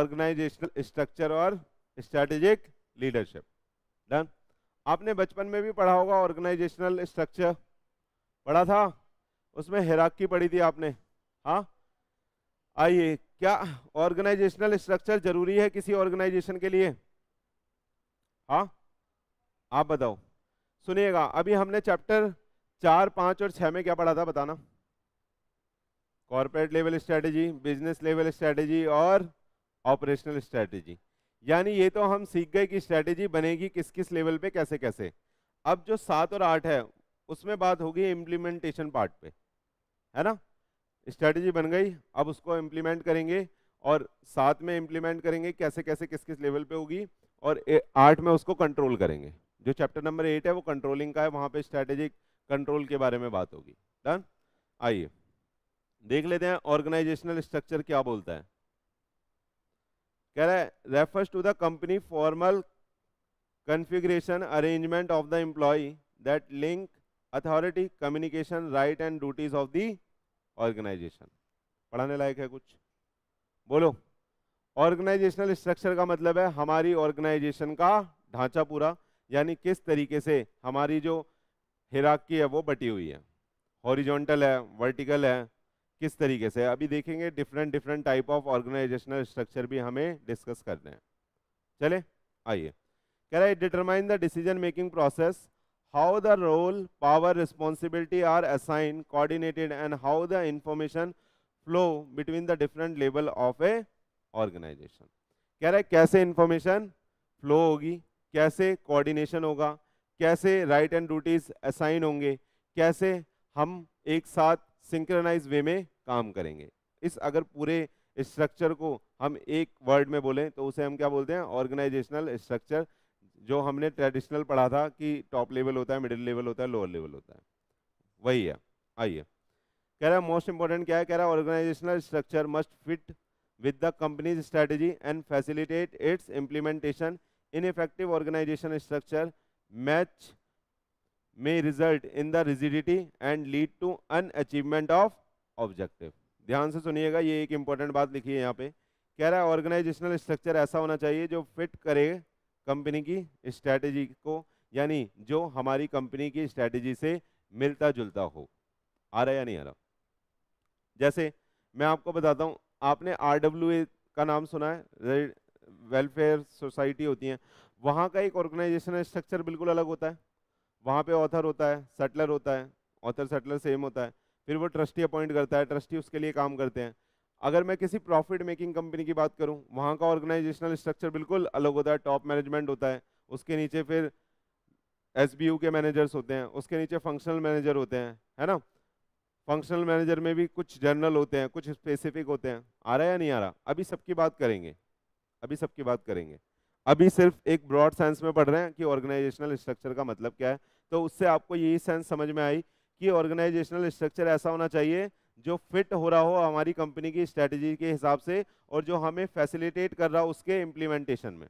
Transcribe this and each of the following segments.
Organisational structure और strategic leadership done आपने बचपन में भी पढ़ा होगा ऑर्गेनाइजेशनल स्ट्रक्चर पढ़ा था उसमें हेराकी पढ़ी थी आपने हाँ आइए क्या ऑर्गेनाइजेशनल स्ट्रक्चर जरूरी है किसी ऑर्गेनाइजेशन के लिए हाँ आप बताओ सुनिएगा अभी हमने चैप्टर चार पाँच और छः में क्या पढ़ा था बताना corporate level strategy business level strategy और ऑपरेशनल स्ट्रैटेजी यानी ये तो हम सीख गए कि स्ट्रैटेजी बनेगी किस किस लेवल पे कैसे कैसे अब जो सात और आठ है उसमें बात होगी इम्प्लीमेंटेशन पार्ट पे है ना स्ट्रैटेजी बन गई अब उसको इम्प्लीमेंट करेंगे और सात में इम्प्लीमेंट करेंगे कैसे कैसे किस किस लेवल पे होगी और आठ में उसको कंट्रोल करेंगे जो चैप्टर नंबर एट है वो कंट्रोलिंग का है वहाँ पे स्ट्रैटेजी कंट्रोल के बारे में बात होगी डन आइए देख लेते हैं ऑर्गेनाइजेशनल स्ट्रक्चर क्या बोलता है कह रहा है refers to the company formal configuration arrangement of the employ that link authority communication right and duties of the organisation पढ़ाने लायक है कुछ बोलो ऑर्गेनाइजेशनल स्ट्रक्चर का मतलब है हमारी ऑर्गेनाइजेशन का ढांचा पूरा यानी किस तरीके से हमारी जो हिराकी है वो बटी हुई है हॉरिजॉन्टल है वर्टिकल है किस तरीके से अभी देखेंगे different different type of organisational structure भी हमें डिस्कस करने हैं चले आइए कह रहा है determine the decision making process how the role power responsibility are assign coordinated and how the information flow between the different level of a organisation कह रहा है कैसे इंफॉर्मेशन फ्लो होगी कैसे कोऑर्डिनेशन होगा कैसे राइट एंड ड्यूटीज असाइन होंगे कैसे हम एक साथ सिंक्रोनाइज वे में काम करेंगे इस अगर पूरे स्ट्रक्चर को हम एक वर्ड में बोलें तो उसे हम क्या बोलते हैं ऑर्गेनाइजेशनल स्ट्रक्चर जो हमने ट्रेडिशनल पढ़ा था कि टॉप लेवल होता है मिडिल लेवल होता है लोअर लेवल होता है वही है आइए कह रहा है मोस्ट इंपॉर्टेंट क्या है कह रहा है organisational structure must fit with the company's strategy and facilitate its implementation ineffective organisation structure match result in the rigidity and lead to an achievement of objective ध्यान से सुनिएगा ये एक इंपॉर्टेंट बात लिखी है यहाँ पे कह रहा है ऑर्गेनाइजेशनल स्ट्रक्चर ऐसा होना चाहिए जो फिट करे कंपनी की स्ट्रैटेजी को यानी जो हमारी कंपनी की स्ट्रैटेजी से मिलता जुलता हो आ रहा या नहीं आ रहा जैसे मैं आपको बताता हूँ आपने आर का नाम सुना है वेलफेयर सोसाइटी होती है वहाँ का एक ऑर्गेनाइजेशनल स्ट्रक्चर बिल्कुल अलग होता है वहाँ पे ऑथर होता है सेटलर होता है ऑथर सेटलर सेम होता है फिर वो ट्रस्टी अपॉइंट करता है ट्रस्टी उसके लिए काम करते हैं अगर मैं किसी प्रॉफिट मेकिंग कंपनी की बात करूं वहाँ का ऑर्गेनाइजेशनल स्ट्रक्चर बिल्कुल अलग होता है टॉप मैनेजमेंट होता है उसके नीचे फिर एस के मैनेजर्स होते हैं उसके नीचे फंक्शनल मैनेजर होते हैं है ना फंक्शनल मैनेजर में भी कुछ जर्नल होते हैं कुछ स्पेसिफिक होते हैं आ रहा है या नहीं आ रहा अभी सबकी बात करेंगे अभी सबकी बात करेंगे अभी सिर्फ एक ब्रॉड सेंस में पढ़ रहे हैं कि ऑर्गेनाइजेशनल स्ट्रक्चर का मतलब क्या है तो उससे आपको यही सेंस समझ में आई कि ऑर्गेनाइजेशनल स्ट्रक्चर ऐसा होना चाहिए जो फिट हो रहा हो हमारी कंपनी की स्ट्रेटजी के हिसाब से और जो हमें फैसिलिटेट कर रहा हो उसके इम्प्लीमेंटेशन में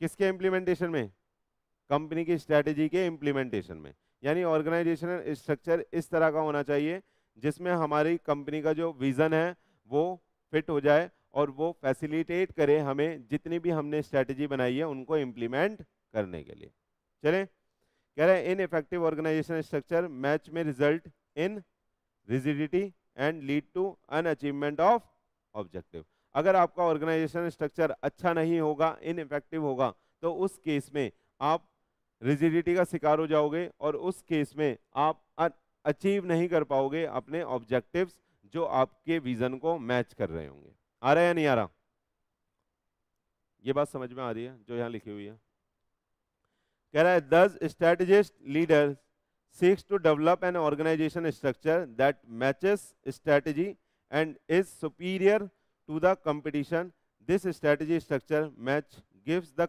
किसके इम्प्लीमेंटेशन में कंपनी की स्ट्रैटेजी के इम्प्लीमेंटेशन में यानी ऑर्गेनाइजेशनल स्ट्रक्चर इस तरह का होना चाहिए जिसमें हमारी कंपनी का जो विज़न है वो फिट हो जाए और वो फैसिलिटेट करे हमें जितनी भी हमने स्ट्रैटेजी बनाई है उनको इम्प्लीमेंट करने के लिए चलें कह रहे हैं ineffective organisation structure match में result in rigidity and lead to an achievement of objective अगर आपका ऑर्गेनाइजेशन स्ट्रक्चर अच्छा नहीं होगा इन इफेक्टिव होगा तो उस केस में आप रिजिडिटी का शिकार हो जाओगे और उस केस में आप अचीव नहीं कर पाओगे अपने ऑब्जेक्टिव्स जो आपके विजन को मैच कर रहे होंगे आ रहा है या नहीं आ रहा ये बात समझ में आ रही है जो यहाँ लिखी हुई है कह रहा है thus strategist leader seeks to develop an organisation structure that matches strategy and is superior to the competition this strategy structure match gives the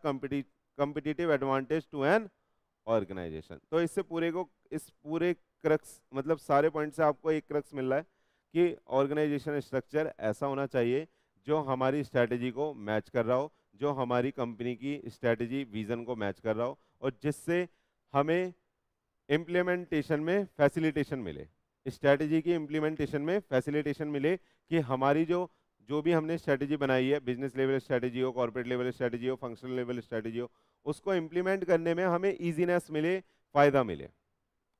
competitive advantage to an organisation तो इससे पूरे को इस पूरे क्रक्स मतलब सारे पॉइंट से आपको एक क्रक्स मिल रहा है कि ऑर्गेनाइजेशन स्ट्रक्चर ऐसा होना चाहिए जो हमारी स्ट्रेटजी को मैच कर रहा हो जो हमारी कंपनी की स्ट्रेटजी विजन को मैच कर रहा हो और जिससे हमें इम्प्लीमेंटेशन में फैसिलिटेशन मिले स्ट्रैटेजी की इम्प्लीमेंटेशन में फैसिलिटेशन मिले कि हमारी जो जो भी हमने स्ट्रैटेजी बनाई है बिजनेस लेवल स्ट्रैटेजी हो कॉर्पोरेट लेवल स्ट्रैटेजी हो फंक्शनल लेवल स्ट्रैटेजी हो उसको इम्प्लीमेंट करने में हमें ईजीनेस मिले फ़ायदा मिले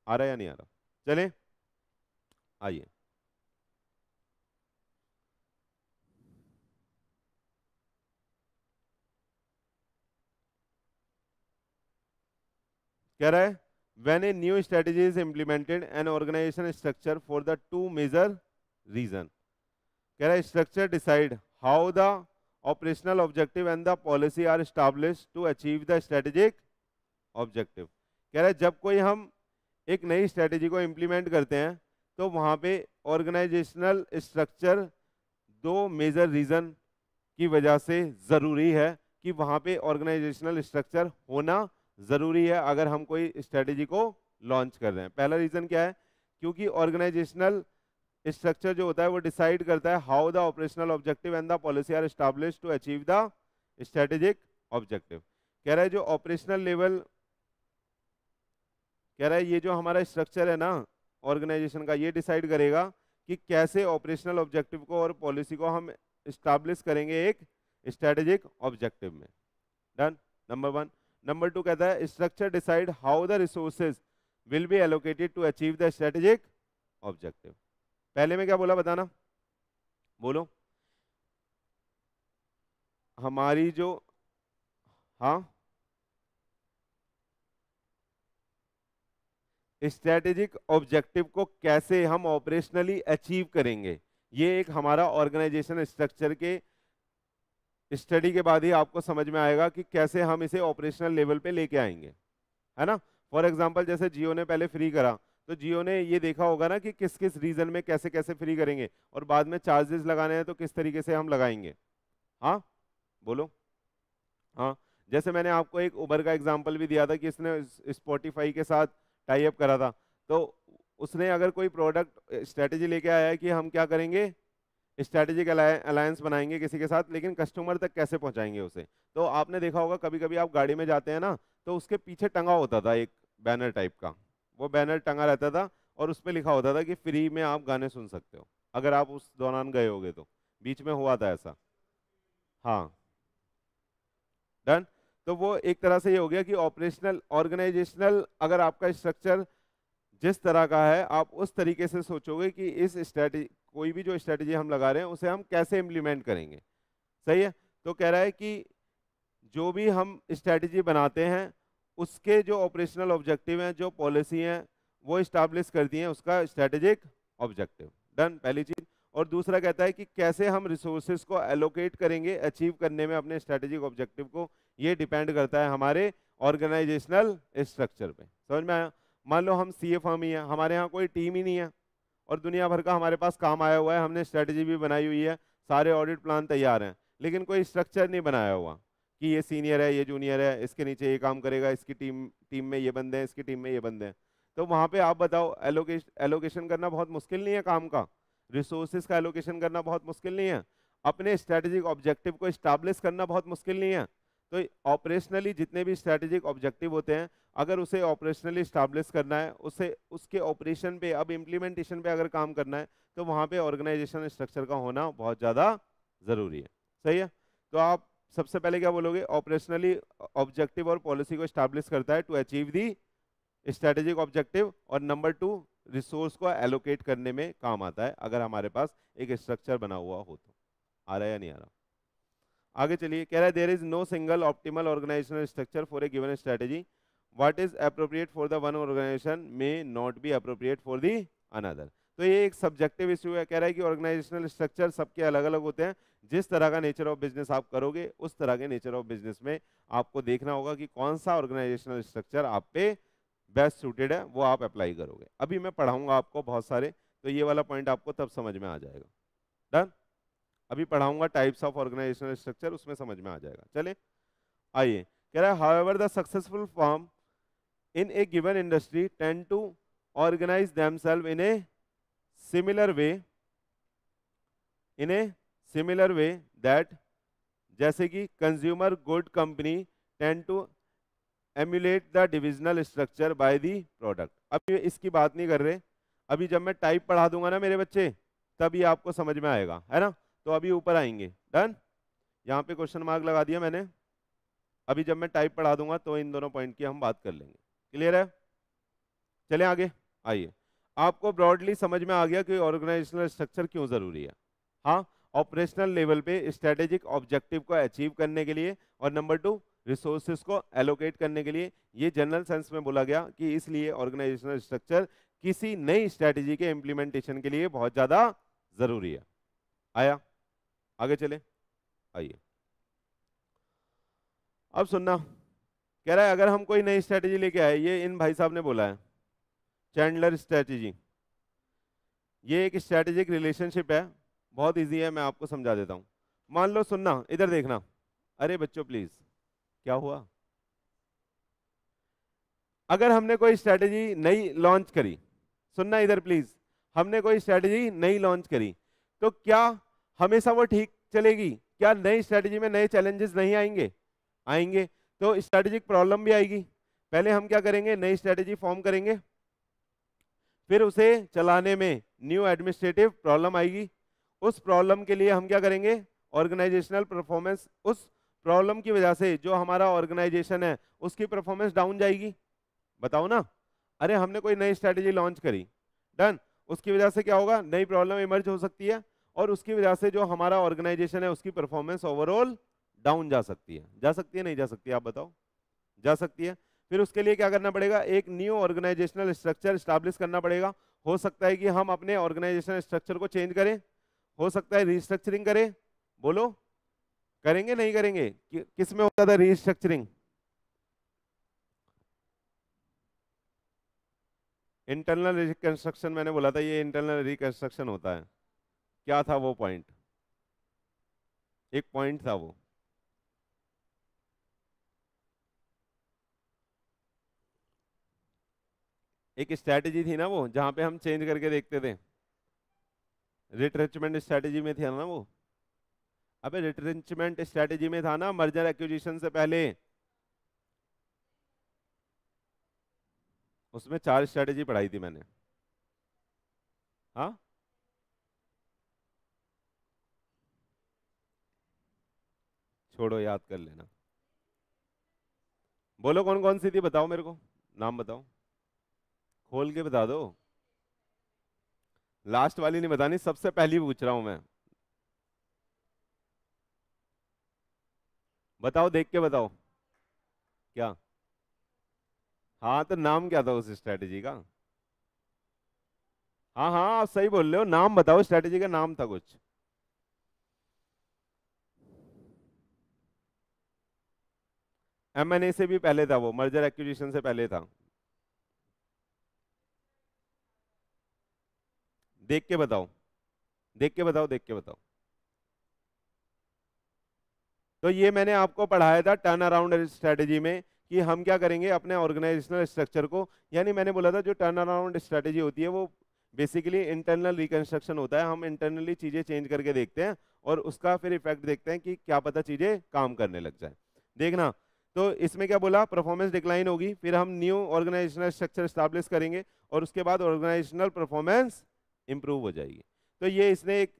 आ रहा या नहीं आ रहा चले आइए कह रहा है when a new strategy is implemented an organisation structure for the two major reason कह रहा है structure decide how the operational objective and the policy are establish to achieve the strategic objective कह रहे जब कोई हम एक नई स्ट्रेटेजी को इम्प्लीमेंट करते हैं तो वहाँ पे ऑर्गेनाइजेशनल स्ट्रक्चर दो मेजर रीज़न की वजह से ज़रूरी है कि वहाँ पे ऑर्गेनाइजेशनल स्ट्रक्चर होना ज़रूरी है अगर हम कोई स्ट्रेटेजी को लॉन्च कर रहे हैं पहला रीज़न क्या है क्योंकि ऑर्गेनाइजेशनल स्ट्रक्चर जो होता है वो डिसाइड करता है how the operational objective and the policy are establish to achieve the strategic objective कह रहा है जो ऑपरेशनल लेवल कह रहा है ये जो हमारा स्ट्रक्चर है ना ऑर्गेनाइजेशन का ये डिसाइड करेगा कि कैसे ऑपरेशनल ऑब्जेक्टिव को और पॉलिसी को हम इस्टाब्लिश करेंगे एक स्ट्रेटेजिक ऑब्जेक्टिव में डन नंबर वन नंबर टू कहता है structure decide how the resources will be allocated to achieve the strategic objective पहले में क्या बोला बताना बोलो हमारी जो हाँ स्ट्रेटेजिक ऑब्जेक्टिव को कैसे हम ऑपरेशनली अचीव करेंगे ये एक हमारा ऑर्गेनाइजेशन स्ट्रक्चर के स्टडी के बाद ही आपको समझ में आएगा कि कैसे हम इसे ऑपरेशनल लेवल पे लेके आएंगे है ना फॉर एग्जाम्पल जैसे जियो ने पहले फ्री करा तो जियो ने ये देखा होगा ना कि किस किस रीजन में कैसे कैसे फ्री करेंगे और बाद में चार्जेस लगाने हैं तो किस तरीके से हम लगाएंगे हाँ बोलो हाँ जैसे मैंने आपको एक उबर का एग्जाम्पल भी दिया था कि इसने स्पॉटिफाई के साथ टाइप करा था तो उसने अगर कोई प्रोडक्ट स्ट्रेटेजी लेके आया कि हम क्या करेंगे स्ट्रैटेजिक अलायंस बनाएंगे किसी के साथ लेकिन कस्टमर तक कैसे पहुंचाएंगे उसे तो आपने देखा होगा कभी कभी आप गाड़ी में जाते हैं ना तो उसके पीछे टंगा होता था एक बैनर टाइप का वो बैनर टंगा रहता था और उस पर लिखा होता था कि फ्री में आप गाने सुन सकते हो अगर आप उस दौरान गए होगे तो बीच में हुआ था ऐसा हाँ डन तो वो एक तरह से ये हो गया कि ऑपरेशनल ऑर्गेनाइजेशनल अगर आपका स्ट्रक्चर जिस तरह का है आप उस तरीके से सोचोगे कि इस स्ट्रैटेजी कोई भी जो स्ट्रेटजी हम लगा रहे हैं उसे हम कैसे इम्प्लीमेंट करेंगे सही है तो कह रहा है कि जो भी हम स्ट्रेटजी बनाते हैं उसके जो ऑपरेशनल ऑब्जेक्टिव हैं जो पॉलिसी हैं वो इस्टाब्लिश कर दिए हैं उसका स्ट्रेटेजिक ऑब्जेक्टिव डन पहली चीज़ और दूसरा कहता है कि कैसे हम रिसोर्सेज को एलोकेट करेंगे अचीव करने में अपने स्ट्रेटेजिक ऑब्जेक्टिव को ये डिपेंड करता है हमारे ऑर्गेनाइजेशनल स्ट्रक्चर पे समझ में आया मान लो हम सी ए फर्म ही हैं हमारे यहाँ कोई टीम ही नहीं है और दुनिया भर का हमारे पास काम आया हुआ है हमने स्ट्रेटजी भी बनाई हुई है सारे ऑडिट प्लान तैयार हैं लेकिन कोई स्ट्रक्चर नहीं बनाया हुआ कि ये सीनियर है ये जूनियर है इसके नीचे ये काम करेगा इसकी टीम टीम में ये बंदे हैं इसकी टीम में ये बंदे हैं तो वहाँ पे आप बताओ एलोकेश एलोकेशन करना बहुत मुश्किल नहीं है काम का रिसोर्सेज का एलोकेशन करना बहुत मुश्किल नहीं है अपने स्ट्रेटेजिक ऑब्जेक्टिव को इस्टेब्लिश करना बहुत मुश्किल नहीं है तो ऑपरेशनली जितने भी स्ट्रेटेजिक ऑब्जेक्टिव होते हैं अगर उसे ऑपरेशनली स्टाब्लिश करना है उसे उसके ऑपरेशन पे अब इम्प्लीमेंटेशन पे अगर काम करना है तो वहाँ पे ऑर्गेनाइजेशन स्ट्रक्चर का होना बहुत ज़्यादा ज़रूरी है सही है तो आप सबसे पहले क्या बोलोगे ऑपरेशनली ऑब्जेक्टिव और पॉलिसी को स्टाब्लिश करता है to achieve the strategic objective और नंबर टू रिसोर्स को एलोकेट करने में काम आता है अगर हमारे पास एक स्ट्रक्चर बना हुआ हो तो आ रहा है या नहीं आ रहा आगे चलिए कह रहा है there is no single optimal organisational structure for a given strategy what is appropriate for the one organisation may not be appropriate for the another तो ये एक सब्जेक्टिव इश्यू है कह रहा है कि ऑर्गेनाइजेशनल स्ट्रक्चर सबके अलग अलग होते हैं जिस तरह का नेचर ऑफ बिजनेस आप करोगे उस तरह के नेचर ऑफ बिजनेस में आपको देखना होगा कि कौन सा ऑर्गेनाइजेशनल स्ट्रक्चर आप पे बेस्ट सूटेड है वो आप अप्लाई करोगे अभी मैं पढ़ाऊंगा आपको बहुत सारे तो ये वाला पॉइंट आपको तब समझ में आ जाएगा डन अभी पढ़ाऊंगा टाइप्स ऑफ ऑर्गेनाइजेशनल स्ट्रक्चर उसमें समझ में आ जाएगा चले आइए कह रहा है however the successful firm a given industry tend to organise them themselves in a similar way in a similar way that जैसे कि consumer good company tend to emulate the divisional structure by the product अब ये इसकी बात नहीं कर रहे अभी जब मैं टाइप पढ़ा दूंगा ना मेरे बच्चे तभी आपको समझ में आएगा है ना तो अभी ऊपर आएंगे डन यहाँ पे क्वेश्चन मार्क लगा दिया मैंने अभी जब मैं टाइप पढ़ा दूंगा तो इन दोनों पॉइंट की हम बात कर लेंगे क्लियर है चले आगे आइए आपको ब्रॉडली समझ में आ गया कि ऑर्गेनाइजेशनल स्ट्रक्चर क्यों ज़रूरी है हाँ ऑपरेशनल लेवल पे स्ट्रेटेजिक ऑब्जेक्टिव को अचीव करने के लिए और नंबर टू रिसोर्सेज को एलोकेट करने के लिए ये जनरल सेंस में बोला गया कि इसलिए ऑर्गेनाइजेशनल स्ट्रक्चर किसी नई स्ट्रेटेजी के इम्प्लीमेंटेशन के लिए बहुत ज़्यादा ज़रूरी है आया आगे चले आइए अब सुनना कह रहा है अगर हम कोई नई स्ट्रैटेजी लेके आए ये इन भाई साहब ने बोला है चैंडलर स्ट्रैटेजी ये एक स्ट्रैटेजिक रिलेशनशिप है बहुत इजी है मैं आपको समझा देता हूँ मान लो सुनना इधर देखना अरे बच्चों प्लीज़ क्या हुआ अगर हमने कोई स्ट्रैटेजी नई लॉन्च करी सुनना इधर प्लीज़ हमने कोई स्ट्रैटेजी नई लॉन्च करी तो क्या हमेशा वो ठीक चलेगी क्या नई स्ट्रैटेजी में नए चैलेंजेस नहीं आएंगे आएंगे तो स्ट्रेटेजिक प्रॉब्लम भी आएगी पहले हम क्या करेंगे नई स्ट्रेटेजी फॉर्म करेंगे फिर उसे चलाने में न्यू एडमिनिस्ट्रेटिव प्रॉब्लम आएगी उस प्रॉब्लम के लिए हम क्या करेंगे ऑर्गेनाइजेशनल परफॉर्मेंस उस प्रॉब्लम की वजह से जो हमारा ऑर्गेनाइजेशन है उसकी परफॉर्मेंस डाउन जाएगी बताओ ना अरे हमने कोई नई स्ट्रैटेजी लॉन्च करी डन उसकी वजह से क्या होगा नई प्रॉब्लम इमर्ज हो सकती है और उसकी वजह से जो हमारा ऑर्गेनाइजेशन है उसकी परफॉर्मेंस ओवरऑल डाउन जा सकती है जा सकती है नहीं जा सकती आप बताओ जा सकती है फिर उसके लिए क्या करना पड़ेगा एक न्यू ऑर्गेनाइजेशनल स्ट्रक्चर स्टाब्लिश करना पड़ेगा हो सकता है कि हम अपने ऑर्गेनाइजेशनल स्ट्रक्चर को चेंज करें हो सकता है रिस्ट्रक्चरिंग करें बोलो करेंगे नहीं करेंगे कि, किस में होता था रिस्ट्रक्चरिंग इंटरनल रिकंस्ट्रक्शन मैंने बोला था ये इंटरनल रिकंस्ट्रक्शन होता है क्या था वो पॉइंट एक पॉइंट था वो एक स्ट्रैटेजी थी ना वो जहाँ पे हम चेंज करके देखते थे रिट्रेचमेंट स्ट्रैटेजी में था ना वो अबे रिट्रेचमेंट स्ट्रैटेजी में था ना मर्जर एक्विजिशन से पहले उसमें चार स्ट्रैटेजी पढ़ाई थी मैंने हाँ छोड़ो याद कर लेना बोलो कौन कौन सी थी बताओ मेरे को नाम बताओ खोल के बता दो लास्ट वाली नहीं बतानी सबसे पहली पूछ रहा हूं मैं बताओ देख के बताओ क्या हाँ तो नाम क्या था उस स्ट्रेटजी का हाँ हाँ आप सही बोल रहे हो नाम बताओ स्ट्रेटजी का नाम था कुछ ए से भी पहले था वो मर्जर एक्विजिशन से पहले था देख के बताओ देख के बताओ देख के बताओ तो ये मैंने आपको पढ़ाया था टर्न अराउंड स्ट्रेटेजी में कि हम क्या करेंगे अपने ऑर्गेनाइजेशनल स्ट्रक्चर को यानी मैंने बोला था जो टर्न अराउंड स्ट्रेटेजी होती है वो बेसिकली इंटरनल रिकन्स्ट्रक्शन होता है हम इंटरनली चीज़ें चेंज करके देखते हैं और उसका फिर इफेक्ट देखते हैं कि क्या पता चीज़ें काम करने लग जाए देखना तो इसमें क्या बोला परफॉर्मेंस डिक्लाइन होगी फिर हम न्यू ऑर्गेनाइजेशनल स्ट्रक्चर स्टैब्लिश करेंगे और उसके बाद ऑर्गेनाइजेशनल परफॉर्मेंस इम्प्रूव हो जाएगी तो ये इसने एक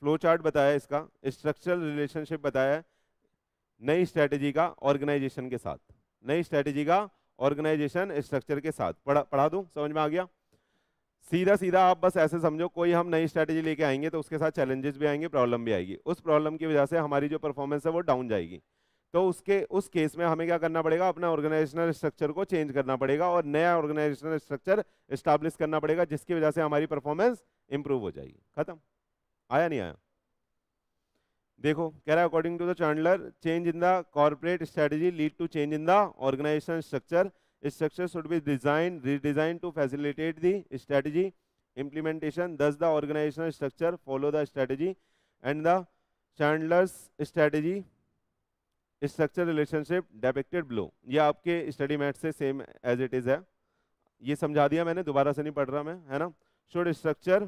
फ्लो चार्ट बताया इसका स्ट्रक्चरल रिलेशनशिप बताया नई स्ट्रैटेजी का ऑर्गेनाइजेशन के साथ नई स्ट्रैटेजी का ऑर्गेनाइजेशन स्ट्रक्चर के साथ पढ़ा पढ़ा दूँ समझ में आ गया सीधा सीधा आप बस ऐसे समझो कोई हम नई स्ट्रैटेजी लेके आएंगे तो उसके साथ चैलेंजेस भी आएंगे प्रॉब्लम भी आएगी उस प्रॉब्लम की वजह से हमारी जो परफॉर्मेंस है वो डाउन जाएगी तो उसके उस केस में हमें क्या करना पड़ेगा अपना ऑर्गेनाइजेशनल स्ट्रक्चर को चेंज करना पड़ेगा और नया ऑर्गेनाइजेशनल स्ट्रक्चर स्टाब्लिश करना पड़ेगा जिसकी वजह से हमारी परफॉर्मेंस इंप्रूव हो जाएगी खत्म आया नहीं आया देखो कह रहा है according to the Chandler change in the corporate strategy lead to change in the organisation structure structure should be design redesign to facilitate the strategy implementation thus the organisational structure follow the strategy and the Chandler's strategy structure relationship depicted below ये आपके study मैट से same as it is है ये समझा दिया मैंने दोबारा से नहीं पढ़ रहा मैं है ना शुड स्ट्रक्चर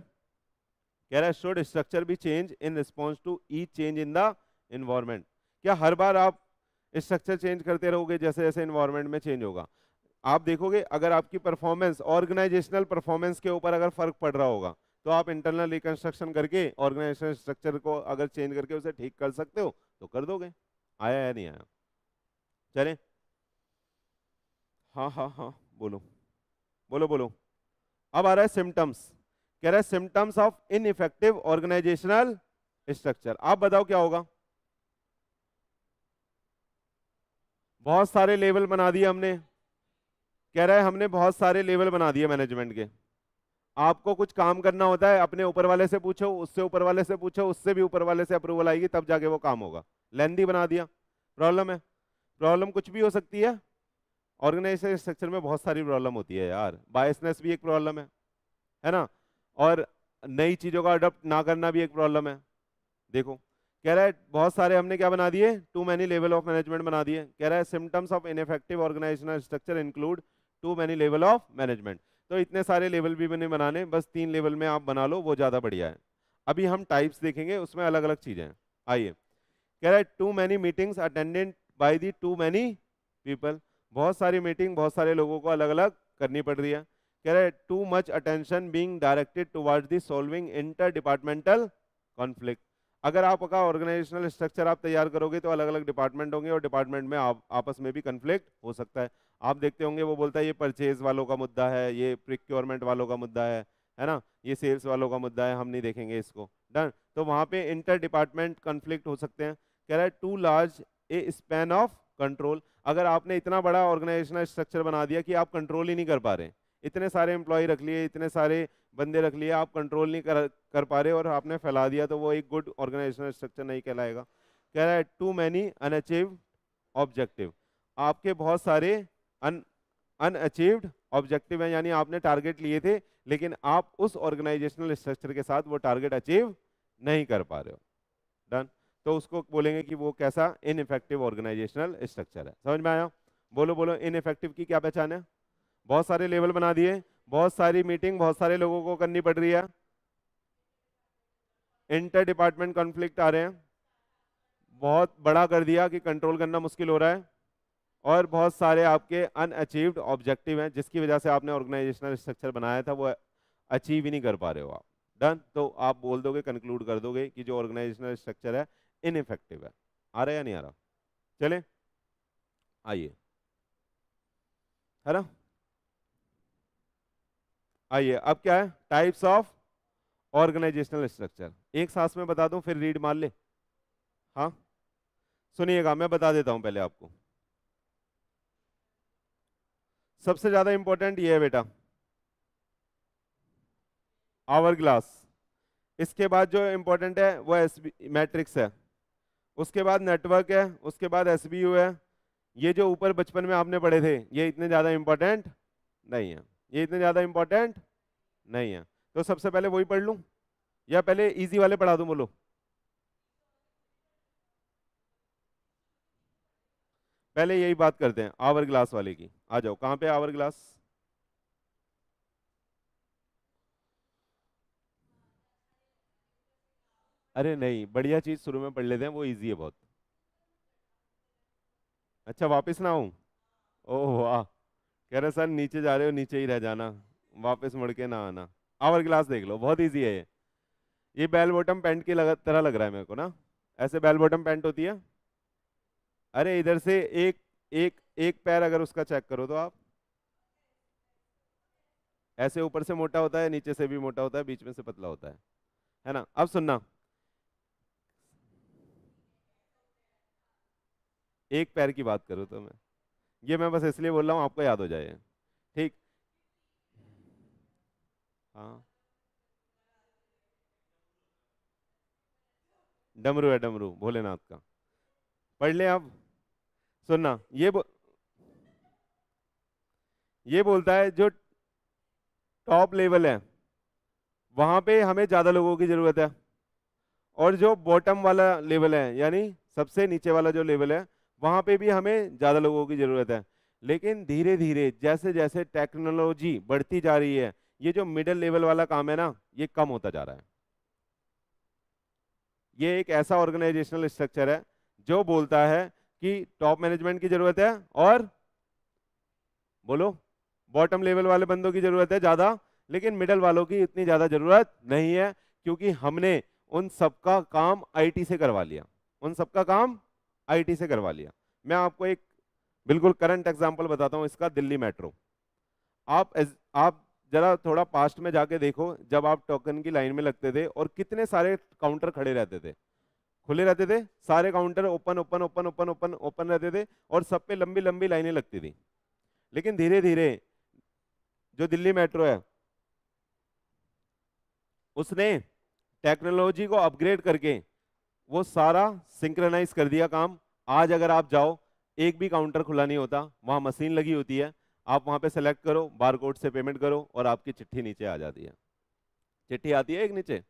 कह रहा है शुड स्ट्रक्चर भी change in response to a change in the environment क्या हर बार आप स्ट्रक्चर चेंज करते रहोगे जैसे जैसे इन्वायरमेंट में चेंज होगा आप देखोगे अगर आपकी परफॉर्मेंस ऑर्गेनाइजेशनल परफॉर्मेंस के ऊपर अगर फर्क पड़ रहा होगा तो आप इंटरनल रिकंस्ट्रक्शन करके ऑर्गेनाइजेशन स्ट्रक्चर को अगर चेंज करके उसे ठीक कर सकते हो तो कर दोगे आया या नहीं आया चले हाँ हाँ हाँ बोलो बोलो बोलो अब आ रहा है सिम्टम्स कह रहा है symptoms of ineffective organisational structure आप बताओ क्या होगा बहुत सारे लेवल बना दिए हमने कह रहा है हमने बहुत सारे लेवल बना दिए मैनेजमेंट के आपको कुछ काम करना होता है अपने ऊपर वाले से पूछो उससे ऊपर वाले से पूछो उससे भी ऊपर वाले से अप्रूवल आएगी तब जाके वो काम होगा लेंदी बना दिया प्रॉब्लम है प्रॉब्लम कुछ भी हो सकती है ऑर्गेनाइजेशन स्ट्रक्चर में बहुत सारी प्रॉब्लम होती है यार बायसनेस भी एक प्रॉब्लम है है ना और नई चीज़ों का अडोप्ट ना करना भी एक प्रॉब्लम है देखो कह रहा है बहुत सारे हमने क्या बना दिए too many level of management बना दिए कह रहा है symptoms of ineffective organisational structure include too many level of management तो इतने सारे लेवल भी मैंने बनाने बस तीन लेवल में आप बना लो वो ज़्यादा बढ़िया है अभी हम टाइप्स देखेंगे उसमें अलग अलग चीज़ें आइए कह रहा है too many meetings attended by the too many people बहुत सारी मीटिंग बहुत सारे लोगों को अलग अलग करनी पड़ रही है कह रहा है too much attention being directed towards the solving interdepartmental conflict अगर आपका ऑर्गेनाइजेशनल स्ट्रक्चर आप तैयार करोगे तो अलग अलग डिपार्टमेंट होंगे और डिपार्टमेंट में आप, आपस में भी कन्फ्लिक्ट हो सकता है आप देखते होंगे वो बोलता है ये परचेज वालों का मुद्दा है ये प्रिक्योरमेंट वालों का मुद्दा है है ना ये सेल्स वालों का मुद्दा है हम नहीं देखेंगे इसको डन तो वहाँ पे इंटर डिपार्टमेंट कन्फ्लिक्ट हो सकते हैं कह रहा है too large a span of control अगर आपने इतना बड़ा ऑर्गेनाइजेशनल स्ट्रक्चर बना दिया कि आप कंट्रोल ही नहीं कर पा रहे इतने सारे एम्प्लॉय रख लिए इतने सारे बंदे रख लिए आप कंट्रोल नहीं कर कर पा रहे और आपने फैला दिया तो वो एक गुड ऑर्गेनाइजेशनल स्ट्रक्चर नहीं कहलाएगा कह रहा है टू मैनी अनअचीव ऑब्जेक्टिव आपके बहुत सारे अन अनअचीव्ड ऑब्जेक्टिव हैं यानी आपने टारगेट लिए थे लेकिन आप उस ऑर्गेनाइजेशनल स्ट्रक्चर के साथ वो टारगेट अचीव नहीं कर पा रहे हो डन तो उसको बोलेंगे कि वो कैसा इन इफेक्टिव ऑर्गेनाइजेशनल स्ट्रक्चर है समझ में आया बोलो बोलो इन इफेक्टिव की क्या पहचान है बहुत सारे लेवल बना दिए बहुत सारी मीटिंग बहुत सारे लोगों को करनी पड़ रही है इंटर डिपार्टमेंट कॉन्फ्लिक्ट आ रहे हैं बहुत बड़ा कर दिया कि कंट्रोल करना मुश्किल हो रहा है और बहुत सारे आपके अनअचीव्ड ऑब्जेक्टिव हैं जिसकी वजह से आपने ऑर्गेनाइजेशनल स्ट्रक्चर बनाया था वो अचीव ही नहीं कर पा रहे हो आप डन तो आप बोल दोगे कंक्लूड कर दोगे कि जो ऑर्गेनाइजेशनल स्ट्रक्चर है इनइफेक्टिव है आ रहा या नहीं आ रहा चले आइए है ना आइए अब क्या है टाइप्स ऑफ ऑर्गेनाइजेशनल स्ट्रक्चर एक सांस में बता दूं फिर रीड मार ले हाँ सुनिएगा मैं बता देता हूं पहले आपको सबसे ज्यादा इंपॉर्टेंट ये है बेटा आवर ग्लास इसके बाद जो इंपॉर्टेंट है वो मैट्रिक्स है उसके बाद नेटवर्क है उसके बाद एस है ये जो ऊपर बचपन में आपने पढ़े थे ये इतने ज़्यादा इम्पोर्टेंट नहीं है ये इतने ज़्यादा इम्पोर्टेंट नहीं है तो सबसे पहले वही पढ़ लूँ या पहले इजी वाले पढ़ा दूँ बोलो पहले यही बात करते हैं आवर ग्लास वाले की आ जाओ कहाँ पे आवर ग्लास अरे नहीं बढ़िया चीज शुरू में पढ़ लेते हैं वो इजी है बहुत अच्छा वापस ना आऊं ओह वाह कह रहे सर नीचे जा रहे हो नीचे ही रह जाना वापस मुड़ के ना आना आवर ग्लास देख लो बहुत ईजी है ये ये बेल बॉटम पैंट की लग, तरह लग रहा है मेरे को ना ऐसे बेल बॉटम पैंट होती है अरे इधर से एक एक एक पैर अगर उसका चेक करो तो आप ऐसे ऊपर से मोटा होता है नीचे से भी मोटा होता है बीच में से पतला होता है है ना अब सुनना एक पैर की बात करूँ तो मैं ये मैं बस इसलिए बोल रहा हूँ आपको याद हो जाए ठीक हाँ डमरू है डमरू भोलेनाथ का पढ़ ले आप सुनना ये बो, ये बोलता है जो टॉप लेवल है वहाँ पे हमें ज़्यादा लोगों की ज़रूरत है और जो बॉटम वाला लेवल है यानी सबसे नीचे वाला जो लेवल है वहाँ पे भी हमें ज़्यादा लोगों की ज़रूरत है लेकिन धीरे धीरे जैसे जैसे टेक्नोलॉजी बढ़ती जा रही है ये जो मिडिल लेवल वाला काम है ना ये कम होता जा रहा है ये एक ऐसा ऑर्गेनाइजेशनल स्ट्रक्चर है जो बोलता है कि टॉप मैनेजमेंट की ज़रूरत है और बोलो बॉटम लेवल वाले बंदों की ज़रूरत है ज़्यादा लेकिन मिडल वालों की इतनी ज़्यादा ज़रूरत नहीं है क्योंकि हमने उन सबका काम आईटी से करवा लिया उन सबका काम आईटी से करवा लिया मैं आपको एक बिल्कुल करंट एग्जाम्पल बताता हूँ इसका दिल्ली मेट्रो आप एज, आप जरा थोड़ा पास्ट में जाके देखो जब आप टोकन की लाइन में लगते थे और कितने सारे काउंटर खड़े रहते थे खुले रहते थे सारे counter open open open open open open रहते थे और सब पे लंबी लंबी लाइनें लगती थी लेकिन धीरे धीरे जो दिल्ली मेट्रो है उसने टेक्नोलॉजी को अपग्रेड करके वो सारा सिंक्रनाइज कर दिया काम आज अगर आप जाओ एक भी काउंटर खुला नहीं होता वहाँ मशीन लगी होती है आप वहाँ पे सेलेक्ट करो बारकोड से पेमेंट करो और आपकी चिट्ठी नीचे आ जाती है चिट्ठी आती है एक नीचे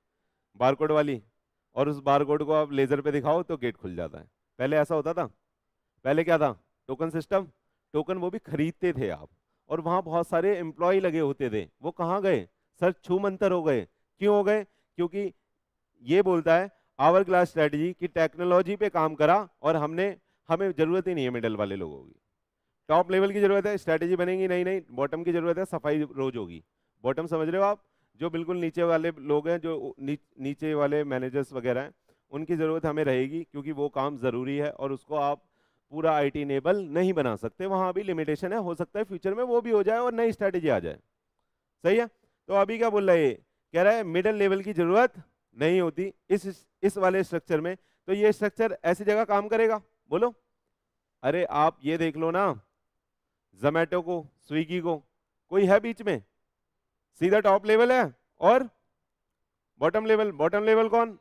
बारकोड वाली और उस बारकोड को आप लेज़र पे दिखाओ तो गेट खुल जाता है पहले ऐसा होता था पहले क्या था टोकन सिस्टम टोकन वो भी खरीदते थे आप और वहाँ बहुत सारे एम्प्लॉय लगे होते थे वो कहाँ गए सर मंतर हो गए क्यों हो गए क्योंकि ये बोलता है आवर ग्लास स्ट्रेटजी की टेक्नोलॉजी पे काम करा और हमने हमें ज़रूरत ही नहीं है मिडल वाले लोगों की टॉप लेवल की ज़रूरत है स्ट्रेटजी बनेगी नहीं नहीं बॉटम की ज़रूरत है सफाई रोज होगी बॉटम समझ रहे हो आप जो बिल्कुल नीचे वाले लोग हैं जो नी, नीचे वाले मैनेजर्स वगैरह हैं उनकी ज़रूरत हमें रहेगी क्योंकि वो काम ज़रूरी है और उसको आप पूरा आई टी इनेबल नहीं बना सकते वहाँ भी लिमिटेशन है हो सकता है फ्यूचर में वो भी हो जाए और नई स्ट्रैटेजी आ जाए सही है तो अभी क्या बोल रहा है कह रहा है मिडल लेवल की ज़रूरत नहीं होती इस इस वाले स्ट्रक्चर में तो ये स्ट्रक्चर ऐसी जगह काम करेगा बोलो अरे आप ये देख लो ना जोमेटो को स्विगी को कोई है बीच में सीधा टॉप लेवल है और बॉटम लेवल बॉटम लेवल कौन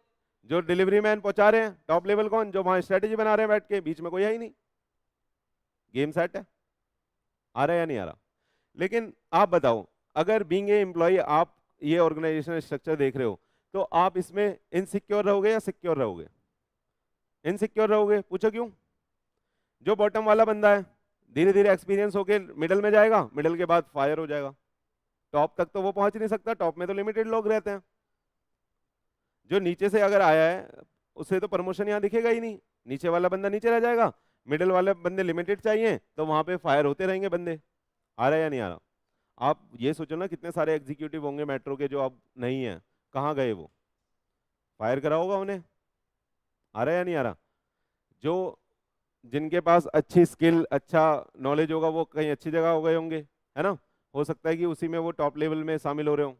जो डिलीवरी मैन पहुंचा रहे हैं टॉप लेवल कौन जो वहां स्ट्रेटेजी बना रहे हैं बैठ के बीच में कोई है ही नहीं गेम सेट है आ रहा है या नहीं आ रहा लेकिन आप बताओ अगर बींग ए एम्प्लॉय आप ये ऑर्गेनाइजेशन स्ट्रक्चर देख रहे हो तो आप इसमें इनसिक्योर रहोगे या सिक्योर रहोगे इनसिक्योर रहोगे पूछो क्यों जो बॉटम वाला बंदा है धीरे धीरे एक्सपीरियंस होके मिडल में जाएगा मिडल के बाद फायर हो जाएगा टॉप तक तो वो पहुंच नहीं सकता टॉप में तो लिमिटेड लोग रहते हैं जो नीचे से अगर आया है उसे तो प्रमोशन यहाँ दिखेगा ही नहीं नीचे वाला बंदा नीचे रह जाएगा मिडिल वाले बंदे लिमिटेड चाहिए तो वहाँ पे फायर होते रहेंगे बंदे आ रहा है या नहीं आ रहा आप ये सोचो ना कितने सारे एग्जीक्यूटिव होंगे मेट्रो के जो अब नहीं है कहाँ गए वो फायर करा होगा उन्हें आ रहा या नहीं आ रहा जो जिनके पास अच्छी स्किल अच्छा नॉलेज होगा वो कहीं अच्छी जगह हो गए होंगे है ना हो सकता है कि उसी में वो टॉप लेवल में शामिल हो रहे हों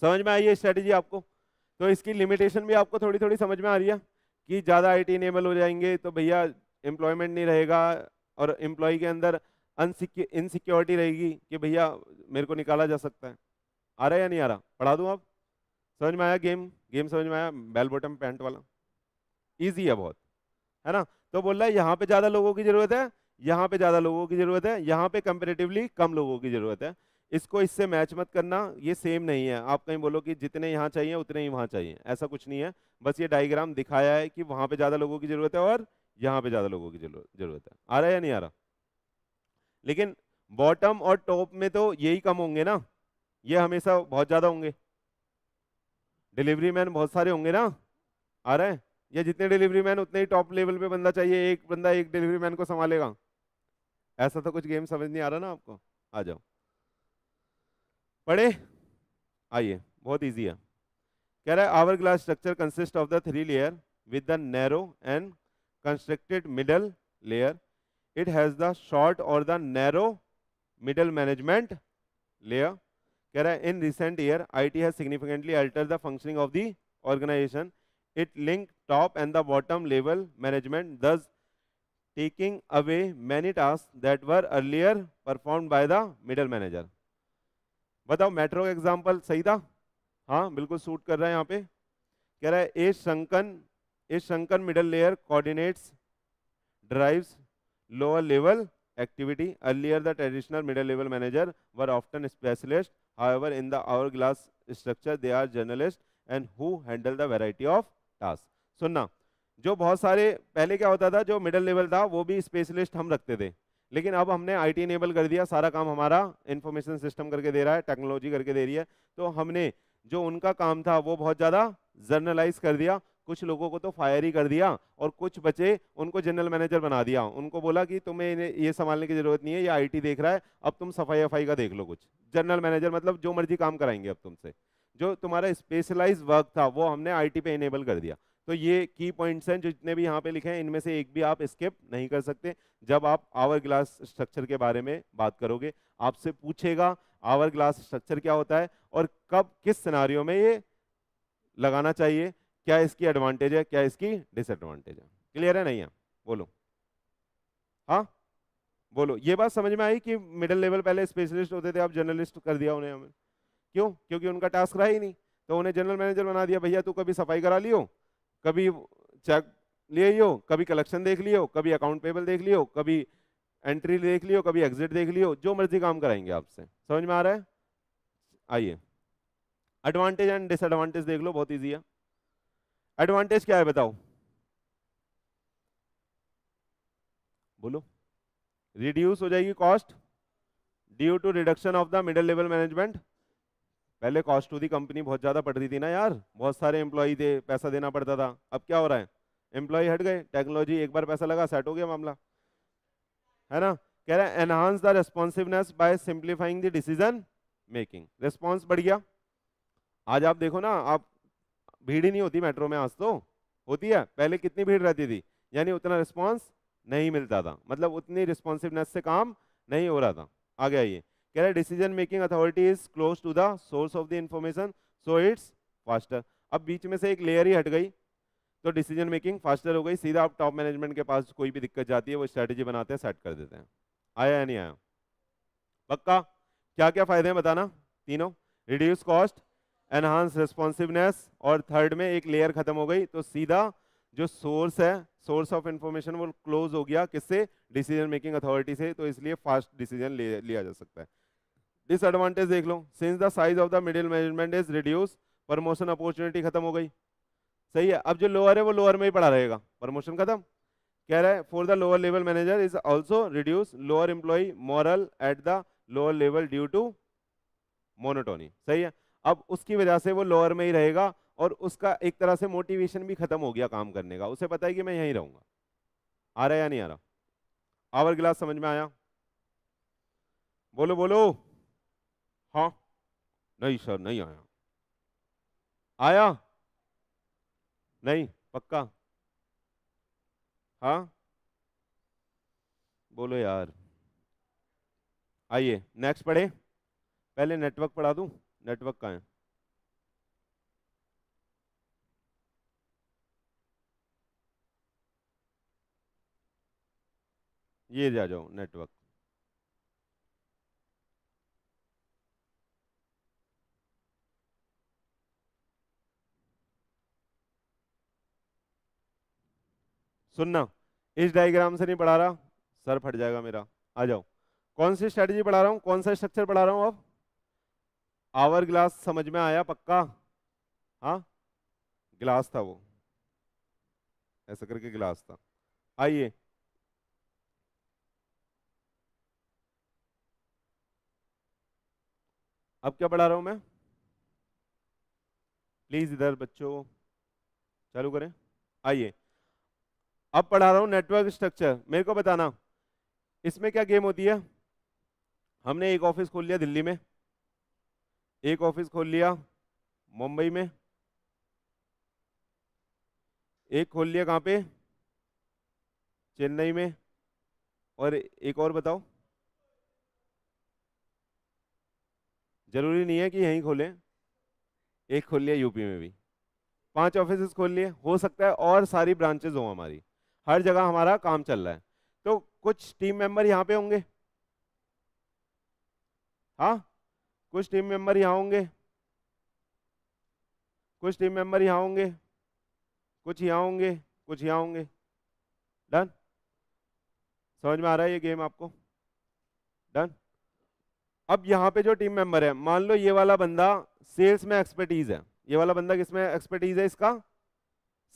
समझ में आई है स्ट्रैटेजी आपको तो इसकी लिमिटेशन भी आपको थोड़ी थोड़ी समझ में आ रही है कि ज़्यादा आई टी हो जाएंगे तो भैया एम्प्लॉयमेंट नहीं रहेगा और एम्प्लॉय के अंदर इनसिक्योरिटी रहेगी कि भैया मेरे को निकाला जा सकता है आ रहा है या नहीं आ रहा पढ़ा दूँ आप समझ में आया गेम गेम समझ में आया बेल बॉटम पैंट वाला ईजी है बहुत है ना तो बोल रहा है यहाँ पे ज़्यादा लोगों की ज़रूरत है यहाँ पे ज़्यादा लोगों की ज़रूरत है यहाँ पे कंपेरेटिवली कम लोगों की ज़रूरत है इसको इससे मैच मत करना ये सेम नहीं है आप कहीं बोलो कि जितने यहाँ चाहिए उतने ही वहाँ चाहिए ऐसा कुछ नहीं है बस ये डायग्राम दिखाया है कि वहाँ पे ज़्यादा लोगों की ज़रूरत है और यहाँ पे ज़्यादा लोगों की ज़रूरत है आ रहा है या नहीं आ रहा लेकिन बॉटम और टॉप में तो यही कम होंगे ना ये हमेशा बहुत ज़्यादा होंगे डिलीवरी मैन बहुत सारे होंगे ना आ रहे हैं या जितने डिलीवरी मैन उतने ही टॉप लेवल पे बंदा चाहिए एक बंदा एक डिलीवरी मैन को संभालेगा ऐसा तो कुछ गेम समझ नहीं आ रहा ना आपको आ जाओ पढ़े आइए बहुत इजी है कह रहा है hourglass structure consist of the three layer with the narrow and constructed middle layer it has the short और the narrow middle management layer कह रहा है in recent year it has significantly alter the functioning of the organisation it link top and the bottom level management thus taking away many task that were earlier perform by the middle manager बताओ metro का example सही था हाँ बिल्कुल suit कर रहा है यहाँ पे कह रहा है a shrunken a shrunken middle layer coordinates drives lower level activity earlier the traditional middle level manager were often specialist However, in the hourglass structure, they are journalists and who handle the variety of tasks. सुनना जो बहुत सारे पहले क्या होता था जो middle level था वो भी स्पेशलिस्ट हम रखते थे लेकिन अब हमने आई टी इनेबल कर दिया सारा काम हमारा इन्फॉर्मेशन सिस्टम करके दे रहा है टेक्नोलॉजी करके दे रही है तो हमने जो उनका काम था वो बहुत ज़्यादा जर्नलाइज कर दिया कुछ लोगों को तो फायर ही कर दिया और कुछ बचे उनको जनरल मैनेजर बना दिया उनको बोला कि तुम्हें ये संभालने की जरूरत नहीं है ये आईटी देख रहा है अब तुम सफाई वफाई का देख लो कुछ जनरल मैनेजर मतलब जो मर्जी काम कराएंगे अब तुमसे जो तुम्हारा स्पेशलाइज वर्क था वो हमने आई पे इनेबल कर दिया तो ये की पॉइंट्स हैं जो जितने भी यहाँ पे लिखे हैं इनमें से एक भी आप स्किप नहीं कर सकते जब आप आवर ग्लास स्ट्रक्चर के बारे में बात करोगे आपसे पूछेगा आवर ग्लास स्ट्रक्चर क्या होता है और कब किस सिनारियों में ये लगाना चाहिए क्या इसकी एडवांटेज है क्या इसकी डिसएडवांटेज है क्लियर है नहीं है बोलो हाँ बोलो ये बात समझ में आई कि मिडिल लेवल पहले स्पेशलिस्ट होते थे अब जर्नलिस्ट कर दिया उन्हें हमें क्यों क्योंकि उनका टास्क रहा ही नहीं तो उन्हें जनरल मैनेजर बना दिया भैया तू कभी सफाई करा लियो कभी चेक ले लियो कभी कलेक्शन देख लियो कभी अकाउंट पेबल देख लियो कभी एंट्री देख लियो कभी एग्जिट देख लियो जो मर्जी काम कराएंगे आपसे समझ में आ रहा है आइए एडवांटेज एंड डिसएडवांटेज देख लो बहुत ईजी है एडवांटेज क्या है बताओ बोलो रिड्यूस हो जाएगी cost due to reduction of the middle level management पहले कॉस्ट टू दी कंपनी बहुत ज़्यादा पड़ रही थी ना यार बहुत सारे एम्प्लॉई थे पैसा देना पड़ता था अब क्या हो रहा है एम्प्लॉय हट गए टेक्नोलॉजी एक बार पैसा लगा सेट हो गया मामला है ना कह रहा है enhance the responsiveness by simplifying the decision making response बढ़ गया आज आप देखो ना आप भीड़ ही नहीं होती मेट्रो में आज तो होती है पहले कितनी भीड़ रहती थी यानी उतना रिस्पॉन्स नहीं मिलता था मतलब उतनी रिस्पॉन्सिवनेस से काम नहीं हो रहा था आगे आइए कह रहे decision making authority is close to the source of the information so it's faster अब बीच में से एक लेयर ही हट गई तो डिसीजन मेकिंग फास्टर हो गई सीधा आप टॉप मैनेजमेंट के पास कोई भी दिक्कत जाती है वो स्ट्रेटेजी बनाते हैं सेट कर देते हैं आया या नहीं आया पक्का क्या क्या फायदे हैं बताना तीनों रिड्यूस कॉस्ट एनहांस रिस्पॉन्सिवनेस और थर्ड में एक लेयर खत्म हो गई तो सीधा जो सोर्स है सोर्स ऑफ इंफॉर्मेशन वो क्लोज हो गया किससे डिसीजन मेकिंग अथॉरिटी से तो इसलिए फास्ट डिसीजन लिया जा सकता है डिसएडवांटेज देख लो since the size of the middle management is reduce promotion opportunity खत्म हो गई सही है अब जो लोअर है वो लोअर में ही पड़ा रहेगा प्रमोशन खत्म कह रहा है for the lower level manager is also reduce lower employee morale at the lower level due to monotony सही है अब उसकी वजह से वो लोअर में ही रहेगा और उसका एक तरह से मोटिवेशन भी खत्म हो गया काम करने का उसे पता है कि मैं यहीं रहूंगा आ रहा या नहीं आ रहा आवर गिलास समझ में आया बोलो बोलो हाँ नहीं सर नहीं आया आया नहीं पक्का हाँ बोलो यार आइए नेक्स्ट पढ़े पहले नेटवर्क पढ़ा दूं नेटवर्क का है ये जा जाओ नेटवर्क सुनना इस डायग्राम से नहीं पढ़ा रहा सर फट जाएगा मेरा आ जाओ कौन सी स्ट्रेटजी पढ़ा रहा हूँ कौन सा स्ट्रक्चर पढ़ा रहा हूं अब आवर ग्लास समझ में आया पक्का हाँ गिलास था वो ऐसा करके गिलास था आइए अब क्या पढ़ा रहा हूं मैं प्लीज इधर बच्चों चालू करें आइए अब पढ़ा रहा हूं नेटवर्क स्ट्रक्चर मेरे को बताना इसमें क्या गेम होती है हमने एक ऑफिस खोल लिया दिल्ली में एक ऑफिस खोल लिया मुंबई में एक खोल लिया कहाँ पे चेन्नई में और एक और बताओ जरूरी नहीं है कि यहीं खोलें एक खोल लिया यूपी में भी पांच ऑफिस खोल लिए हो सकता है और सारी ब्रांचेज हों हमारी हर जगह हमारा काम चल रहा है तो कुछ टीम मेंबर यहाँ पे होंगे हाँ कुछ टीम मेंबर यहाँ होंगे कुछ टीम मेंबर यहाँ होंगे कुछ यहाँ होंगे कुछ यहाँ होंगे डन समझ में आ रहा है ये गेम आपको डन अब यहाँ पे जो टीम मेंबर है मान लो ये वाला बंदा सेल्स में एक्सपर्टीज है ये वाला बंदा किसमें एक्सपर्टीज है इसका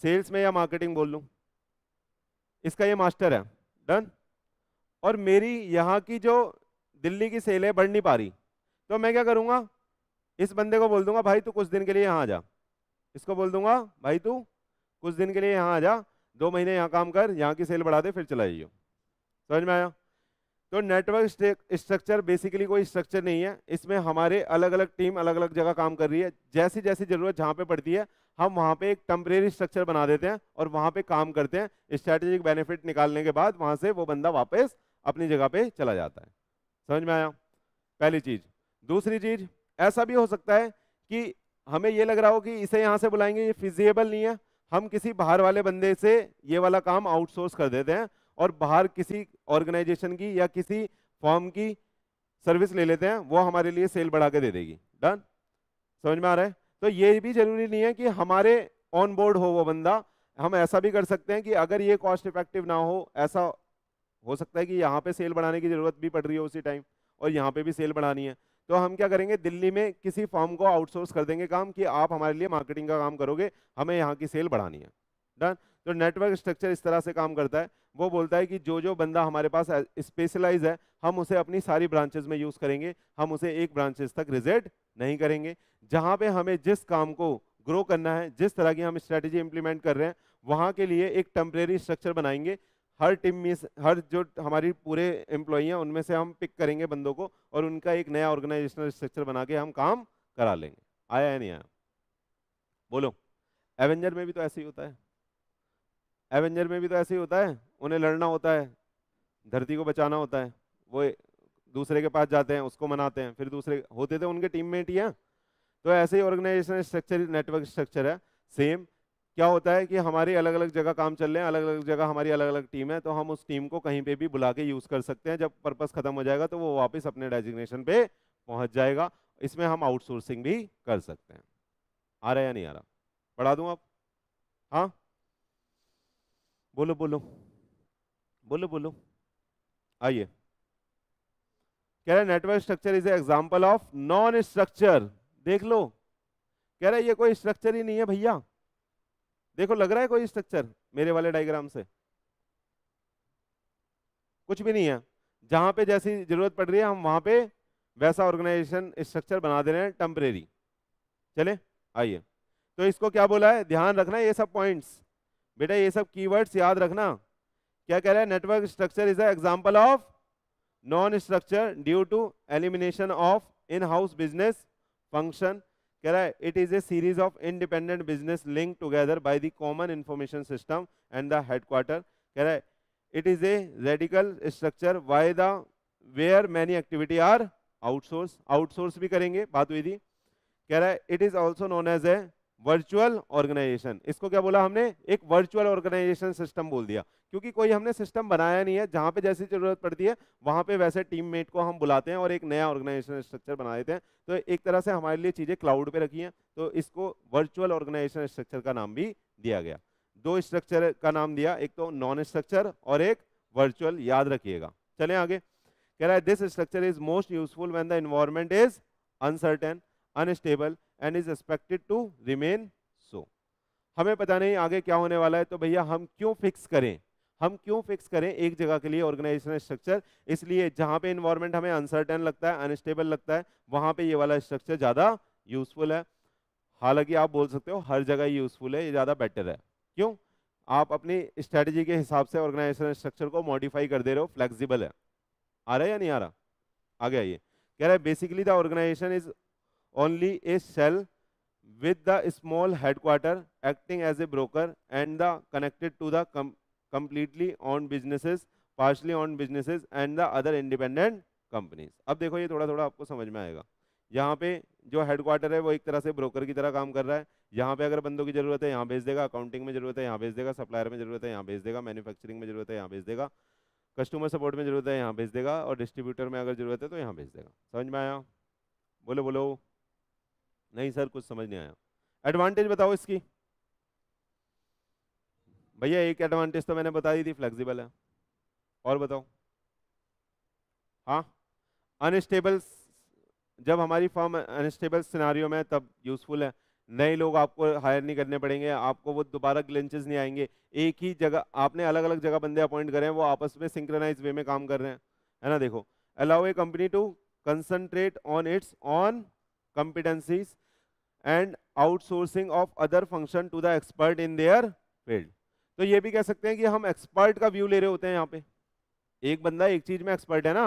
सेल्स में या मार्केटिंग बोल लूँ इसका ये मास्टर है डन और मेरी यहाँ की जो दिल्ली की सेल है बढ़ नहीं पा रही तो मैं क्या करूँगा इस बंदे को बोल दूंगा भाई तू कुछ दिन के लिए यहाँ आ जा इसको बोल दूंगा भाई तू कुछ दिन के लिए यहाँ आ जा दो महीने यहाँ काम कर यहाँ की सेल बढ़ा दे फिर चला जाइए समझ में आया तो नेटवर्क स्ट्रक्चर बेसिकली कोई स्ट्रक्चर नहीं है इसमें हमारे अलग अलग टीम अलग अलग जगह काम कर रही है जैसी जैसी ज़रूरत जहाँ पे पड़ती है हम वहाँ पे एक टम्परेरी स्ट्रक्चर बना देते हैं और वहाँ पे काम करते हैं स्ट्रैटेजिक बेनिफिट निकालने के बाद वहाँ से वो बंदा वापस अपनी जगह पे चला जाता है समझ में आया पहली चीज़ दूसरी चीज ऐसा भी हो सकता है कि हमें ये लग रहा हो कि इसे यहाँ से बुलाएंगे ये फिजिएबल नहीं है हम किसी बाहर वाले बंदे से ये वाला काम आउटसोर्स कर देते हैं और बाहर किसी ऑर्गेनाइजेशन की या किसी फॉर्म की सर्विस ले लेते हैं वो हमारे लिए सेल बढ़ा के दे देगी डन समझ में आ रहा है तो ये भी जरूरी नहीं है कि हमारे ऑन बोर्ड हो वो बंदा हम ऐसा भी कर सकते हैं कि अगर ये कॉस्ट इफेक्टिव ना हो ऐसा हो सकता है कि यहाँ पे सेल बढ़ाने की जरूरत भी पड़ रही है उसी टाइम और यहाँ पे भी सेल बढ़ानी है तो हम क्या करेंगे दिल्ली में किसी फॉर्म को आउटसोर्स कर देंगे काम कि आप हमारे लिए मार्केटिंग का काम करोगे हमें यहाँ की सेल बढ़ानी है डन तो नेटवर्क स्ट्रक्चर इस तरह से काम करता है वो बोलता है कि जो जो बंदा हमारे पास स्पेशलाइज है हम उसे अपनी सारी ब्रांचेज में यूज़ करेंगे हम उसे एक ब्रांचेज तक रिजेक्ट नहीं करेंगे जहाँ पर हमें जिस काम को ग्रो करना है जिस तरह की हम स्ट्रैटेजी इंप्लीमेंट कर रहे हैं वहाँ के लिए एक टेम्परेरी स्ट्रक्चर बनाएंगे हर टीम में हर जो हमारी पूरे एम्प्लॉई हैं उनमें से हम पिक करेंगे बंदों को और उनका एक नया ऑर्गेनाइजेशनल स्ट्रक्चर बना के हम काम करा लेंगे आया है नहीं आया बोलो एवेंजर में भी तो ऐसे ही होता है एवेंजर में भी तो ऐसे ही होता है उन्हें लड़ना होता है धरती को बचाना होता है वो दूसरे के पास जाते हैं उसको मनाते हैं फिर दूसरे होते थे तो उनके टीम मेट हैं तो ऐसे ही ऑर्गेनाइजेशन स्ट्रक्चर नेटवर्क स्ट्रक्चर है सेम क्या होता है कि हमारी अलग अलग जगह काम चल रहे हैं अलग अलग जगह हमारी अलग अलग टीम है तो हम उस टीम को कहीं पे भी बुला के यूज़ कर सकते हैं जब पर्पज़ खत्म हो जाएगा तो वो वापस अपने डेजिग्नेशन पे पहुंच जाएगा इसमें हम आउटसोर्सिंग भी कर सकते हैं आ रहा है या नहीं आ रहा पढ़ा दूँ आप हाँ बोलो बोलो बोलो बोलो आइए कह रहे network structure is example of non structure देख लो कह रहे ये कोई स्ट्रक्चर ही नहीं है भैया देखो लग रहा है कोई स्ट्रक्चर मेरे वाले डायग्राम से कुछ भी नहीं है जहां पे जैसी जरूरत पड़ रही है हम वहां पे वैसा ऑर्गेनाइजेशन स्ट्रक्चर बना दे रहे हैं टेम्परेरी चले आइए तो इसको क्या बोला है ध्यान रखना ये सब पॉइंट्स बेटा ये सब कीवर्ड्स याद रखना क्या कह रहा है network structure is a example of non structure due to elimination of in house business function कह रहा है it is a series of independent business link together by the common information system and the headquarter कह रहा है it is a radical structure why the where many activity are outsource outsource भी करेंगे बात हुई थी कह रहा है it is also known as A virtual organisation इसको क्या बोला हमने एक वर्चुअल ऑर्गेनाइजेशन सिस्टम बोल दिया क्योंकि कोई हमने सिस्टम बनाया नहीं है जहाँ पे जैसी जरूरत पड़ती है वहाँ पे वैसे टीममेट को हम बुलाते हैं और एक नया ऑर्गेनाइजेशन स्ट्रक्चर बना देते हैं तो एक तरह से हमारे लिए चीज़ें क्लाउड पे रखी हैं तो इसको वर्चुअल ऑर्गेनाइजेशन स्ट्रक्चर का नाम भी दिया गया दो स्ट्रक्चर का नाम दिया एक तो नॉन स्ट्रक्चर और एक वर्चुअल याद रखिएगा चले आगे कह रहा है this structure is most useful when the environment is uncertain unstable and is expected to remain so हमें पता नहीं आगे क्या होने वाला है तो भैया हम क्यों फिक्स करें हम क्यों फिक्स करें एक जगह के लिए ऑर्गेनाइजेशनल स्ट्रक्चर इसलिए जहां पे इन्वायरमेंट हमें अनसर्टेन लगता है अनस्टेबल लगता है वहां पे ये वाला स्ट्रक्चर ज़्यादा यूजफुल है हालांकि आप बोल सकते हो हर जगह यूजफुल है ये ज़्यादा बेटर है क्यों आप अपनी स्ट्रेटेजी के हिसाब से ऑर्गेनाइजेशनल स्ट्रक्चर को मॉडिफाई कर दे रहे हो फ्लेक्सिबल है आ रहा है या नहीं आ रहा आ गया ये कह रहा है basically the organisation is only a cell with the small headquarter acting as a broker and the connected to the completely on businesses partially on businesses and the other independent companies अब देखो ये थोड़ा थोड़ा आपको समझ में आएगा यहाँ पे जो हेडक्वार्टर है वो एक तरह से ब्रोकर की तरह काम कर रहा है यहाँ पे अगर बंदों की जरूरत है यहाँ भेज देगा अकाउंटिंग में जरूरत है यहाँ भेज देगा सप्लायर में जरूरत है यहाँ भेज देगा मैन्युफैक्चरिंग में जरूरत है यहाँ भेज देगा कस्टमर सपोर्ट में जरूरत है यहाँ भेज देगा और डिस्ट्रीब्यूटर में अगर जरूरत है तो यहाँ भेज देगा समझ में आया बोलो बोलो नहीं सर कुछ समझ नहीं आया एडवांटेज बताओ इसकी भैया एक एडवांटेज तो मैंने बता दी थी फ्लेक्सिबल है और बताओ हाँ अनस्टेबल जब हमारी फर्म अनस्टेबल सिनारियों में तब यूज़फुल है नए लोग आपको हायर नहीं करने पड़ेंगे आपको वो दोबारा ग्लेंचेज नहीं आएंगे एक ही जगह आपने अलग अलग जगह बंदे अपॉइंट करे हैं वो आपस में सिंक्रनाइज वे में काम कर रहे हैं है ना देखो allow a company to concentrate on its own competencies and outsourcing of other function to the expert in their field तो ये भी कह सकते हैं कि हम एक्सपर्ट का व्यू ले रहे होते हैं यहाँ पे एक बंदा एक चीज में एक्सपर्ट है ना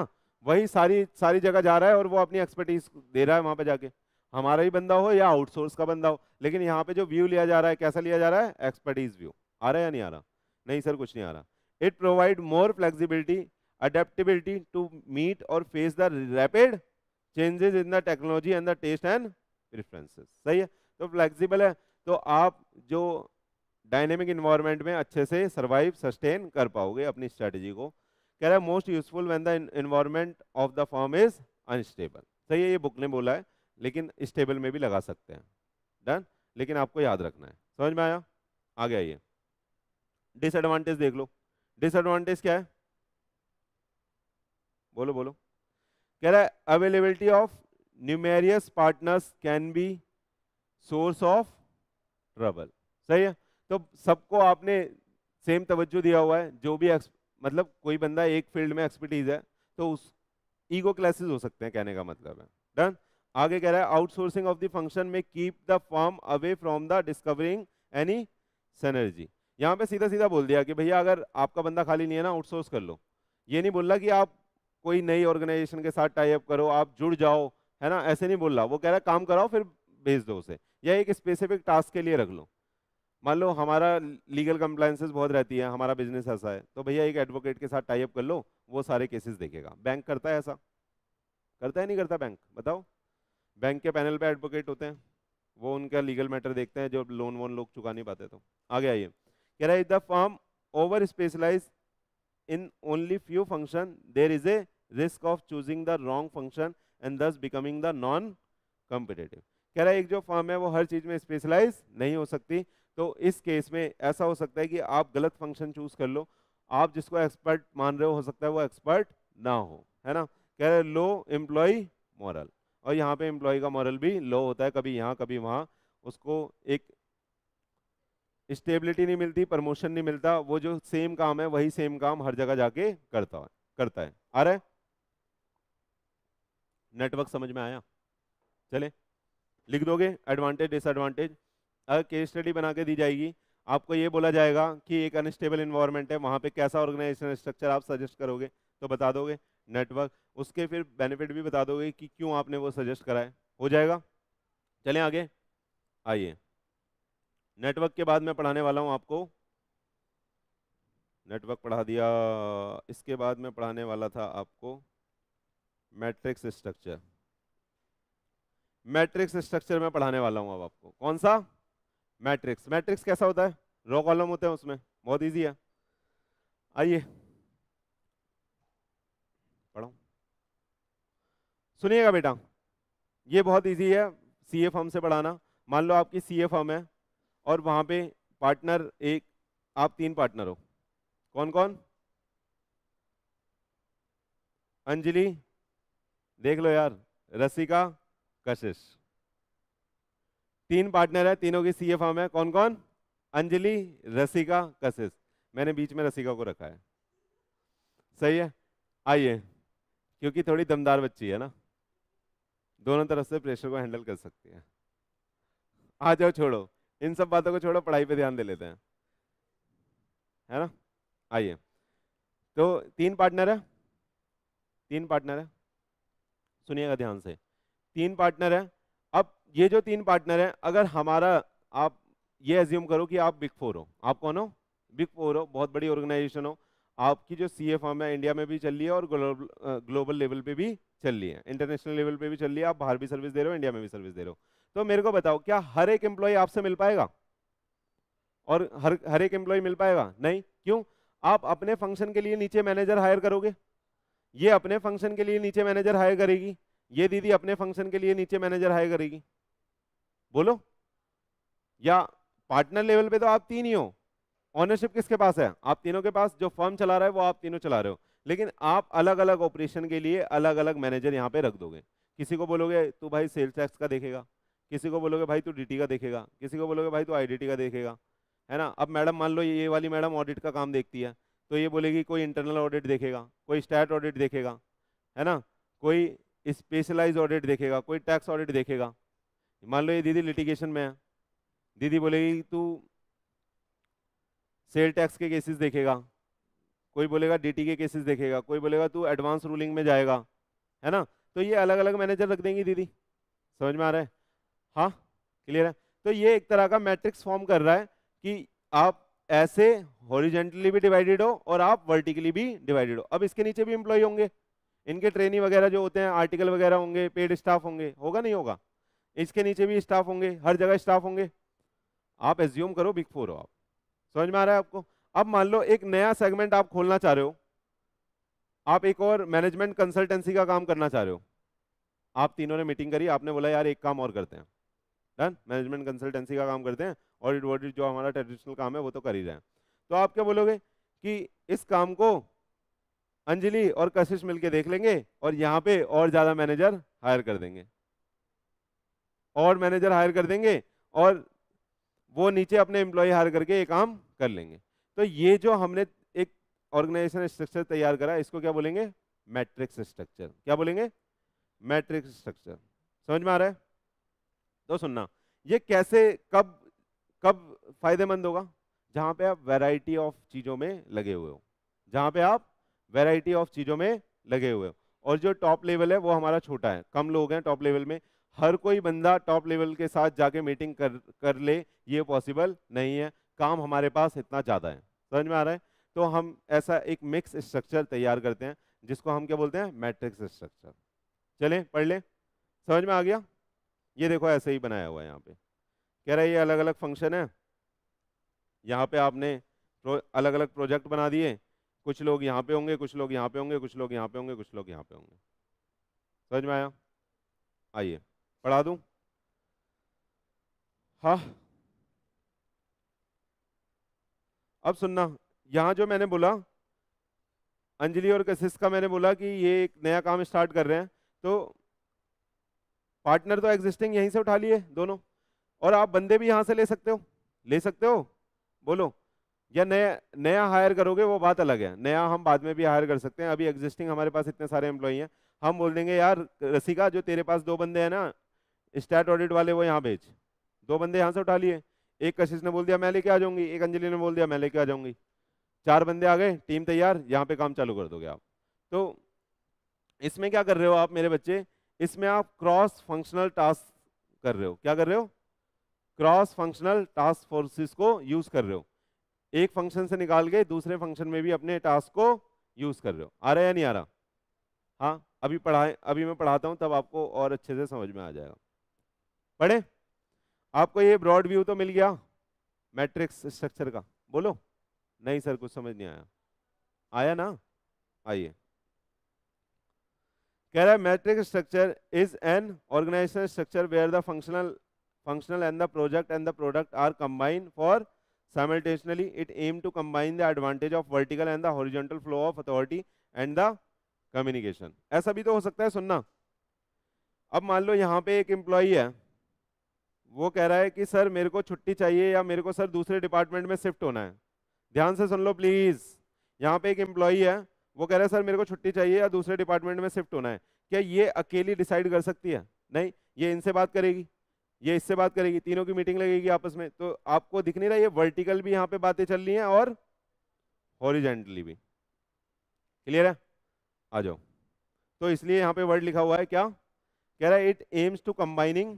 वही सारी सारी जगह जा रहा है और वो अपनी एक्सपर्टीज दे रहा है वहां पे जाके हमारा ही बंदा हो या आउटसोर्स का बंदा हो लेकिन यहाँ पे जो व्यू लिया जा रहा है कैसा लिया जा रहा है एक्सपर्टीज व्यू आ रहा है या नहीं आ रहा नहीं सर कुछ नहीं आ रहा it provide more flexibility adaptability to meet और face the rapid changes in the technology and the taste and preferences सही है तो फ्लेक्सिबल है तो आप जो डायनेमिक इन्वायरमेंट में अच्छे से सर्वाइव सस्टेन कर पाओगे अपनी स्ट्रेटजी को कह रहा है most useful when the environment of the firm is unstable सही है ये बुक ने बोला है लेकिन स्टेबल में भी लगा सकते हैं डन लेकिन आपको याद रखना है समझ में आया आ गया ये डिसएडवांटेज देख लो डिसएडवांटेज क्या है बोलो बोलो कह रहा है availability of numerous partners can be source of trouble सही है तो सबको आपने सेम तवज्जो दिया हुआ है जो भी मतलब कोई बंदा एक फील्ड में एक्सपर्टीज है तो उस ईगो क्लासेस हो सकते हैं कहने का मतलब है डन आगे कह रहा है outsourcing of the function may keep the firm away from the discovering any synergy यहाँ पे सीधा सीधा बोल दिया कि भैया अगर आपका बंदा खाली नहीं है ना आउटसोर्स कर लो ये नहीं बोल रहा कि आप कोई नई ऑर्गेनाइजेशन के साथ टाई अप करो आप जुड़ जाओ है ना ऐसे नहीं बोल रहा वो कह रहा है काम कराओ फिर भेज दो उसे या एक स्पेसिफिक टास्क के लिए रख लो मान लो हमारा लीगल कंप्लाइंसेस बहुत रहती है हमारा बिजनेस ऐसा है तो भैया एक एडवोकेट के साथ टाइप कर लो वो सारे केसेस देखेगा बैंक करता है ऐसा करता है नहीं करता बैंक बताओ बैंक के पैनल पे एडवोकेट होते हैं वो उनका लीगल मैटर देखते हैं जो लोन वोन लोग चुका नहीं पाते तो आगे आइए कह रहा है the firm over specialise in only few function there is a risk of choosing the wrong function and thus becoming the non competitive कह रहा है एक जो फॉर्म है वो हर चीज में स्पेशलाइज नहीं हो सकती तो इस केस में ऐसा हो सकता है कि आप गलत फंक्शन चूज कर लो आप जिसको एक्सपर्ट मान रहे हो सकता है वो एक्सपर्ट ना हो है ना कह रहे लो एम्प्लॉय मॉरल और यहाँ पे एम्प्लॉय का मॉरल भी लो होता है कभी यहाँ कभी वहाँ उसको एक स्टेबिलिटी नहीं मिलती प्रमोशन नहीं मिलता वो जो सेम काम है वही सेम काम हर जगह जाके करता है करता है आ रहा है नेटवर्क समझ में आया चले लिख दोगे एडवांटेज डिसएडवांटेज केस स्टडी बना के दी जाएगी आपको ये बोला जाएगा कि एक अनस्टेबल इन्वायरमेंट है वहाँ पे कैसा ऑर्गेनाइजेशन स्ट्रक्चर आप सजेस्ट करोगे तो बता दोगे नेटवर्क उसके फिर बेनिफिट भी बता दोगे कि क्यों आपने वो सजेस्ट कराए हो जाएगा चलें आगे आइए नेटवर्क के बाद मैं पढ़ाने वाला हूँ आपको नेटवर्क पढ़ा दिया इसके बाद मैं पढ़ाने वाला था आपको मैट्रिक्स स्ट्रक्चर मैट्रिक्स स्ट्रक्चर में पढ़ाने वाला हूँ अब आपको कौन सा मैट्रिक्स मैट्रिक्स कैसा होता है रो कॉलम होते हैं उसमें बहुत ईजी है आइए पढ़ो सुनिएगा बेटा ये बहुत ईजी है सी ए फॉर्म से पढ़ाना मान लो आपकी सी ए फॉर्म है और वहाँ पे पार्टनर एक आप तीन पार्टनर हो कौन कौन अंजलि देख लो यार रसिका कशिश तीन पार्टनर है तीनों की सीए फॉर्म है कौन कौन अंजलि रसिका कशिश मैंने बीच में रसिका को रखा है सही है आइए क्योंकि थोड़ी दमदार बच्ची है ना दोनों तरफ से प्रेशर को हैंडल कर सकती है आ जाओ छोड़ो इन सब बातों को छोड़ो पढ़ाई पे ध्यान दे लेते हैं है ना आइए तो तीन पार्टनर है तीन पार्टनर है सुनिएगा ध्यान से तीन पार्टनर है ये जो तीन पार्टनर हैं अगर हमारा आप ये एज्यूम करो कि आप बिग फोर हो आप कौन हो बिग फोर हो बहुत बड़ी ऑर्गेनाइजेशन हो आपकी जो सी एफ है इंडिया में भी चल रही है और ग्लोबल लेवल पे भी चल रही है इंटरनेशनल लेवल पे भी चल रही है आप बाहर भी सर्विस दे रहे हो इंडिया में भी सर्विस दे रहे हो तो मेरे को बताओ क्या हर एक एम्प्लॉय आपसे मिल पाएगा और हर हर एक एम्प्लॉय मिल पाएगा नहीं क्यों आप अपने फंक्शन के लिए नीचे मैनेजर हायर करोगे ये अपने फंक्शन के लिए नीचे मैनेजर हायर करेगी ये दीदी अपने फंक्शन के लिए नीचे मैनेजर हायर करेगी बोलो या पार्टनर लेवल पे तो आप तीन ही हो ऑनरशिप किसके पास है आप तीनों के पास जो फर्म चला रहा है वो आप तीनों चला रहे हो लेकिन आप अलग अलग ऑपरेशन के लिए अलग अलग मैनेजर यहाँ पे रख दोगे किसी को बोलोगे तू भाई सेल्स टैक्स का देखेगा किसी को बोलोगे भाई तू डीटी का देखेगा किसी को बोलोगे भाई तू आईडीटी का देखेगा है ना अब मैडम मान लो ये वाली मैडम ऑडिट का काम देखती है तो ये बोलेगी कोई इंटरनल ऑडिट देखेगा कोई स्टैट ऑडिट देखेगा है ना कोई स्पेशलाइज ऑडिट देखेगा कोई टैक्स ऑडिट देखेगा मान लो ये दीदी लिटिगेशन में है दीदी बोलेगी तू सेल टैक्स के केसेस देखेगा कोई बोलेगा डीटी के केसेस देखेगा कोई बोलेगा तू एडवांस रूलिंग में जाएगा है ना तो ये अलग अलग मैनेजर रख देंगी दीदी समझ में आ रहा है हाँ क्लियर है तो ये एक तरह का मैट्रिक्स फॉर्म कर रहा है कि आप ऐसे हॉरिजेंटली भी डिवाइडेड हो और आप वर्टिकली भी डिवाइडेड हो अब इसके नीचे भी इंप्लॉय होंगे इनके ट्रेनिंग वगैरह जो होते हैं आर्टिकल वगैरह होंगे पेड स्टाफ होंगे होगा नहीं होगा इसके नीचे भी स्टाफ होंगे हर जगह स्टाफ होंगे आप एज्यूम करो बिग फोर हो आप समझ में आ रहा है आपको अब मान लो एक नया सेगमेंट आप खोलना चाह रहे हो आप एक और मैनेजमेंट कंसल्टेंसी का काम करना चाह रहे हो आप तीनों ने मीटिंग करी आपने बोला यार एक काम और करते हैं डन मैनेजमेंट कंसल्टेंसी का काम करते हैं ऑडिट वॉडिट जो हमारा ट्रेडिशनल काम है वो तो कर ही रहे हैं तो आप क्या बोलोगे कि इस काम को अंजलि और कशिश मिलके देख लेंगे और यहाँ पे और ज़्यादा मैनेजर हायर कर देंगे और मैनेजर हायर कर देंगे और वो नीचे अपने एम्प्लॉय हायर करके ये काम कर लेंगे तो ये जो हमने एक ऑर्गेनाइजेशन स्ट्रक्चर तैयार करा इसको क्या बोलेंगे मैट्रिक्स स्ट्रक्चर क्या बोलेंगे मैट्रिक्स स्ट्रक्चर समझ में आ रहा है तो सुनना ये कैसे कब कब फायदेमंद होगा जहाँ पे आप वैरायटी ऑफ चीज़ों में लगे हुए हो जहाँ पे आप वैरायटी ऑफ चीज़ों में लगे हुए हो और जो टॉप लेवल है वो हमारा छोटा है कम लोग हैं टॉप लेवल में हर कोई बंदा टॉप लेवल के साथ जाके मीटिंग कर कर ले ये पॉसिबल नहीं है काम हमारे पास इतना ज़्यादा है समझ में आ रहा है तो हम ऐसा एक मिक्स स्ट्रक्चर तैयार करते हैं जिसको हम क्या बोलते हैं मैट्रिक्स स्ट्रक्चर चले पढ़ लें समझ में आ गया ये देखो ऐसे ही बनाया हुआ है यहाँ पे कह रहा है ये अलग अलग फंक्शन है यहाँ पे आपने अलग अलग प्रोजेक्ट बना दिए कुछ लोग यहाँ पे होंगे कुछ लोग यहाँ पे होंगे कुछ लोग यहाँ पे होंगे कुछ लोग यहाँ पे होंगे समझ में आया आइए पढ़ा दूं हाँ अब सुनना यहाँ जो मैंने बोला अंजलि और कशिश का मैंने बोला कि ये एक नया काम स्टार्ट कर रहे हैं तो पार्टनर तो एग्जिस्टिंग यहीं से उठा लिए दोनों और आप बंदे भी यहाँ से ले सकते हो ले सकते हो बोलो या नया नया हायर करोगे वो बात अलग है नया हम बाद में भी हायर कर सकते हैं अभी एग्जिस्टिंग हमारे पास इतने सारे एम्प्लॉई हैं हम बोल देंगे यार रसिका जो तेरे पास दो बंदे हैं ना स्टैट ऑडिट वाले वो यहाँ भेज दो बंदे यहाँ से उठा लिए एक कशिश ने बोल दिया मैं लेके आ जाऊंगी एक अंजलि ने बोल दिया मैं लेके आ जाऊंगी चार बंदे आ गए टीम तैयार यहाँ पे काम चालू कर दोगे आप तो इसमें क्या कर रहे हो आप मेरे बच्चे इसमें आप क्रॉस फंक्शनल टास्क कर रहे हो क्या कर रहे हो क्रॉस फंक्शनल टास्क फोर्सेस को यूज कर रहे हो एक फंक्शन से निकाल के दूसरे फंक्शन में भी अपने टास्क को यूज कर रहे हो आ रहा है या नहीं आ रहा हाँ अभी पढ़ाए अभी मैं पढ़ाता हूँ तब आपको और अच्छे से समझ में आ जाएगा पढ़े आपको ये ब्रॉड व्यू तो मिल गया मैट्रिक्स स्ट्रक्चर का बोलो नहीं सर कुछ समझ नहीं आया आया ना आइए कह रहा है matrix structure is an organisation structure where the functional functional and the project and the product are combined for simultaneously it aim to combine the advantage of vertical and the horizontal flow of authority and the communication ऐसा भी तो हो सकता है सुनना अब मान लो यहाँ पे एक एम्प्लॉई है वो कह रहा है कि सर मेरे को छुट्टी चाहिए या मेरे को सर दूसरे डिपार्टमेंट में शिफ्ट होना है ध्यान से सुन लो प्लीज़ यहाँ पे एक एम्प्लॉई है वो कह रहा है सर मेरे को छुट्टी चाहिए या दूसरे डिपार्टमेंट में शिफ्ट होना है क्या ये अकेली डिसाइड कर सकती है नहीं ये इनसे बात करेगी ये इससे बात करेगी तीनों की मीटिंग लगेगी आपस में तो आपको दिख नहीं रहा ये वर्टिकल भी यहाँ पे बातें चल रही हैं और हॉरिजेंटली भी क्लियर है आ जाओ तो इसलिए यहाँ पे वर्ड लिखा हुआ है क्या कह रहा है it aims to combining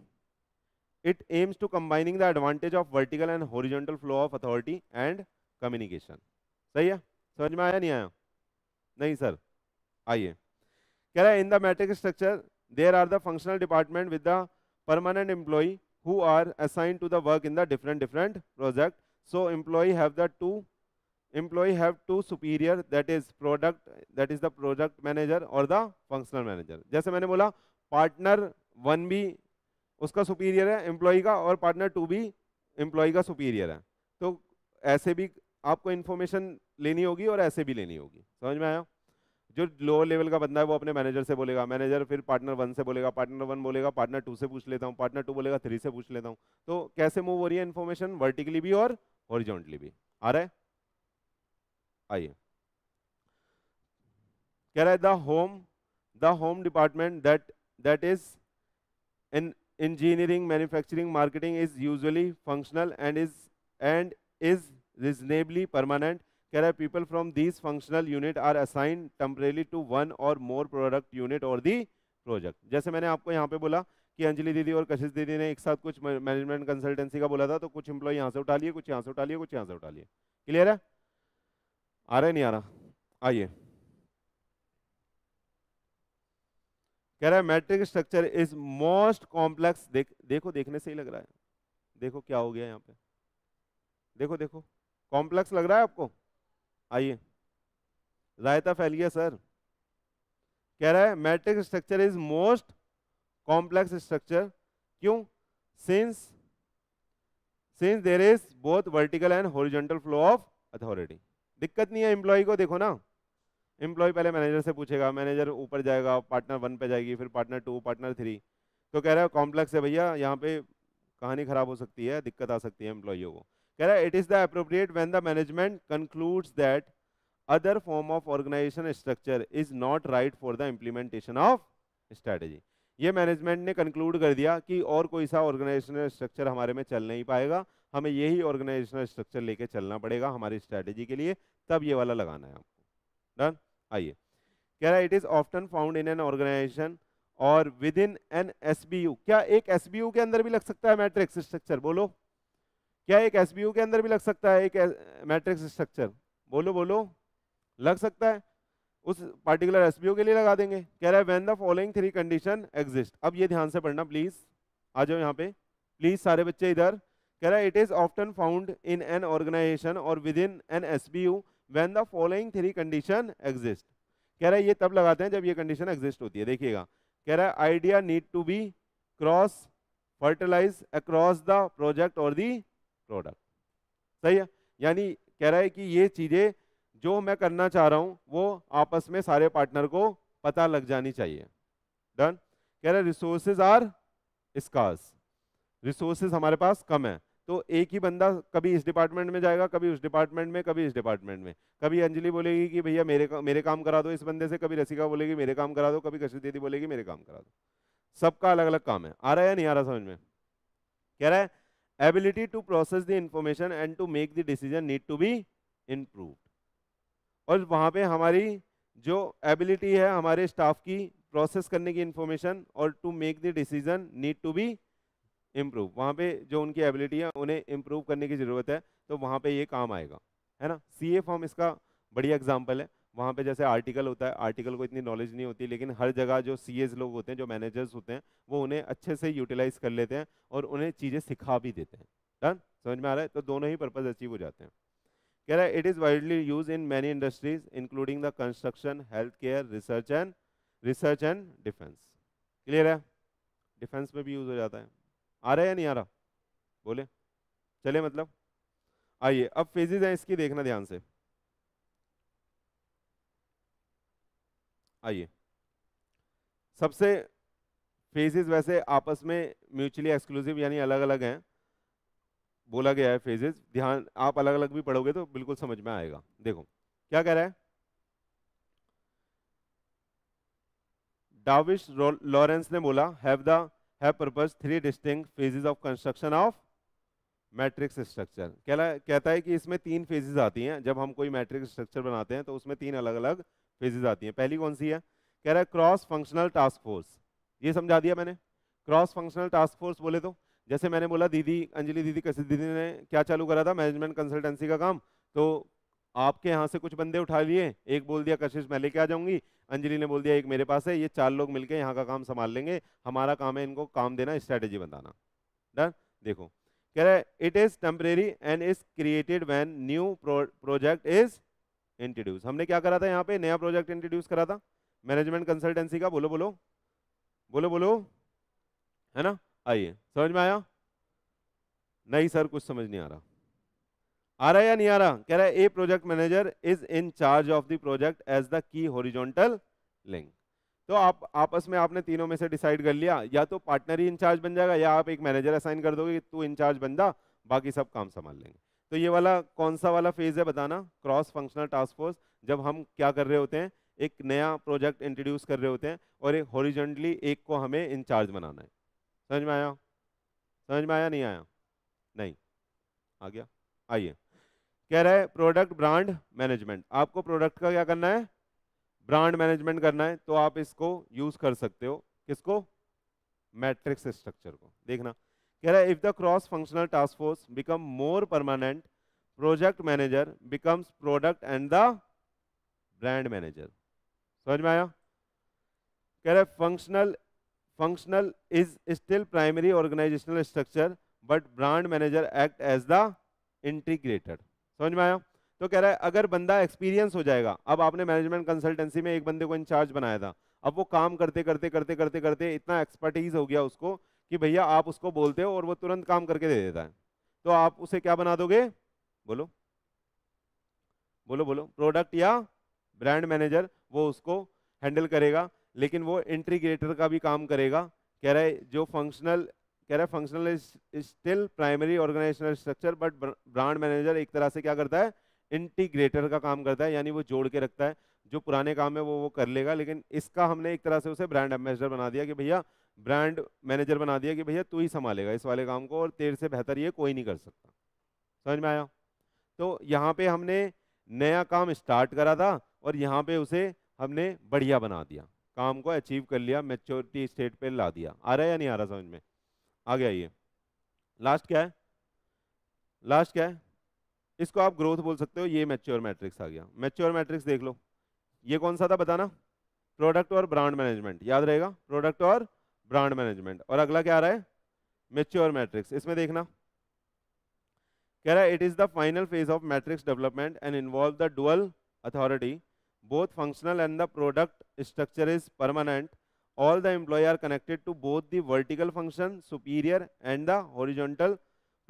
it aims to combining the advantage of vertical and horizontal flow of authority and communication सही है समझ में आया नहीं आया नहीं सर आइए कह रहा है in the matrix structure there are the functional department with the permanent employee who are assigned to the work in the different different project so employee have the two employee have two superior that is product that is the product manager or the functional manager जैसे मैंने बोला partner one भी उसका superior है employee का और partner two भी employee का सुपीरियर है तो ऐसे भी आपको इन्फॉर्मेशन लेनी होगी और ऐसे भी लेनी होगी समझ में आया जो लोअर लेवल का बंदा है वो अपने मैनेजर से बोलेगा मैनेजर फिर पार्टनर वन से बोलेगा पार्टनर वन बोलेगा पार्टनर टू से पूछ लेता हूँ पार्टनर टू बोलेगा थ्री से पूछ लेता हूँ तो कैसे मूव हो रही है इन्फॉर्मेशन वर्टिकली भी और हॉरिजॉन्टली भी आ रहा है आइए कह रहा है the home the home department that that is in engineering manufacturing marketing is usually functional and is and is reasonably permanent keh people from these functional unit are assigned temporarily to one or more product unit or the project जैसे मैंने आपको यहाँ पे बोला कि अंजलि दीदी और कशिश दीदी ने एक साथ कुछ मैनेजमेंट कंसल्टेंसी का बोला था तो कुछ एम्प्लॉय यहाँ से उठा लिए कुछ यहाँ से उठा लिए कुछ यहाँ से उठा लिए क्लियर है आ रहा है नहीं आ रहा आइए कह रहा है matrix structure is most complex देख देखो देखने से ही लग रहा है देखो क्या हो गया यहाँ पे देखो देखो कॉम्प्लेक्स लग रहा है आपको आइए रायता तो फैल गया सर कह रहा है matrix structure is most complex structure क्यों since since there is both vertical and horizontal flow of authority दिक्कत नहीं है एम्प्लॉय को देखो ना एम्प्लॉय पहले मैनेजर से पूछेगा मैनेजर ऊपर जाएगा पार्टनर वन पे जाएगी फिर पार्टनर टू पार्टनर थ्री तो कह रहा है कॉम्प्लेक्स है भैया यहाँ पे कहानी खराब हो सकती है दिक्कत आ सकती है एम्प्लॉयों को कह रहा है it is the appropriate when the management concludes that other form of organisation structure is not right for the implementation of strategy ये मैनेजमेंट ने कंक्लूड कर दिया कि और कोई सा ऑर्गेनाइजेशनल स्ट्रक्चर हमारे में चल नहीं पाएगा हमें यही ऑर्गेनाइजेशनल स्ट्रक्चर लेके चलना पड़ेगा हमारी स्ट्रैटेजी के लिए तब ये वाला लगाना है आपको डन आइए कह रहा है it is often found in an organisation और विद इन एन एस क्या एक एस के अंदर भी लग सकता है मैट्रिक्स स्ट्रक्चर बोलो क्या एक एस के अंदर भी लग सकता है एक मैट्रिक्स स्ट्रक्चर बोलो बोलो लग सकता है उस पार्टिकुलर एस के लिए लगा देंगे कह रहा है when the following three condition exist अब ये ध्यान से पढ़ना प्लीज आ जाओ यहाँ पे प्लीज सारे बच्चे इधर कह रहा है it is often found in an organisation और within an S when the following three condition exist कह रहा है ये तब लगाते हैं जब ये कंडीशन एग्जिस्ट होती है देखिएगा कह रहा है idea need to be cross fertilise across the project और दी प्रोडक्ट सही है यानी कह रहा है कि ये चीज़ें जो मैं करना चाह रहा हूँ वो आपस में सारे पार्टनर को पता लग जानी चाहिए डन कह रहा है रिसोर्सेज आर स्कार्स रिसोर्सेज हमारे पास कम है तो एक ही बंदा कभी इस डिपार्टमेंट में जाएगा कभी उस डिपार्टमेंट में कभी इस डिपार्टमेंट में कभी अंजलि बोलेगी कि भैया मेरे का, मेरे काम करा दो इस बंदे से कभी रसिका बोलेगी मेरे काम करा दो कभी कश्य दीदी बोलेगी मेरे काम करा दो सबका अलग अलग काम है आ रहा है नहीं आ रहा समझ में कह रहा है ability to process the information and to make the decision need to be improve और वहाँ पर हमारी जो एबिलिटी है हमारे स्टाफ की प्रोसेस करने की इन्फॉर्मेशन और to make the decision need to be improve वहाँ पे जो उनकी एबिलिटी है उन्हें इम्प्रूव करने की ज़रूरत है तो वहाँ पे ये काम आएगा है ना सी ए फॉर्म इसका बढ़िया एग्जाम्पल है वहाँ पे जैसे आर्टिकल होता है आर्टिकल को इतनी नॉलेज नहीं होती लेकिन हर जगह जो सी लोग होते हैं जो मैनेजर्स होते हैं वो उन्हें अच्छे से यूटिलाइज कर लेते हैं और उन्हें चीज़ें सिखा भी देते हैं डन समझ में आ रहा है तो दोनों ही पर्पज़ अचीव हो जाते हैं कह रहा है it is widely use in many industries including the construction health care research and research and defence clear है डिफेंस में भी यूज़ हो जाता है आ रहा है या नहीं आ रहा बोले चले मतलब आइए अब फेजेज हैं इसकी देखना ध्यान से आइए सबसे फेजेज वैसे आपस में म्यूचुअली एक्सक्लूसिव यानी अलग अलग हैं बोला गया है फेजेज ध्यान आप अलग अलग भी पढ़ोगे तो बिल्कुल समझ में आएगा देखो क्या कह रहा है डाविश लॉरेंस ने बोला have the have proposed three distinct phases of construction of matrix structure कहला कहता है कि इसमें तीन फेजेज आती हैं जब हम कोई मैट्रिक्स स्ट्रक्चर बनाते हैं तो उसमें तीन अलग अलग फेजेज आती हैं पहली कौन सी है कह रहा है क्रॉस फंक्शनल टास्क फोर्स ये समझा दिया मैंने क्रॉस फंक्शनल टास्क फोर्स बोले तो जैसे मैंने बोला दीदी अंजलि दीदी कैसे दीदी ने क्या चालू करा था मैनेजमेंट कंसल्टेंसी का काम तो आपके यहाँ से कुछ बंदे उठा लिए एक बोल दिया कशिश मैं लेके आ जाऊंगी अंजलि ने बोल दिया एक मेरे पास है ये चार लोग मिलकर यहाँ का काम संभाल लेंगे हमारा काम है इनको काम देना स्ट्रैटेजी बताना डन देखो कह रहे it is temporary and is created when new project is introduce हमने क्या करा था यहाँ पे नया प्रोजेक्ट इंट्रोड्यूस करा था मैनेजमेंट कंसल्टेंसी का बोलो बोलो बोलो बोलो है ना आइए समझ में आया नहीं सर कुछ समझ नहीं आ रहा आ रहा है या नहीं आ रहा कह रहा है a project manager is in charge of the project as the key horizontal link तो आप आपस में आपने तीनों में से डिसाइड कर लिया या तो पार्टनर ही इंचार्ज बन जाएगा या आप एक मैनेजर असाइन कर दोगे कि तू इंचार्ज बन जा बाकी सब काम संभाल लेंगे तो ये वाला कौन सा वाला फेज है बताना क्रॉस फंक्शनल टास्क फोर्स जब हम क्या कर रहे होते हैं एक नया प्रोजेक्ट इंट्रोड्यूस कर रहे होते हैं और एक होरिजेंटली एक को हमें इंचार्ज बनाना है समझ में आया समझ में आया नहीं आया नहीं आ गया आइए कह रहा है प्रोडक्ट ब्रांड मैनेजमेंट आपको प्रोडक्ट का क्या करना है ब्रांड मैनेजमेंट करना है तो आप इसको यूज कर सकते हो किसको मैट्रिक्स स्ट्रक्चर को देखना कह रहा है if the cross functional task force become more permanent project manager becomes product and the brand manager समझ में आया कह रहा है functional functional is still primary organizational structure but brand manager act as the integrated समझ में आया तो कह रहा है अगर बंदा एक्सपीरियंस हो जाएगा अब आपने मैनेजमेंट कंसल्टेंसी में एक बंदे को इंचार्ज बनाया था अब वो काम करते करते करते करते करते इतना एक्सपर्टीज हो गया उसको कि भैया आप उसको बोलते हो और वो तुरंत काम करके दे देता है तो आप उसे क्या बना दोगे बोलो बोलो बोलो प्रोडक्ट या ब्रांड मैनेजर वो उसको हैंडल करेगा लेकिन वो इंट्रीग्रेटर का भी काम करेगा कह रहा है जो फंक्शनल कह functional is still primary organizational structure but brand manager एक तरह से क्या करता है इंटीग्रेटर का, का काम करता है यानी वो जोड़ के रखता है जो पुराने काम है वो वो कर लेगा लेकिन इसका हमने एक तरह से उसे ब्रांड एम्बेसडर बना दिया कि भैया ब्रांड मैनेजर बना दिया कि भैया तू ही संभालेगा इस वाले काम को और तेर से बेहतर ये कोई नहीं कर सकता समझ में आया तो यहाँ पे हमने नया काम स्टार्ट करा था और यहाँ पे उसे हमने बढ़िया बना दिया काम को अचीव कर लिया मेच्योरिटी स्टेट पे ला दिया आ रहा है या नहीं आ रहा समझ में आ गया ये लास्ट क्या है लास्ट क्या है इसको आप ग्रोथ बोल सकते हो ये मैच्योर मैट्रिक्स आ गया मैच्योर मैट्रिक्स देख लो ये कौन सा था बताना प्रोडक्ट और ब्रांड मैनेजमेंट याद रहेगा प्रोडक्ट और ब्रांड मैनेजमेंट और अगला क्या आ रहा है मेच्योर मैट्रिक्स इसमें देखना कह रहा है it is the final phase of matrix development and involve the dual authority both functional and the product structure is permanent all the employee are connected to both the vertical function superior and the horizontal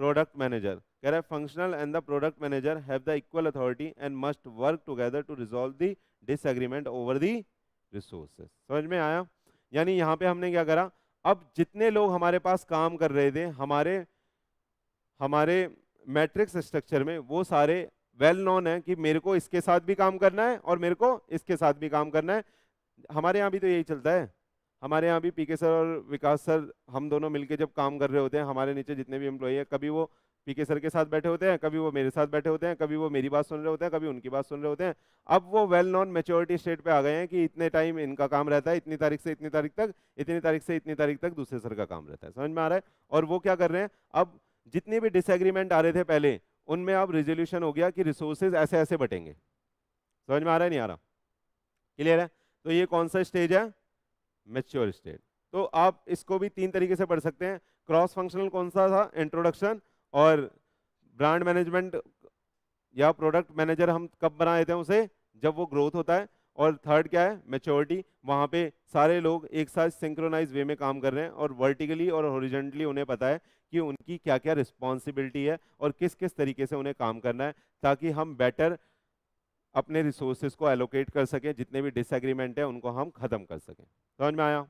product manager keh raha functional and the product manager have the equal authority and must work together to resolve the disagreement over the resources समझ में आया यानी यहाँ पे हमने क्या करा अब जितने लोग हमारे पास काम कर रहे थे हमारे हमारे मैट्रिक्स स्ट्रक्चर में वो सारे वेल नोन है कि मेरे को इसके साथ भी काम करना है और मेरे को इसके साथ भी काम करना है हमारे यहाँ भी तो यही चलता है हमारे यहाँ भी पीके सर और विकास सर हम दोनों मिलके जब काम कर रहे होते हैं हमारे नीचे जितने भी एम्प्लॉई हैं कभी वो पीके सर के साथ बैठे होते हैं कभी वो मेरे साथ बैठे होते हैं कभी वो मेरी बात सुन रहे होते हैं कभी उनकी बात सुन रहे होते हैं अब वो वेल नॉन मेच्योरिटी स्टेट पे आ गए हैं कि इतने टाइम इनका काम रहता है इतनी तारीख से इतनी तारीख तक इतनी तारीख से इतनी तारीख तक दूसरे सर का काम रहता है समझ में आ रहा है और वो क्या कर रहे हैं अब जितने भी डिसएग्रीमेंट आ रहे थे पहले उनमें अब रिजोल्यूशन हो गया कि रिसोर्सेज ऐसे ऐसे बटेंगे समझ में आ रहा है नहीं आ रहा क्लियर है तो ये कौन सा स्टेज है मेच्योर स्टेट तो आप इसको भी तीन तरीके से पढ़ सकते हैं क्रॉस फंक्शनल कौन सा था इंट्रोडक्शन और ब्रांड मैनेजमेंट या प्रोडक्ट मैनेजर हम कब बना देते हैं उसे जब वो ग्रोथ होता है और थर्ड क्या है मेच्योरिटी वहाँ पे सारे लोग एक साथ सिंक्रोनाइज वे में काम कर रहे हैं और वर्टिकली और ओरिजेंटली उन्हें पता है कि उनकी क्या क्या रिस्पॉन्सिबिलिटी है और किस किस तरीके से उन्हें काम करना है ताकि हम बेटर अपने रिसोर्सेज को एलोकेट कर सकें जितने भी डिसएग्रीमेंट है उनको हम खत्म कर सकें समझ में आया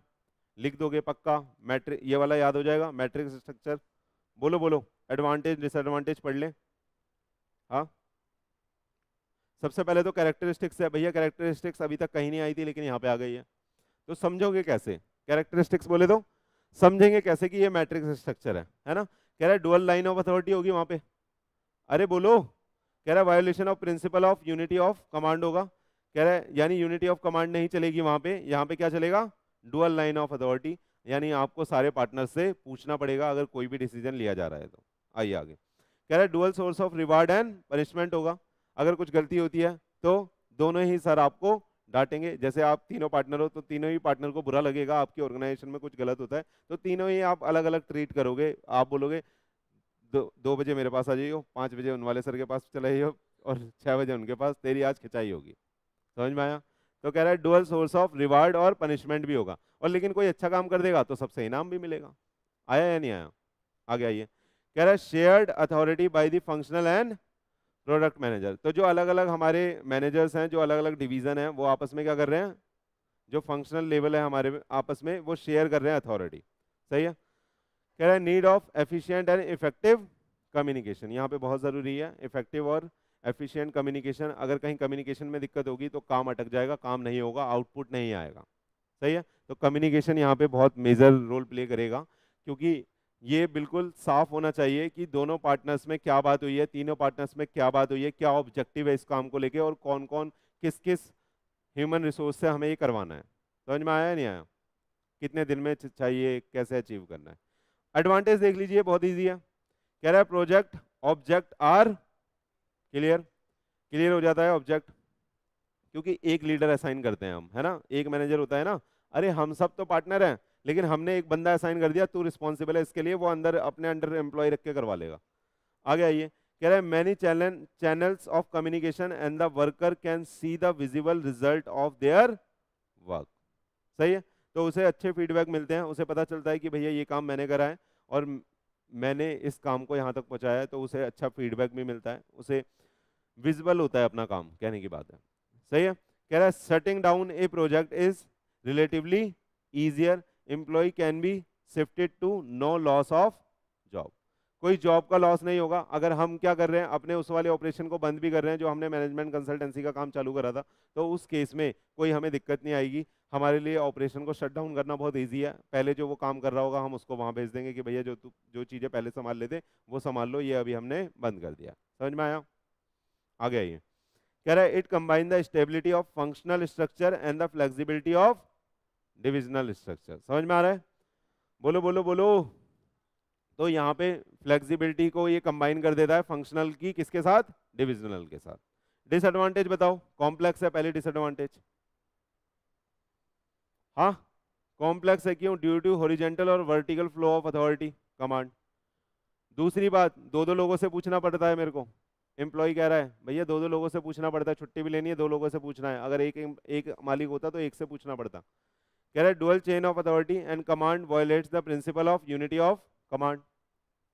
लिख दोगे पक्का मैट्रिक ये वाला याद हो जाएगा मैट्रिक स्ट्रक्चर बोलो बोलो एडवांटेज डिसएडवांटेज पढ़ लें हाँ सबसे पहले तो कैरेक्टरिस्टिक्स है भैया कैरेक्टरिस्टिक्स अभी तक कहीं नहीं आई थी लेकिन यहाँ पे आ गई है तो समझोगे कैसे कैरेक्टरिस्टिक्स बोले तो समझेंगे कैसे कि ये मैट्रिक्स स्ट्रक्चर है है ना कह रहा है डुअल लाइन ऑफ अथॉरिटी होगी वहाँ पे अरे बोलो कह रहा है violation of principle of unity of command होगा कह रहा है यानी यूनिटी ऑफ कमांड नहीं चलेगी वहाँ पे यहाँ पे क्या चलेगा डुअल लाइन ऑफ अथॉरिटी यानी आपको सारे पार्टनर से पूछना पड़ेगा अगर कोई भी डिसीजन लिया जा रहा है तो आइए आगे कह रहा है dual source of reward and punishment होगा अगर कुछ गलती होती है तो दोनों ही सर आपको डांटेंगे जैसे आप तीनों पार्टनर हो तो तीनों ही पार्टनर को बुरा लगेगा आपकी ऑर्गेनाइजेशन में कुछ गलत होता है तो तीनों ही आप अलग अलग ट्रीट करोगे आप बोलोगे दो दो बजे मेरे पास आ जाइयो पाँच बजे उन वाले सर के पास चले जाइयो और छः बजे उनके पास तेरी आज खिंचाई होगी समझ में आया तो कह रहा है डुअल सोर्स ऑफ रिवार्ड और पनिशमेंट भी होगा और लेकिन कोई अच्छा काम कर देगा तो सबसे इनाम भी मिलेगा आया या नहीं आया आगे आइए कह रहा है shared authority by the functional and product manager तो जो अलग अलग हमारे मैनेजर्स हैं जो अलग अलग डिवीज़न हैं वो आपस में क्या कर रहे हैं जो फंक्शनल लेवल है हमारे आपस में वो शेयर कर रहे हैं अथॉरिटी सही है कह रहा है need of efficient and effective communication यहाँ पे बहुत ज़रूरी है इफेक्टिव और एफिशिएंट कम्युनिकेशन अगर कहीं कम्युनिकेशन में दिक्कत होगी तो काम अटक जाएगा काम नहीं होगा आउटपुट नहीं आएगा सही है तो कम्युनिकेशन यहाँ पे बहुत मेजर रोल प्ले करेगा क्योंकि ये बिल्कुल साफ होना चाहिए कि दोनों पार्टनर्स में क्या बात हुई है तीनों पार्टनर्स में क्या बात हुई है क्या ऑब्जेक्टिव है इस काम को लेकर और कौन कौन किस किस ह्यूमन रिसोर्स से हमें ये करवाना है समझ में आया नहीं आया कितने दिन में चाहिए कैसे अचीव करना है एडवांटेज देख लीजिए बहुत ईजी है कह रहा है project object are clear clear हो जाता है ऑब्जेक्ट क्योंकि एक लीडर असाइन करते हैं हम है ना एक मैनेजर होता है ना अरे हम सब तो पार्टनर हैं लेकिन हमने एक बंदा असाइन कर दिया तू रिस्पॉन्सिबल है इसके लिए वो अंदर अपने अंडर एम्प्लॉय रख के करवा लेगा आगे आइए कह रहे हैं many channel channels of communication and the worker can see the visible result of their work सही है तो उसे अच्छे फीडबैक मिलते हैं उसे पता चलता है कि भैया ये काम मैंने करा है और मैंने इस काम को यहाँ तक पहुँचाया है तो उसे अच्छा फीडबैक भी मिलता है उसे विजिबल होता है अपना काम कहने की बात है सही है कह रहा है shutting down a project is relatively easier employ can be shifted to no loss of job कोई जॉब का लॉस नहीं होगा अगर हम क्या कर रहे हैं अपने उस वाले ऑपरेशन को बंद भी कर रहे हैं जो हमने मैनेजमेंट कंसल्टेंसी का काम चालू करा था तो उस केस में कोई हमें दिक्कत नहीं आएगी हमारे लिए ऑपरेशन को शट डाउन करना बहुत ईजी है पहले जो वो काम कर रहा होगा हम उसको वहाँ भेज देंगे कि भैया जो जो चीज़ें पहले संभाल लेते वो संभाल लो ये अभी हमने बंद कर दिया समझ में आया आगे आइए कह रहा है it combine the stability of functional structure and the flexibility of divisional structure समझ में आ रहा है बोलो बोलो बोलो तो यहाँ पे फ्लेक्सिबिलिटी को ये कंबाइन कर देता है फंक्शनल की किसके साथ डिविजनल के साथ डिसएडवांटेज बताओ कॉम्प्लेक्स है पहले डिसएडवांटेज हाँ कॉम्प्लेक्स है क्यों ड्यू टू हॉरिजेंटल और vertical flow of authority command दूसरी बात दो दो लोगों से पूछना पड़ता है मेरे को एम्प्लॉय कह रहा है भैया दो दो लोगों से पूछना पड़ता है छुट्टी भी लेनी है दो लोगों से पूछना है अगर एक एक मालिक होता तो एक से पूछना पड़ता कह रहा है dual chain of authority and command violates the principle of unity of command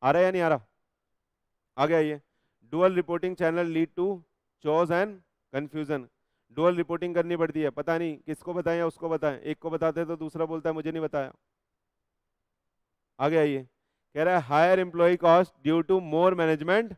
आ रहा है या नहीं आ रहा आ गया ये dual reporting channel lead to chaos and confusion dual reporting करनी पड़ती है पता नहीं किसको बताएं या उसको बताएं एक को बताते तो दूसरा बोलता है मुझे नहीं बताया आ गया ये कह रहा है higher employ cost due to more management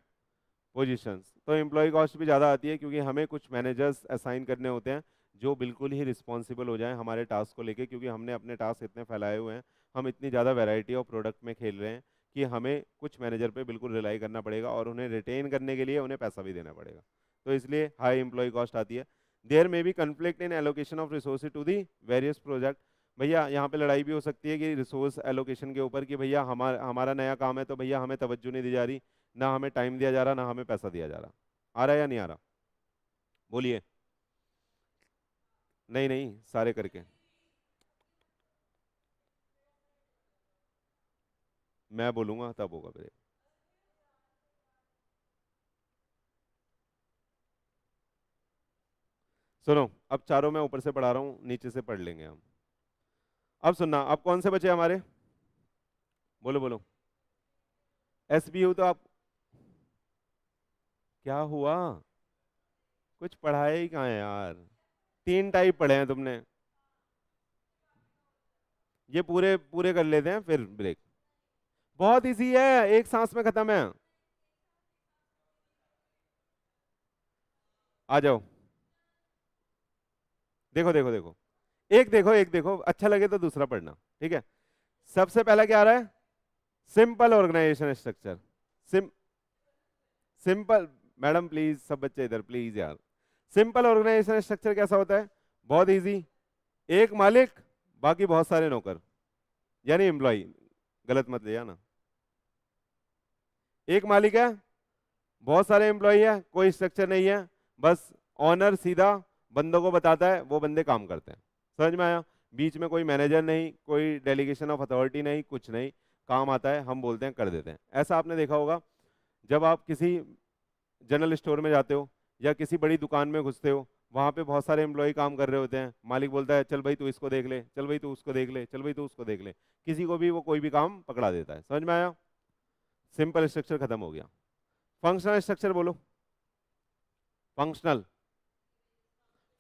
positions तो एम्प्लॉय कॉस्ट भी ज़्यादा आती है क्योंकि हमें कुछ मैनेजर्स असाइन करने होते हैं जो बिल्कुल ही रिस्पॉन्सिबल हो जाएं हमारे टास्क को लेके क्योंकि हमने अपने टास्क इतने फैलाए हुए हैं हम इतनी ज़्यादा वैरायटी ऑफ प्रोडक्ट में खेल रहे हैं कि हमें कुछ मैनेजर पे बिल्कुल रिलाई करना पड़ेगा और उन्हें रिटेन करने के लिए उन्हें पैसा भी देना पड़ेगा तो इसलिए हाई एम्प्लॉय कॉस्ट आती है there may be conflict in allocation of resource to the various project भैया यहाँ पे लड़ाई भी हो सकती है कि रिसोर्स एलोकेशन के ऊपर कि भैया हमारा हमारा नया काम है तो भैया हमें तवज्जो नहीं दी जा रही ना हमें टाइम दिया जा रहा ना हमें पैसा दिया जा रहा आ रहा है या नहीं आ रहा बोलिए नहीं नहीं सारे करके मैं बोलूंगा तब होगा ब्रेक सुनो अब चारों मैं ऊपर से पढ़ा रहा हूं नीचे से पढ़ लेंगे हम अब सुनना अब कौन से बचे हमारे बोलो बोलो एस तो आप क्या हुआ कुछ पढ़ाया ही कहा है यार तीन टाइप पढ़े हैं तुमने ये पूरे पूरे कर लेते हैं फिर ब्रेक बहुत इजी है एक सांस में खत्म है आ जाओ देखो देखो देखो एक देखो एक देखो अच्छा लगे तो दूसरा पढ़ना ठीक है सबसे पहला क्या आ रहा है सिंपल ऑर्गेनाइजेशन स्ट्रक्चर सिम सिंपल मैडम प्लीज सब बच्चे इधर प्लीज यार सिंपल ऑर्गेनाइजेशन स्ट्रक्चर कैसा होता है बहुत इजी एक मालिक बाकी बहुत सारे नौकर यानी एम्प्लॉय गलत मत ले जाना एक मालिक है बहुत सारे एम्प्लॉय है कोई स्ट्रक्चर नहीं है बस ऑनर सीधा बंदों को बताता है वो बंदे काम करते हैं समझ में आया बीच में कोई मैनेजर नहीं कोई डेलीगेशन ऑफ अथॉरिटी नहीं कुछ नहीं काम आता है हम बोलते हैं कर देते हैं ऐसा आपने देखा होगा जब आप किसी जनरल स्टोर में जाते हो या किसी बड़ी दुकान में घुसते हो वहाँ पे बहुत सारे एम्प्लॉय काम कर रहे होते हैं मालिक बोलता है चल भाई तू इसको देख ले चल भाई तू उसको देख ले चल भाई तू उसको देख ले किसी को भी वो कोई भी काम पकड़ा देता है समझ में आया सिंपल स्ट्रक्चर खत्म हो गया फंक्शनल स्ट्रक्चर बोलो फंक्शनल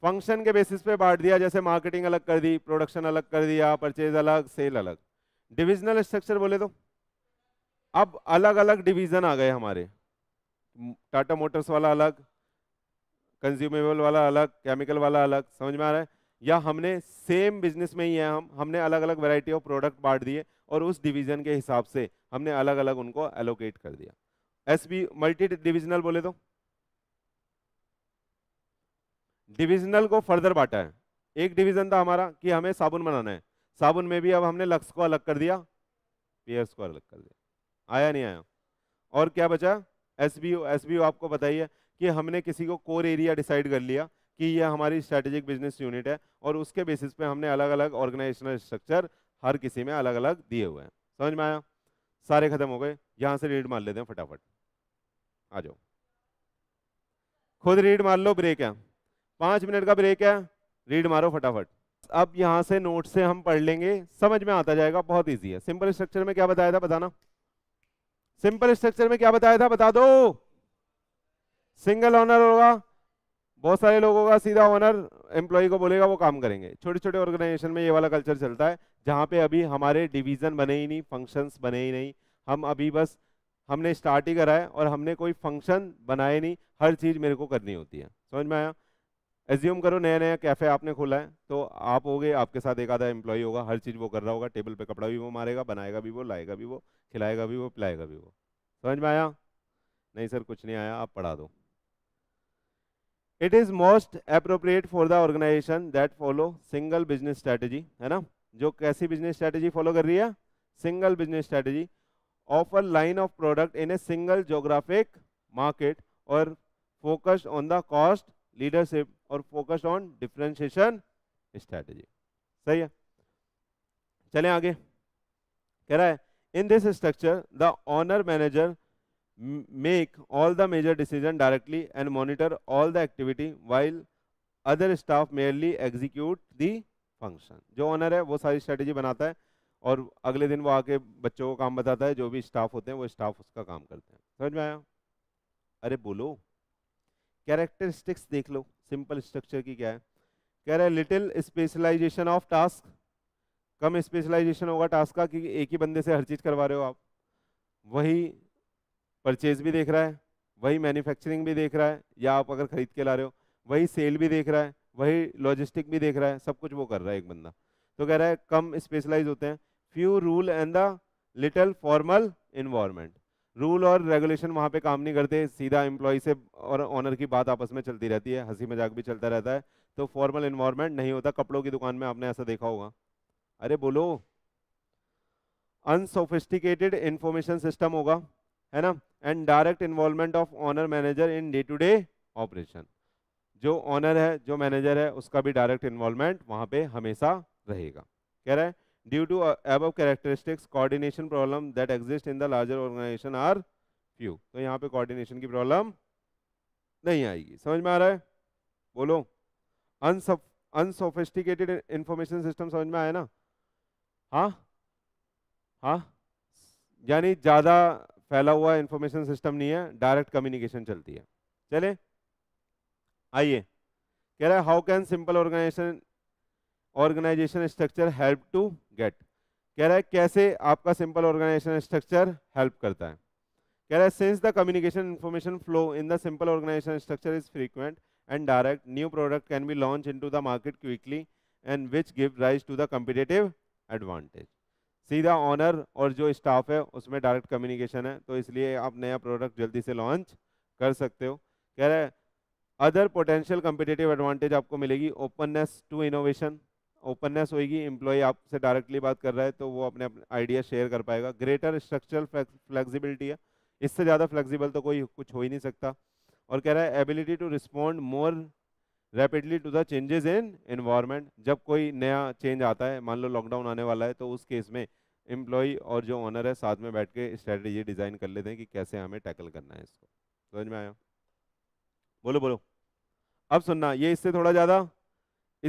फंक्शन के बेसिस पे बांट दिया जैसे मार्केटिंग अलग कर दी प्रोडक्शन अलग कर दिया परचेज अलग सेल अलग डिविजनल स्ट्रक्चर बोले तो अब अलग अलग डिवीजन आ गए हमारे टाटा मोटर्स वाला अलग कंज्यूमेबल वाला अलग केमिकल वाला अलग समझ में आ रहा है या हमने सेम बिजनेस में ही है हम हमने अलग अलग वैरायटी ऑफ प्रोडक्ट बांट दिए और उस डिवीजन के हिसाब से हमने अलग अलग उनको एलोकेट कर दिया एस बी मल्टी डिविजनल बोले तो डिविजनल को फर्दर बांटा है एक डिवीजन था हमारा कि हमें साबुन बनाना है साबुन में भी अब हमने लक्स को अलग कर दिया पीएस को अलग कर दिया आया नहीं आया और क्या बचा एस बी आपको बताइए कि हमने किसी को कोर एरिया डिसाइड कर लिया कि यह हमारी स्ट्रेटेजिक बिजनेस यूनिट है और उसके बेसिस पे हमने अलग अलग ऑर्गेनाइजेशनल स्ट्रक्चर हर किसी में अलग अलग दिए हुए हैं समझ में आया सारे खत्म हो गए यहाँ से रीड मार लेते हैं फटाफट आ जाओ खुद रीड मार लो ब्रेक है पाँच मिनट का ब्रेक है रीड मारो फटाफट अब यहाँ से नोट से हम पढ़ लेंगे समझ में आता जाएगा बहुत ईजी है सिंपल स्ट्रक्चर में क्या बताया था बताना सिंपल स्ट्रक्चर में क्या बताया था बता दो सिंगल ऑनर होगा बहुत सारे लोग होगा सीधा ऑनर एम्प्लॉय को बोलेगा वो काम करेंगे छोटे छोटे ऑर्गेनाइजेशन में ये वाला कल्चर चलता है जहाँ पे अभी हमारे डिवीजन बने ही नहीं फंक्शंस बने ही नहीं हम अभी बस हमने स्टार्ट ही करा है और हमने कोई फंक्शन बनाए नहीं हर चीज़ मेरे को करनी होती है समझ में आया एज्यूम करो नया नया कैफ़े आपने खोला है तो आप हो गए आपके साथ एक आधा एम्प्लॉय होगा हर चीज़ वो कर रहा होगा टेबल पे कपड़ा भी वो मारेगा बनाएगा भी वो लाएगा भी वो खिलाएगा भी वो पिलाएगा भी वो समझ में आया नहीं सर कुछ नहीं आया आप पढ़ा दो it is most appropriate for the organisation that follow single business strategy है ना जो कैसी बिजनेस स्ट्रेटेजी फॉलो कर रही है single business strategy offer line of product in a single geographic market और focused on the cost leadership और focused on differentiation strategy सही है चले आगे कह रहा है in this structure the owner manager make all the major decision directly and monitor all the activity while other staff merely execute the function जो owner है वो सारी स्ट्रेटेजी बनाता है और अगले दिन वो आके बच्चों को काम बताता है जो भी स्टाफ होते हैं वो स्टाफ उसका काम करते हैं समझ में आया अरे बोलो कैरेक्टरिस्टिक्स देख लो सिंपल स्ट्रक्चर की क्या है कह रहे लिटिल स्पेशलाइजेशन ऑफ टास्क कम स्पेशलाइजेशन होगा टास्क का कि एक ही बंदे से हर चीज़ करवा रहे हो आप वही परचेज भी देख रहा है वही मैन्युफैक्चरिंग भी देख रहा है या आप अगर खरीद के ला रहे हो वही सेल भी देख रहा है वही लॉजिस्टिक भी देख रहा है सब कुछ वो कर रहा है एक बंदा तो कह रहा है कम स्पेशलाइज होते हैं few rule and the little formal environment rule और रेगुलेशन वहाँ पे काम नहीं करते सीधा एम्प्लॉय से और ऑनर की बात आपस में चलती रहती है हंसी मजाक भी चलता रहता है तो फॉर्मल इन्वायरमेंट नहीं होता कपड़ों की दुकान में आपने ऐसा देखा होगा अरे बोलो अनसोफिस्टिकेटेड इंफॉर्मेशन सिस्टम होगा है ना and direct involvement of owner manager in day to day operation जो ऑनर है जो मैनेजर है उसका भी डायरेक्ट इन्वॉल्वमेंट वहाँ पे हमेशा रहेगा कह रहा है due to above characteristics coordination problem that exist in the larger organization are few तो यहाँ पे कोऑर्डिनेशन की प्रॉब्लम नहीं आएगी समझ में आ रहा है बोलो अनसोफिस्टिकेटेड इंफॉर्मेशन सिस्टम समझ में आया ना हाँ हाँ यानी ज़्यादा फैला हुआ इंफॉर्मेशन सिस्टम नहीं है डायरेक्ट कम्युनिकेशन चलती है चले आइए कह रहा है how can simple organization organization structure help to get कह रहा है कैसे आपका सिंपल ऑर्गेनाइजेशन स्ट्रक्चर हेल्प करता है कह रहा है since the communication information flow in the simple organization structure is frequent and direct new product can be launch into the market quickly and which give rise to the competitive advantage सीधा owner और जो staff है उसमें direct communication है तो इसलिए आप नया प्रोडक्ट जल्दी से लॉन्च कर सकते हो कह रहे अदर पोटेंशियल कम्पिटेटिव एडवांटेज आपको मिलेगी ओपननेस टू इनोवेशन ओपननेस होगी एम्प्लॉय आपसे डायरेक्टली बात कर रहा है तो वो अपने आइडिया शेयर कर पाएगा ग्रेटर स्ट्रक्चरल फ्लेक्सिबिलिटी है इससे ज़्यादा फ्लेक्सिबल तो कोई कुछ हो ही नहीं सकता और कह रहा है ability to respond more rapidly to the changes in environment जब कोई नया चेंज आता है मान लो लॉकडाउन आने वाला है तो उस केस में एम्प्लॉई और जो ऑनर है साथ में बैठ के स्ट्रेटेजी डिज़ाइन कर लेते हैं कि कैसे हमें टैकल करना है इसको समझ में आया बोलो बोलो अब सुनना ये इससे थोड़ा ज़्यादा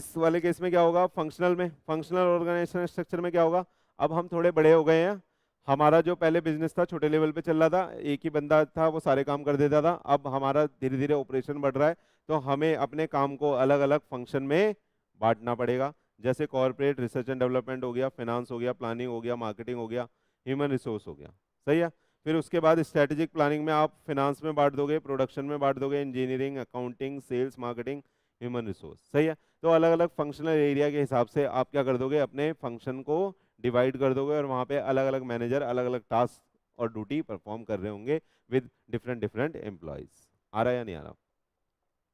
इस वाले केस में क्या होगा फंक्शनल में फंक्शनल ऑर्गेनाइजेशन स्ट्रक्चर में क्या होगा अब हम थोड़े बड़े हो गए हैं हमारा जो पहले बिजनेस था छोटे लेवल पे चल रहा था एक ही बंदा था वो सारे काम कर देता था अब हमारा धीरे धीरे ऑपरेशन बढ़ रहा है तो हमें अपने काम को अलग अलग फंक्शन में बांटना पड़ेगा जैसे कॉरपोरेट रिसर्च एंड डेवलपमेंट हो गया फाइनेंस हो गया प्लानिंग हो गया मार्केटिंग हो गया ह्यूमन रिसोर्स हो गया सही है फिर उसके बाद स्ट्रैटेजिक प्लानिंग में आप फिनांस में बांट दोगे प्रोडक्शन में बांट दोगे engineering accounting sales marketing human resource सही है तो अलग अलग फंक्शनल एरिया के हिसाब से आप क्या कर दोगे अपने फंक्शन को डिवाइड कर दोगे और वहाँ पे अलग अलग मैनेजर अलग अलग टास्क और ड्यूटी परफॉर्म कर रहे होंगे विद डिफरेंट डिफरेंट एम्प्लॉयज आ रहा है या नहीं आ रहा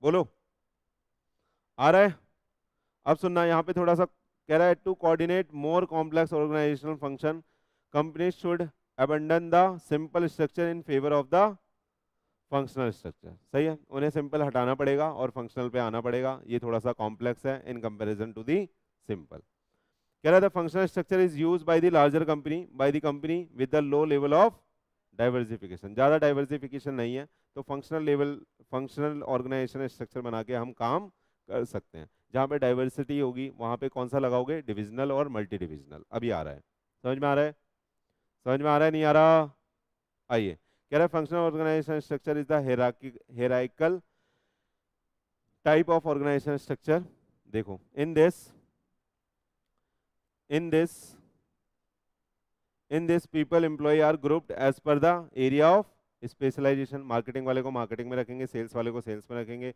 बोलो आ रहा है अब सुनना यहाँ पे थोड़ा सा कह रहा है to coordinate more complex organizational function company should abandon the simple structure in favour of the functional structure सही है उन्हें सिंपल हटाना पड़ेगा और फंक्शनल पे आना पड़ेगा ये थोड़ा सा कॉम्प्लेक्स है in comparison to the simple कह रहा था functional structure is use by the larger company by the company with the low level of diversification ज़्यादा डाइवर्सिफिकेशन नहीं है तो functional level functional organization structure बना के हम काम कर सकते हैं जहाँ पे डाइवर्सिटी होगी वहाँ पे कौन सा लगाओगे डिविजनल और मल्टी डिविजनल अभी आ रहा है समझ में आ रहा है समझ में आ रहा है नहीं आ रहा आइए कह रहा है functional organization structure is the type of organisation structure देखो in this in this in this people employee are grouped as per the area of specialization marketing वाले को मार्केटिंग में रखेंगे सेल्स वाले को सेल्स में रखेंगे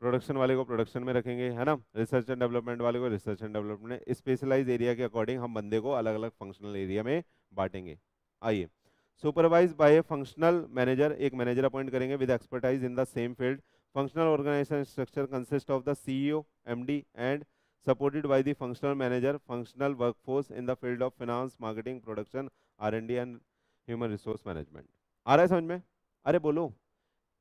प्रोडक्शन वाले को प्रोडक्शन में रखेंगे है ना रिसर्च एंड डेवलपमेंट वाले को रिसर्च एंड डेवलपमेंट में स्पेशलाइज एरिया के अकॉर्डिंग हम बंदे को अलग अलग फंक्शनल एरिया में बांटेंगे आइए supervise by a functional manager एक मैनेजर अपॉइंट करेंगे with expertise in the same field functional organization structure consist of the CEO MD and supported by the functional manager, functional workforce in the field of finance, marketing, production, R&D and human resource management. आ रहा है समझ में अरे बोलो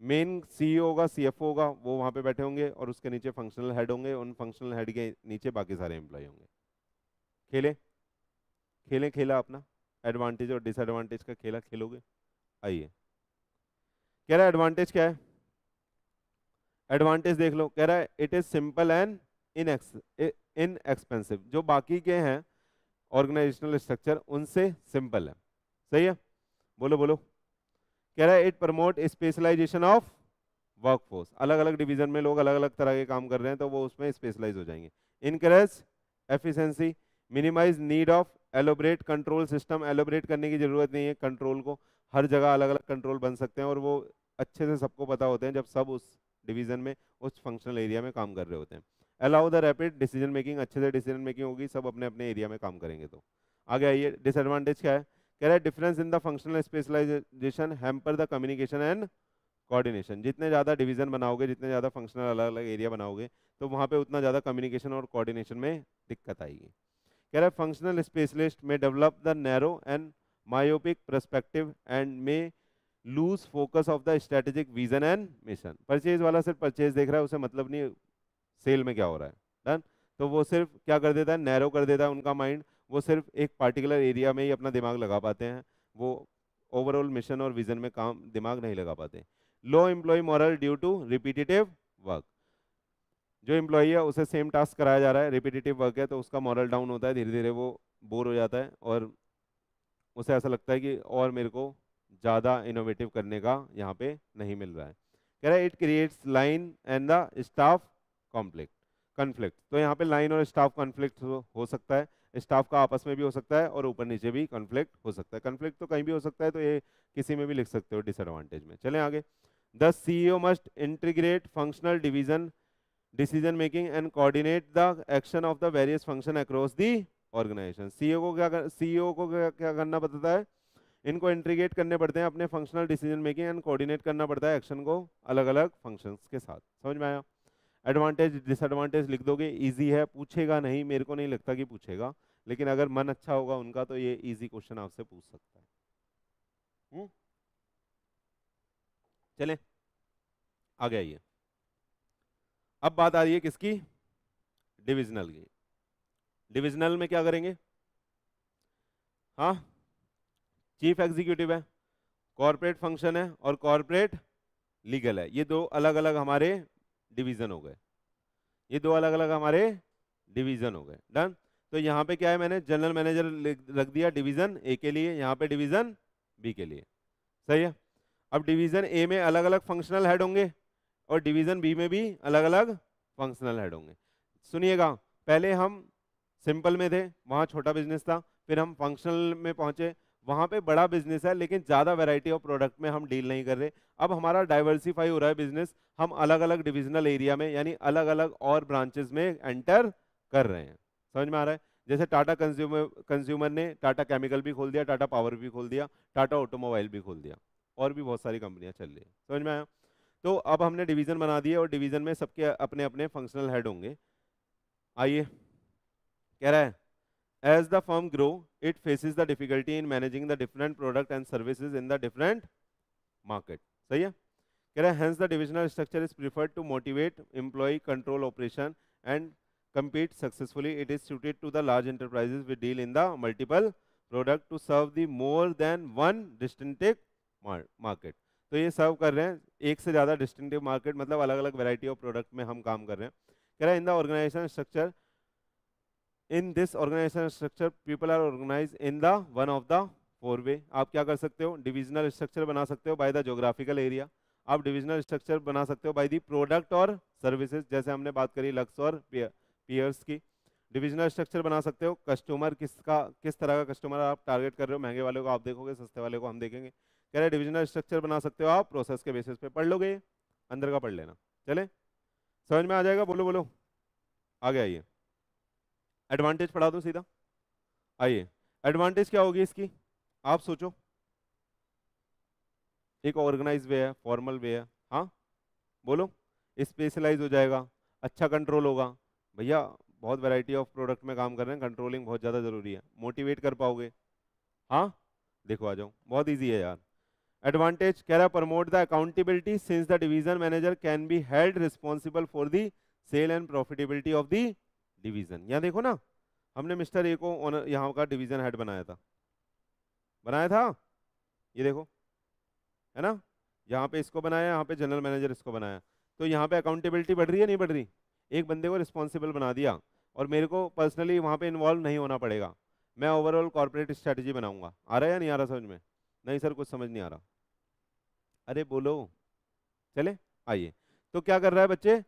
main CEO e होगा CFO होगा वो वहाँ पे बैठे होंगे और उसके नीचे फंक्शनल हेड होंगे उन फंक्शनल हेड के नीचे बाकी सारे एम्प्लॉय होंगे खेले खेले खेला अपना एडवांटेज और डिसएडवांटेज का खेला खेलोगे आइए कह रहा है एडवांटेज क्या है एडवांटेज देख लो कह रहा है it is simple and inexpensive जो बाकी के हैं ऑर्गेनाइजेशनल स्ट्रक्चर उनसे सिंपल है सही है बोलो बोलो कह रहा है it promote specialization of workforce अलग अलग डिवीजन में लोग अलग अलग तरह के काम कर रहे हैं तो वो उसमें स्पेशलाइज हो जाएंगे increase efficiency minimize need of elaborate control system elaborate करने की जरूरत नहीं है कंट्रोल को हर जगह अलग अलग कंट्रोल बन सकते हैं और वो अच्छे से सबको पता होते हैं जब सब उस डिवीजन में उस फंक्शनल एरिया में काम कर रहे होते हैं allow the rapid decision making अच्छे से डिसीजन मेकिंग होगी सब अपने अपने एरिया में काम करेंगे तो आगे आइए डिसएडवांटेज क्या है कह रहे हैं difference in the functional specialization hamper the communication and coordination जितने ज़्यादा डिवीजन बनाओगे जितने ज़्यादा फंक्शनल अलग अलग एरिया बनाओगे तो वहाँ पे उतना ज़्यादा कम्युनिकेशन और कोऑर्डिनेशन में दिक्कत आएगी कह रहे हैं functional specialist may develop the narrow and myopic perspective and may lose focus of the strategic vision and mission purchase वाला सिर्फ परचेज देख रहा है उसे मतलब नहीं सेल में क्या हो रहा है डन तो वो सिर्फ क्या कर देता है नैरो कर देता है उनका माइंड वो सिर्फ एक पार्टिकुलर एरिया में ही अपना दिमाग लगा पाते हैं वो ओवरऑल मिशन और विजन में काम दिमाग नहीं लगा पाते low employ morale due to repetitive work जो एम्प्लॉय है उसे सेम टास्क कराया जा रहा है रिपीटिटिव वर्क है तो उसका मॉरल डाउन होता है धीरे धीरे वो बोर हो जाता है और उसे ऐसा लगता है कि और मेरे को ज़्यादा इनोवेटिव करने का यहाँ पे नहीं मिल रहा है कह रहा है it creates line and the staff complect conflict तो यहाँ पे लाइन और स्टाफ कॉन्फ्लिक्ट हो सकता है स्टाफ का आपस में भी हो सकता है और ऊपर नीचे भी कॉन्फ्लिक्ट हो सकता है कन्फ्लिक्ट तो कहीं भी हो सकता है तो ये किसी में भी लिख सकते हो डिसएडवांटेज में चले आगे the CEO must integrate functional division decision making and coordinate the action of the various function across the organization CEO को क्या ओ e को क्या करना पड़ता है इनको इंटीग्रेट करने पड़ते हैं अपने functional decision making and coordinate करना पड़ता है एक्शन को अलग अलग फंक्शंस के साथ समझ में आया एडवांटेज डिसएडवांटेज लिख दोगे ईजी है पूछेगा नहीं मेरे को नहीं लगता कि पूछेगा लेकिन अगर मन अच्छा होगा उनका तो ये ईजी क्वेश्चन आपसे पूछ सकता है हुँ? हम्म? चले आगे आइए अब बात आ रही है किसकी डिविजनल की डिविजनल में क्या करेंगे हाँ चीफ एग्जीक्यूटिव है कॉरपोरेट फंक्शन है और कॉरपोरेट लीगल है ये दो अलग अलग हमारे डिवीजन हो गए ये दो अलग अलग हमारे डिवीजन हो गए डन तो यहाँ पे क्या है मैंने जनरल मैनेजर रख दिया डिवीजन ए के लिए यहाँ पे डिवीजन बी के लिए सही है अब डिवीजन ए में अलग अलग फंक्शनल हेड होंगे और डिवीजन बी में भी अलग अलग फंक्शनल हेड होंगे सुनिएगा पहले हम सिंपल में थे वहाँ छोटा बिजनेस था फिर हम फंक्शनल में पहुँचे वहाँ पे बड़ा बिजनेस है लेकिन ज़्यादा वैरायटी ऑफ प्रोडक्ट में हम डील नहीं कर रहे अब हमारा डाइवर्सिफाई हो रहा है बिजनेस हम अलग अलग डिविजनल एरिया में यानी अलग अलग और ब्रांचेस में एंटर कर रहे हैं समझ में आ रहा है जैसे टाटा कंज्यूमर कंज्यूमर ने टाटा केमिकल भी खोल दिया टाटा पावर भी खोल दिया टाटा ऑटोमोबाइल भी खोल दिया और भी बहुत सारी कंपनियाँ चल रही है समझ में आया तो अब हमने डिवीज़न बना दिया और डिवीज़न में सबके अपने अपने फंक्शनल हेड होंगे आइए कह रहा है as the firm grow it faces the difficulty in managing the different product and services in the different market sahi hai keh raha hence the divisional structure is preferred to motivate employee control operation and compete successfully it is suited to the large enterprises which deal in the multiple product to serve the more than one distinctive market तो ये सर्व कर रहे हैं एक से ज़्यादा distinctive market मतलब अलग अलग वैरायटी ऑफ प्रोडक्ट में हम काम कर रहे हैं कह रहा है in the organisation structure in this organization structure people are organize in the one of the four way आप क्या कर सकते हो डिविजनल स्ट्रक्चर बना सकते हो बाय द जोग्राफिकल एरिया आप डिविजनल स्ट्रक्चर बना सकते हो बाय दी प्रोडक्ट और सर्विसेज जैसे हमने बात करी लक्स और पियर्स की डिविजनल स्ट्रक्चर बना सकते हो कस्टमर किसका किस तरह का कस्टमर आप टारगेट कर रहे हो महंगे वाले को आप देखोगे सस्ते वाले को हम देखेंगे कह रहे डिविजनल स्ट्रक्चर बना सकते हो आप प्रोसेस के बेसिस पे पढ़ लोगे अंदर का पढ़ लेना चले समझ में आ जाएगा बोलो बोलो आगे आइए एडवांटेज पढ़ा दो सीधा आइए एडवांटेज क्या होगी इसकी आप सोचो एक ऑर्गेनाइज वे है फॉर्मल वे है हाँ बोलो स्पेशलाइज हो जाएगा अच्छा कंट्रोल होगा भैया बहुत वैरायटी ऑफ प्रोडक्ट में काम कर रहे हैं कंट्रोलिंग बहुत ज़्यादा ज़रूरी है मोटिवेट कर पाओगे हाँ देखो आ जाओ बहुत ईजी है यार एडवांटेज कह रहा promote the accountability since the division manager can be held responsible for the sale and profitability of the division यहाँ देखो ना हमने मिस्टर ए को ऑनर यहाँ का डिवीजन हेड बनाया था बनाया था ये देखो है ना यहाँ पे इसको बनाया यहाँ पे जनरल मैनेजर इसको बनाया तो यहाँ पे अकाउंटेबिलिटी बढ़ रही है नहीं बढ़ रही एक बंदे को रिस्पॉन्सिबल बना दिया और मेरे को पर्सनली वहाँ पे इन्वॉल्व नहीं होना पड़ेगा मैं ओवरऑल कॉरपोरेट स्ट्रेटजी बनाऊंगा आ रहा है या नहीं आ रहा समझ में नहीं सर कुछ समझ नहीं आ रहा अरे बोलो चले आइए तो क्या कर रहा है बच्चे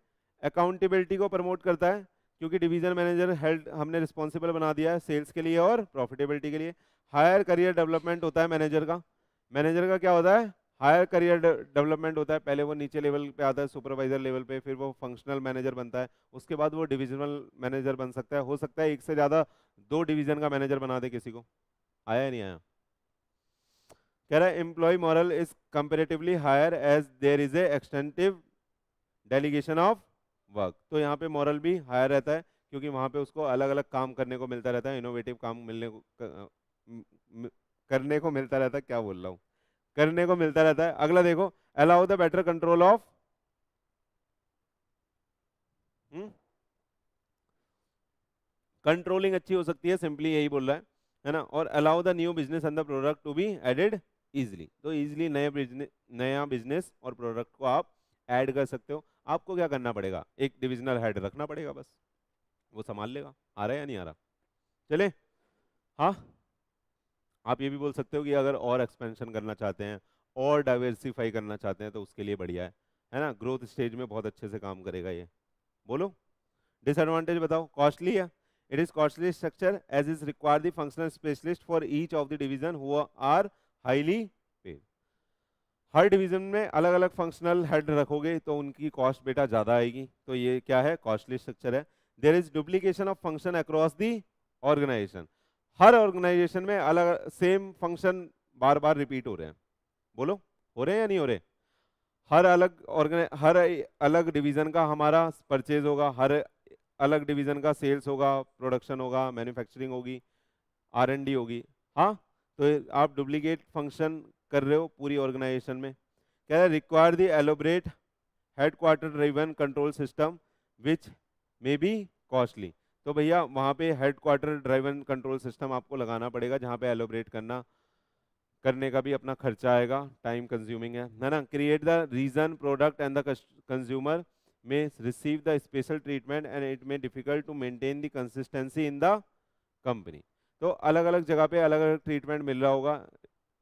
अकाउंटेबिलिटी को प्रमोट करता है क्योंकि डिवीजन मैनेजर हेल्ड हमने रिस्पॉन्सिबल बना दिया है सेल्स के लिए और प्रॉफिटेबिलिटी के लिए हायर करियर डेवलपमेंट होता है मैनेजर का मैनेजर का क्या होता है हायर करियर डेवलपमेंट होता है पहले वो नीचे लेवल पे आता है सुपरवाइजर लेवल पे फिर वो फंक्शनल मैनेजर बनता है उसके बाद वो डिविजनल मैनेजर बन सकता है हो सकता है एक से ज़्यादा दो डिवीजन का मैनेजर बना दे किसी को आया नहीं आया कह रहा है employee morale is comparatively higher as there is a extensive delegation of work तो यहाँ पे मॉरल भी हायर रहता है क्योंकि वहाँ पे उसको अलग अलग काम करने को मिलता रहता है इनोवेटिव काम मिलने को करने को मिलता रहता है क्या बोल रहा हूँ करने को मिलता रहता है अगला देखो allow the better control of controlling अच्छी हो सकती है सिंपली यही बोल रहा है है ना और allow the new business and the product to be added easily तो इजिली नए बिजनेस नया बिजनेस और प्रोडक्ट को आप ऐड कर सकते हो आपको क्या करना पड़ेगा एक डिविजनल हेड रखना पड़ेगा बस वो संभाल लेगा आ रहा है या नहीं आ रहा चले हाँ आप ये भी बोल सकते हो कि अगर और एक्सपेंशन करना चाहते हैं और डाइवर्सिफाई करना चाहते हैं तो उसके लिए बढ़िया है है ना ग्रोथ स्टेज में बहुत अच्छे से काम करेगा ये बोलो डिसएडवांटेज बताओ कॉस्टली है it is costly structure as is require the functional specialist for each of the division who are highly हर डिवीज़न में अलग अलग फंक्शनल हेड रखोगे तो उनकी कॉस्ट बेटा ज़्यादा आएगी तो ये क्या है कॉस्टली स्ट्रक्चर है there is duplication of function across the organisation हर ऑर्गेनाइजेशन में अलग सेम फंक्शन बार बार रिपीट हो रहे हैं बोलो हो रहे हैं या नहीं हो रहे हर अलग ऑर्गेनाइ हर अलग डिवीज़न का हमारा परचेज होगा हर अलग डिवीज़न का सेल्स होगा प्रोडक्शन होगा मैन्युफैक्चरिंग होगी आर होगी हाँ तो आप डुप्लीकेट फंक्शन कर रहे हो पूरी ऑर्गेनाइजेशन में कह रहे require the elaborate headquarter driven control system which may be costly तो भैया वहाँ पे हेडक्वार्टर ड्राइवन कंट्रोल सिस्टम आपको लगाना पड़ेगा जहाँ पे एलोबरेट करना करने का भी अपना खर्चा आएगा टाइम कंज्यूमिंग है ना ना create the region product and the consumer may receive the special treatment and it may difficult to maintain the consistency in the company तो अलग अलग जगह पे अलग अलग ट्रीटमेंट मिल रहा होगा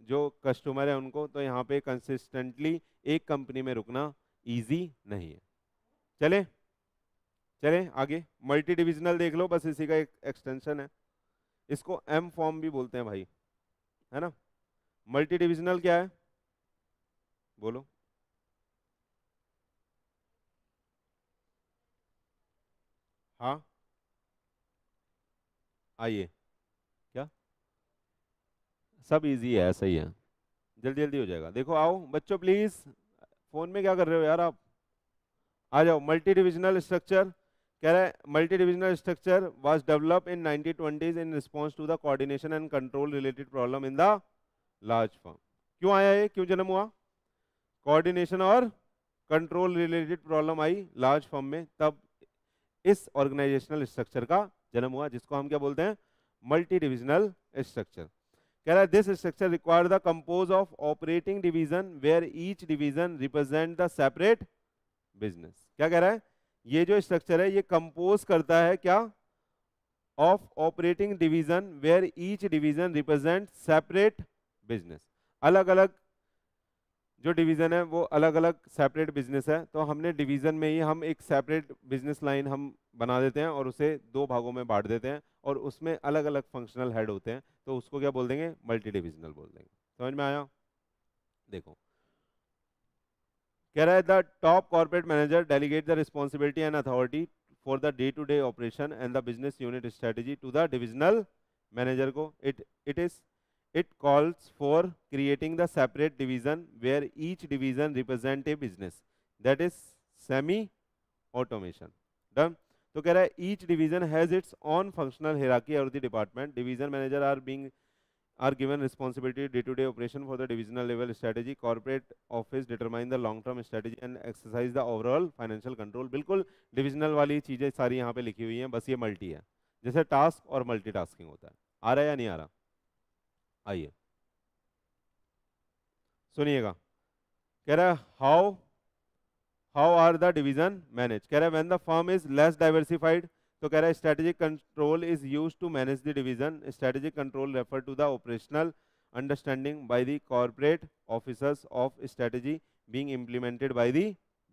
जो कस्टमर है उनको तो यहाँ पे कंसिस्टेंटली एक कंपनी में रुकना इजी नहीं है चले चले आगे मल्टी डिविजनल देख लो बस इसी का एक एक्सटेंशन है इसको एम फॉर्म भी बोलते हैं भाई है ना मल्टी डिविजनल क्या है बोलो हाँ आइए सब इजी है ऐसा ही है जल्दी जल्दी हो जाएगा देखो आओ बच्चों प्लीज़ फ़ोन में क्या कर रहे हो यार आप आ जाओ मल्टी डिविजनल स्ट्रक्चर कह रहे multi divisional structure was develop in twenties in response to the coordination and control related problem in the large form क्यों आया ये क्यों जन्म हुआ कोऑर्डिनेशन और कंट्रोल रिलेटेड प्रॉब्लम आई लार्ज फॉर्म में तब इस ऑर्गेनाइजेशनल स्ट्रक्चर का जन्म हुआ जिसको हम क्या बोलते हैं मल्टी डिविजनल स्ट्रक्चर कह रहा है this structure require the compose of operating division where each division represent the separate business क्या कह रहा है ये जो स्ट्रक्चर है ये कंपोज करता है क्या of operating division where each division represent separate business अलग अलग जो डिवीज़न है वो अलग अलग सेपरेट बिजनेस है तो हमने डिवीज़न में ही हम एक सेपरेट बिजनेस लाइन हम बना देते हैं और उसे दो भागों में बांट देते हैं और उसमें अलग अलग फंक्शनल हेड होते हैं तो उसको क्या बोल देंगे मल्टी डिविजनल बोल देंगे समझ में आया देखो कह रहा है the top corporate manager delegate the responsibility and authority for the day to day operation and the business unit strategy to the divisional manager को it it is it calls for creating the separate division where each division represent a business that is semi automation done तो कह रहा है each division has its own functional hierarchy और the department division manager are being are given responsibility day to day operation for the divisional level strategy corporate office determine the long term strategy and exercise the overall financial control बिल्कुल divisional वाली चीजें सारी यहाँ पर लिखी हुई हैं बस ये मल्टी है जैसे टास्क और मल्टी होता है आ रहा है या नहीं आ रहा आइए सुनिएगा कह रहा है how how are the division manage कह रहा है when the firm is less diversified तो कह रहा है strategic control is use to manage the division strategic control refer to the operational understanding by the corporate officers of strategy being implemented by the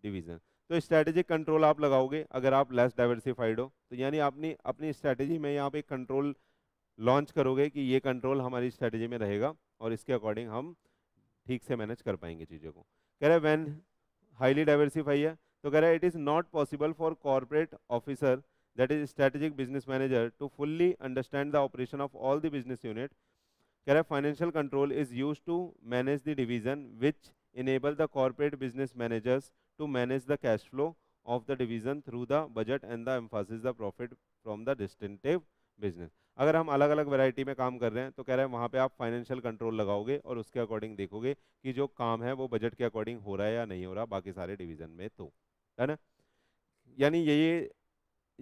division तो strategic control आप लगाओगे अगर आप less diversified हो तो यानी अपनी अपनी स्ट्रेटेजी में यहाँ पे कंट्रोल लॉन्च करोगे कि ये कंट्रोल हमारी स्ट्रेटेजी में रहेगा और इसके अकॉर्डिंग हम ठीक से मैनेज कर पाएंगे चीज़ों को कह रहे हैं वैन highly diversify है it is not possible for corporate officer that is strategic business manager to fully understand the operation of all the business unit कह financial control is used to manage the division which enable the corporate business managers to manage the cash flow of the division through the budget and the emphasis the profit from the distinctive business अगर हम अलग अलग variety में काम कर रहे हैं तो कह रहे हैं वहाँ पे आप फाइनेंशियल कंट्रोल लगाओगे और उसके अकॉर्डिंग देखोगे कि जो काम है वो बजट के अकॉर्डिंग हो रहा है या नहीं हो रहा बाकी सारे डिवीजन में तो है ना यानी ये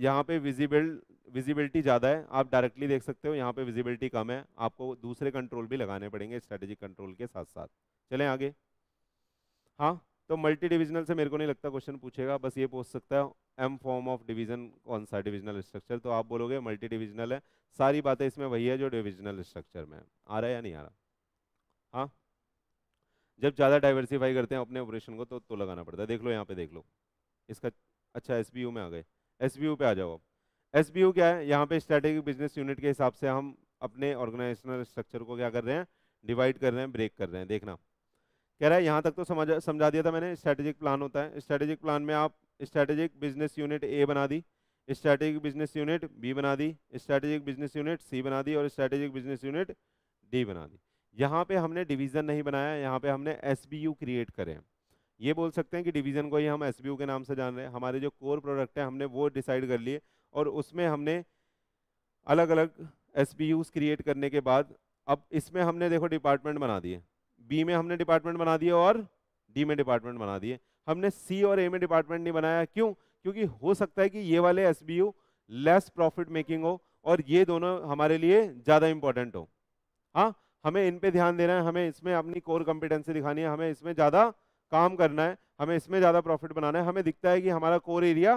यहाँ पे विजिबिल विजिबिलिटी ज़्यादा है आप डायरेक्टली देख सकते हो यहाँ पर विजिबिलिटी कम है आपको दूसरे कंट्रोल भी लगाने पड़ेंगे स्ट्रेटेजिक कंट्रोल के साथ साथ चलें आगे हाँ तो मल्टी डिविजनल से मेरे को नहीं लगता क्वेश्चन पूछेगा बस ये पूछ सकता है एम फॉर्म ऑफ डिवीजन कौन सा डिविजनल स्ट्रक्चर तो आप बोलोगे मल्टी डिविजनल है सारी बातें इसमें वही है जो डिविजनल स्ट्रक्चर में आ रहा है या नहीं आ रहा हाँ जब ज़्यादा डाइवर्सीफाई करते हैं अपने ऑपरेशन को तो तो लगाना पड़ता है देख लो यहाँ पे देख लो इसका अच्छा एस में आ गए एस पे आ जाओ आप एस क्या है यहाँ पे स्ट्रैटेजिक बिजनेस यूनिट के हिसाब से हम अपने ऑर्गेनाइजेशनल स्ट्रक्चर को क्या कर रहे हैं डिवाइड कर रहे हैं ब्रेक कर रहे हैं देखना कह रहा है यहाँ तक तो समझ समझा दिया था मैंने स्ट्रैटेजिक प्लान होता है स्ट्रैटेजिक प्लान में आप स्ट्रैटेजिक बिजनेस यूनिट ए बना दी स्ट्रेटेजिक बिजनेस यूनिट बी बना दी स्ट्रैटेजिक बिजनेस यूनिट सी बना दी और स्ट्रैटेजिक बिजनेस यूनिट डी बना दी यहाँ पे हमने डिवीज़न नहीं बनाया यहाँ पे हमने एस क्रिएट करे हैं ये बोल सकते हैं कि डिवीज़न को ही हम एस के नाम से जान रहे हैं हमारे जो कोर प्रोडक्ट हैं हमने वो डिसाइड कर लिए और उसमें हमने अलग अलग एस क्रिएट करने के बाद अब इसमें हमने देखो डिपार्टमेंट बना दिए बी में हमने डिपार्टमेंट बना दिए और डी में डिपार्टमेंट बना दिए हमने सी और ए में डिपार्टमेंट नहीं बनाया क्यों क्योंकि हो सकता है कि ये वाले एस लेस प्रॉफिट मेकिंग हो और ये दोनों हमारे लिए ज़्यादा इंपॉर्टेंट हो हाँ हमें इन पे ध्यान देना है हमें इसमें अपनी कोर कम्पिटेंसी दिखानी है हमें इसमें ज़्यादा काम करना है हमें इसमें ज़्यादा प्रॉफिट बनाना है हमें दिखता है कि हमारा कोर एरिया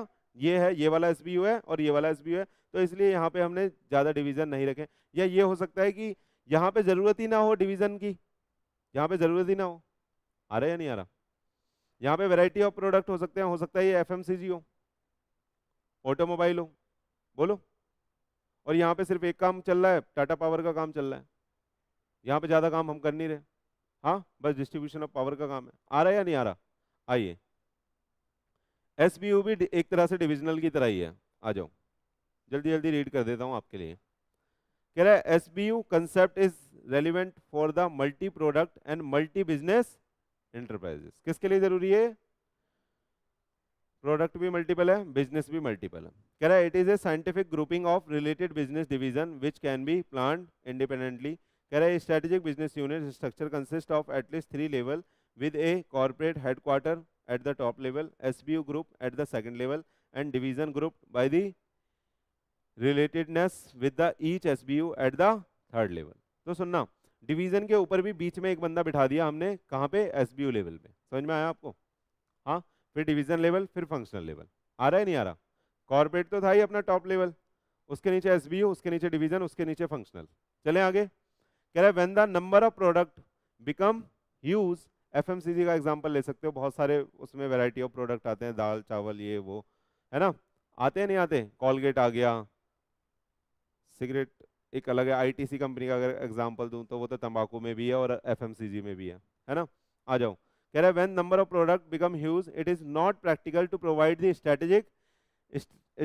ये है ये वाला एस है और ये वाला एस है तो इसलिए यहाँ पे हमने ज़्यादा डिवीज़न नहीं रखे या ये हो सकता है कि यहाँ पे ज़रूरत ही ना हो डिवीज़न की यहाँ पे ज़रूरत ही ना हो आ रहा या नहीं आ रहा यहाँ पे वैरायटी ऑफ प्रोडक्ट हो सकते हैं हो सकता है ये एफएमसीजी हो ऑटोमोबाइल हो बोलो और यहाँ पे सिर्फ एक काम चल रहा है टाटा पावर का काम चल रहा है यहाँ पे ज़्यादा काम हम कर नहीं रहे हाँ बस डिस्ट्रीब्यूशन ऑफ पावर का काम है आ रहा है या नहीं आ रहा आइए एस भी एक तरह से डिविजनल की तरह ही है आ जाओ जल्दी जल्दी रीड कर देता हूँ आपके लिए कह रहा है S B U concept is relevant for the multi product and multi business enterprises किसके लिए जरूरी है प्रोडक्ट भी मल्टीपल है बिजनेस भी मल्टीपल है कह रहा है it is a scientific grouping of related business division which can be plan independently कह रहा है strategic business unit structure consist of at least three level with a corporate headquarter at the top level S B U group at the second level and division group by the relatedness with the each S at the third level तो सुनना division के ऊपर भी बीच में एक बंदा बिठा दिया हमने कहाँ पे एस लेवल पे समझ में आया आपको हाँ फिर डिवीजन लेवल फिर फंक्शनल लेवल आ रहा है नहीं आ रहा कॉर्पोरेट तो था ही अपना टॉप लेवल उसके नीचे एस उसके नीचे डिवीजन उसके नीचे फंक्शनल चले आगे कह रहे when the number of product become huge F का एग्जाम्पल ले सकते हो बहुत सारे उसमें वेराइटी ऑफ प्रोडक्ट आते हैं दाल चावल ये वो है ना आते हैं नहीं आते कॉलगेट आ गया सिगरेट एक अलग है आईटीसी कंपनी का अगर एग्जांपल दूं तो वो तो तंबाकू में भी है और एफएमसीजी में भी है है ना आ जाओ कह रहे when number of product become huge it is not practical to provide the strategic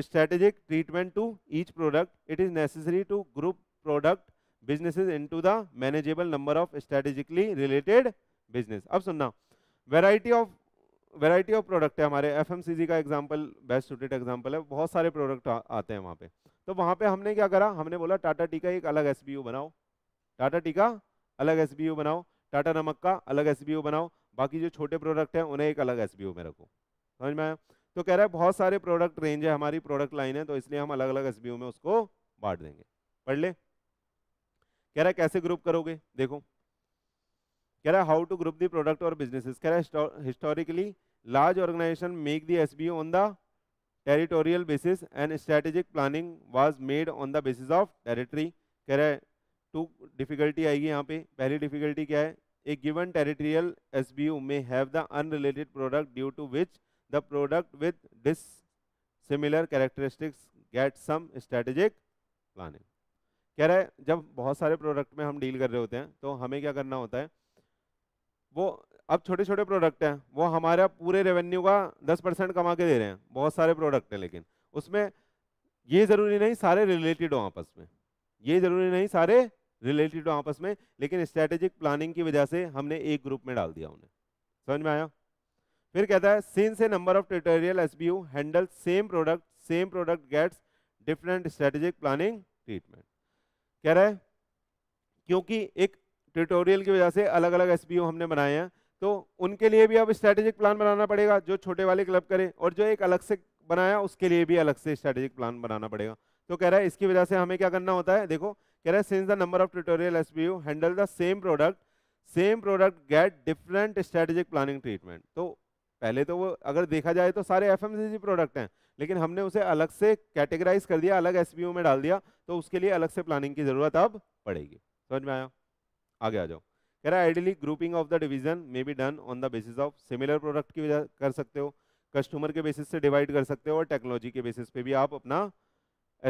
strategic treatment to each product it is necessary to group product business in the manageable number of strategically related business अब सुनना variety of variety of product है हमारे F का example best suited example है बहुत सारे product आते हैं वहाँ पे तो वहां पे हमने क्या करा हमने बोला टाटा टी का एक अलग एस बनाओ टाटा टी का अलग एस बनाओ टाटा नमक का अलग एस बनाओ बाकी जो छोटे प्रोडक्ट हैं उन्हें एक अलग एस में रखो समझ में आया तो कह रहा है बहुत सारे प्रोडक्ट रेंज है हमारी प्रोडक्ट लाइन है तो इसलिए हम अलग अलग एस में उसको बांट देंगे पढ़ ले कह रहा है कैसे ग्रुप करोगे देखो कह रहा है how to group the product और बिजनेसेस कह रहा है historically large organisation make the S on the territorial basis and strategic planning was made on the basis of territory कह रहे टू डिफिकल्टी आएगी यहाँ पे पहली डिफिकल्टी क्या है a given territorial S B U में have the unrelated product due to which the product with dissimilar characteristics get some strategic planning कह रहे है जब बहुत सारे प्रोडक्ट में हम डील कर रहे होते हैं तो हमें क्या करना होता है वो अब छोटे छोटे प्रोडक्ट हैं वो हमारा पूरे रेवेन्यू का दस परसेंट कमा के दे रहे हैं बहुत सारे प्रोडक्ट हैं लेकिन उसमें ये ज़रूरी नहीं सारे रिलेटेड हो आपस में ये ज़रूरी नहीं सारे रिलेटेड हो आपस में लेकिन स्ट्रेटेजिक प्लानिंग की वजह से हमने एक ग्रुप में डाल दिया उन्हें समझ में आया फिर कहता है since a number of territorial S B handle same product same product gets different strategic planning treatment कह रहा है क्योंकि एक ट्यूटोरियल की वजह से अलग अलग एस हमने बनाए हैं तो उनके लिए भी अब स्ट्रैटेजिक प्लान बनाना पड़ेगा जो छोटे वाले क्लब करें और जो एक अलग से बनाया उसके लिए भी अलग से स्ट्रैटेजिक प्लान बनाना पड़ेगा तो कह रहा है इसकी वजह से हमें क्या करना होता है देखो कह रहा है since the number of territorial S B U handle the same product same product get different strategic planning treatment तो पहले तो वो अगर देखा जाए तो सारे एफ प्रोडक्ट हैं लेकिन हमने उसे अलग से कैटेगराइज कर दिया अलग एस में डाल दिया तो उसके लिए अलग से प्लानिंग की ज़रूरत अब पड़ेगी समझ में आया आगे आ जाओ कह रहा है ideally grouping of the division may be done on the basis of similar product की कर सकते हो कस्टमर के बेसिस से डिवाइड कर सकते हो और टेक्नोलॉजी के बेसिस पे भी आप अपना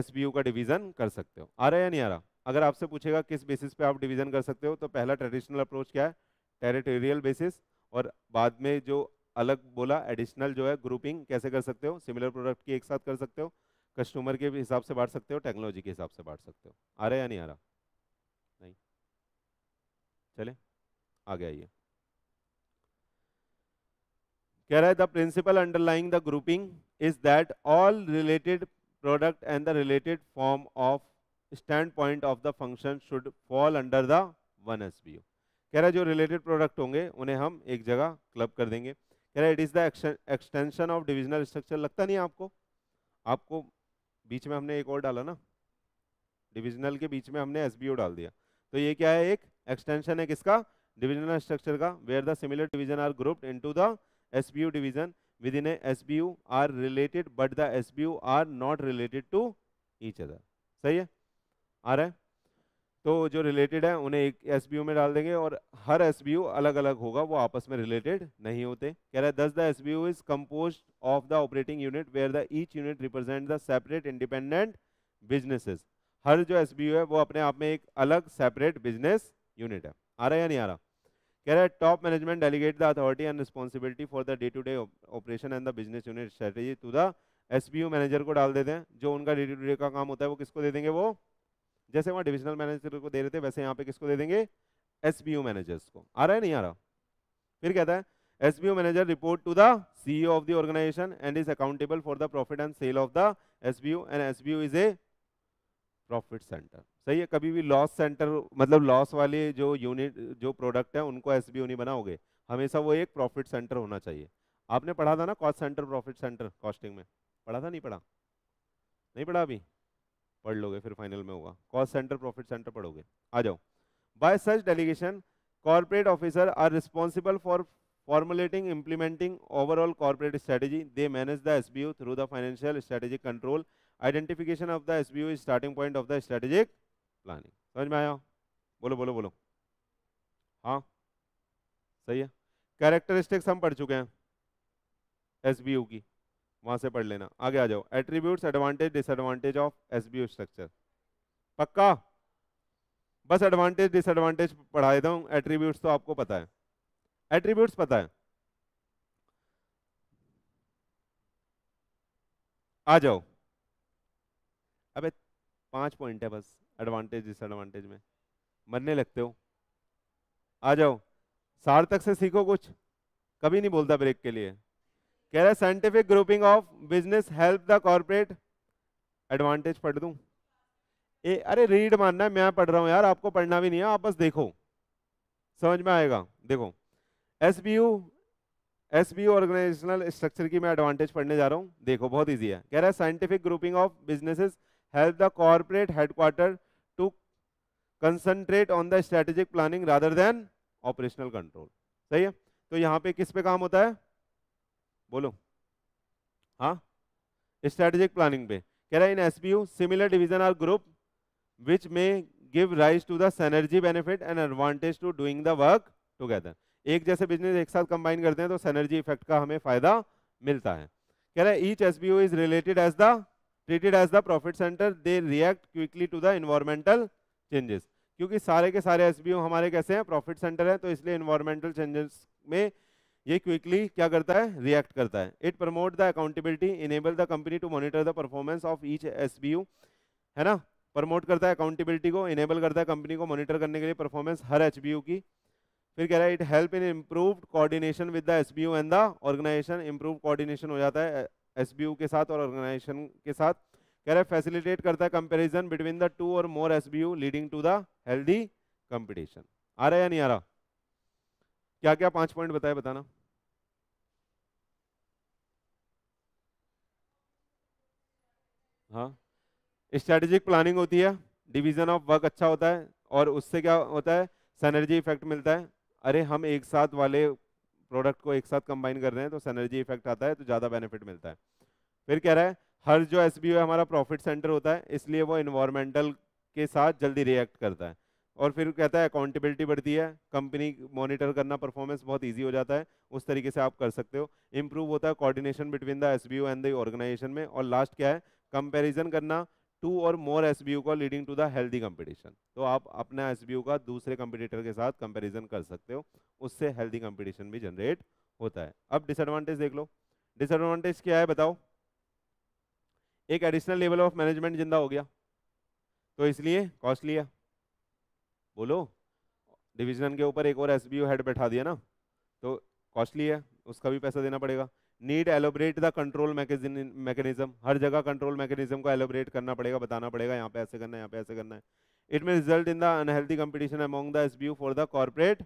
एस का डिवीजन कर सकते हो आ रहा है या नहीं आ रहा अगर आपसे पूछेगा किस बेसिस पे आप डिवीजन कर सकते हो तो पहला ट्रेडिशनल अप्रोच क्या है टेरिटोरियल बेसिस और बाद में जो अलग बोला एडिशनल जो है ग्रुपिंग कैसे कर सकते हो सिमिलर प्रोडक्ट की एक साथ कर सकते हो कस्टमर के हिसाब से बांट सकते हो टेक्नोलॉजी के हिसाब से बांट सकते हो आ रहा है या नहीं आ रहा चले आ गया ये कह रहा है the principle underlying the grouping is that all related product and the related form of standpoint of the function should fall under the one S B O कह रहा है जो रिलेटेड प्रोडक्ट होंगे उन्हें हम एक जगह क्लब कर देंगे कह रहा है it is the extension of divisional structure लगता नहीं आपको आपको बीच में हमने एक और डाला ना डिविजनल के बीच में हमने एस डाल दिया तो ये क्या है एक एक्सटेंशन है किसका डिविजनल स्ट्रक्चर का where the similar division are into the S B U division within U are related but the S B U are not related to each other सही है आ रहा है तो जो related है उन्हें एक एस बी यू में डाल देंगे और हर एस बी यू अलग अलग होगा वो आपस में रिलेटेड नहीं होते कह रहे thus the S B U is compose of the operating unit where the each unit represent the separate independent businesses हर जो एस बी यू है वो अपने आप में एक अलग सेपरेट बिजनेस यूनिट है आ रहा है या नहीं आ रहा कह रहा है top management delegate the authority and responsibility for the day to day operation and the business unit strategy to the S manager को डाल देते हैं जो उनका डे टू डे का काम होता है वो किसको दे देंगे वो जैसे वहाँ डिविजनल मैनेजर को दे रहे थे वैसे यहाँ पे किसको दे देंगे एस मैनेजर्स को आ रहा है नहीं आ रहा फिर कहता है S manager report to the C of the organisation and is accountable for the profit and sale of the S and S is a profit centre सही है कभी भी लॉस सेंटर मतलब लॉस वाले जो यूनिट जो प्रोडक्ट है उनको एस नहीं बनाओगे हमेशा वो एक प्रॉफिट सेंटर होना चाहिए आपने पढ़ा था ना cost centre profit centre costing में पढ़ा था नहीं पढ़ा नहीं पढ़ा अभी पढ़ लोगे फिर फाइनल में होगा कॉस्ट सेंटर प्रॉफिट सेंटर पढ़ोगे आ जाओ by such delegation are responsible for formulating implementing overall corporate strategy they manage the S B sbu through the financial strategy control identification of the S B is starting point of the strategic planning समझ में आया बोलो बोलो बोलो हाँ सही है characteristics हम पढ़ चुके हैं एस की वहाँ से पढ़ लेना आगे आ जाओ attributes advantage disadvantage of S structure पक्का बस एडवांटेज डिसएडवांटेज पढ़ा देता हूँ एट्रीब्यूट्स तो आपको पता है एट्रीब्यूट्स पता है आ जाओ पाँच पॉइंट है बस एडवांटेज डिसएडवांटेज में मरने लगते हो आ जाओ सार्थक से सीखो कुछ कभी नहीं बोलता ब्रेक के लिए कह रहा है scientific grouping of business help the corporate advantage पढ़ दूँ ए अरे रीड मानना है मैं पढ़ रहा हूँ यार आपको पढ़ना भी नहीं है आप बस देखो समझ में आएगा देखो S B U S B organisational structure की मैं एडवांटेज पढ़ने जा रहा हूँ देखो बहुत ईजी है कह रहा है scientific grouping of businesses has the corporate headquarter to concentrate on the strategic planning rather than operational control सही है तो यहाँ पे किस पे काम होता है बोलो हाँ स्ट्रेटेजिक प्लानिंग पे कह रहा है in SBU similar division are group which may give rise to the synergy benefit and advantage to doing the work together एक जैसे बिजनेस एक साथ कंबाइन करते हैं तो सैनर्जी इफेक्ट का हमें फायदा मिलता है कह रहा है each S B U is related as the treated as the profit center they react quickly to the environmental changes क्योंकि सारे के सारे एस हमारे कैसे हैं प्रॉफिट सेंटर है तो इसलिए इन्वायरमेंटल चेंजेस में ये क्विकली क्या करता है रिएक्ट करता है it promote the accountability enable the company to monitor the performance of each S है ना प्रमोट करता है अकाउंटेबिलिटी को इनेबल करता है कंपनी को मॉनिटर करने के लिए परफॉर्मेंस हर एच की फिर कह रहा है it help in improve coordination with the S and the organisation improve coordination हो जाता है एस के साथ और ऑर्गेनाइजेशन के साथ कह रहे फैसिलिटेट करता है कंपेरिजन बिटवीन द टू और more S leading to the healthy competition आ रहा है या नहीं आ रहा क्या क्या पांच पॉइंट बताए बताना हाँ स्ट्रेटेजिक प्लानिंग होती है डिवीजन ऑफ वर्क अच्छा होता है और उससे क्या होता है सनर्जी इफेक्ट मिलता है अरे हम एक साथ वाले प्रोडक्ट को एक साथ कंबाइन कर रहे हैं तो सनर्जी इफेक्ट आता है तो ज़्यादा बेनिफिट मिलता है फिर कह रहा है हर जो एस है हमारा प्रॉफिट सेंटर होता है इसलिए वो इन्वायरमेंटल के साथ जल्दी रिएक्ट करता है और फिर कहता है अकाउंटेबिलिटी बढ़ती है कंपनी मॉनिटर करना परफॉर्मेंस बहुत इजी हो जाता है उस तरीके से आप कर सकते हो इम्प्रूव होता है coordination between the S and the organisation में और लास्ट क्या है कंपैरिजन करना टू और मोर एस का leading to the healthy competition तो आप अपना एस का दूसरे कंपिटेटर के साथ कंपेरिजन कर सकते हो उससे हेल्दी कंपटीशन भी जनरेट होता है अब डिसएडवांटेज देख लो डिसएडवांटेज क्या है बताओ एक एडिशनल लेवल ऑफ मैनेजमेंट जिंदा हो गया तो इसलिए कॉस्टली है बोलो डिविजन के ऊपर एक और एस हेड बैठा दिया ना तो कॉस्टली है उसका भी पैसा देना पड़ेगा need elaborate the control mechanism हर जगह कंट्रोल मैकेनिज्म को एलोबरेट करना पड़ेगा बताना पड़ेगा यहाँ पे ऐसे करना है यहाँ पे ऐसे करना है it may result in the unhealthy competition among the S for the corporate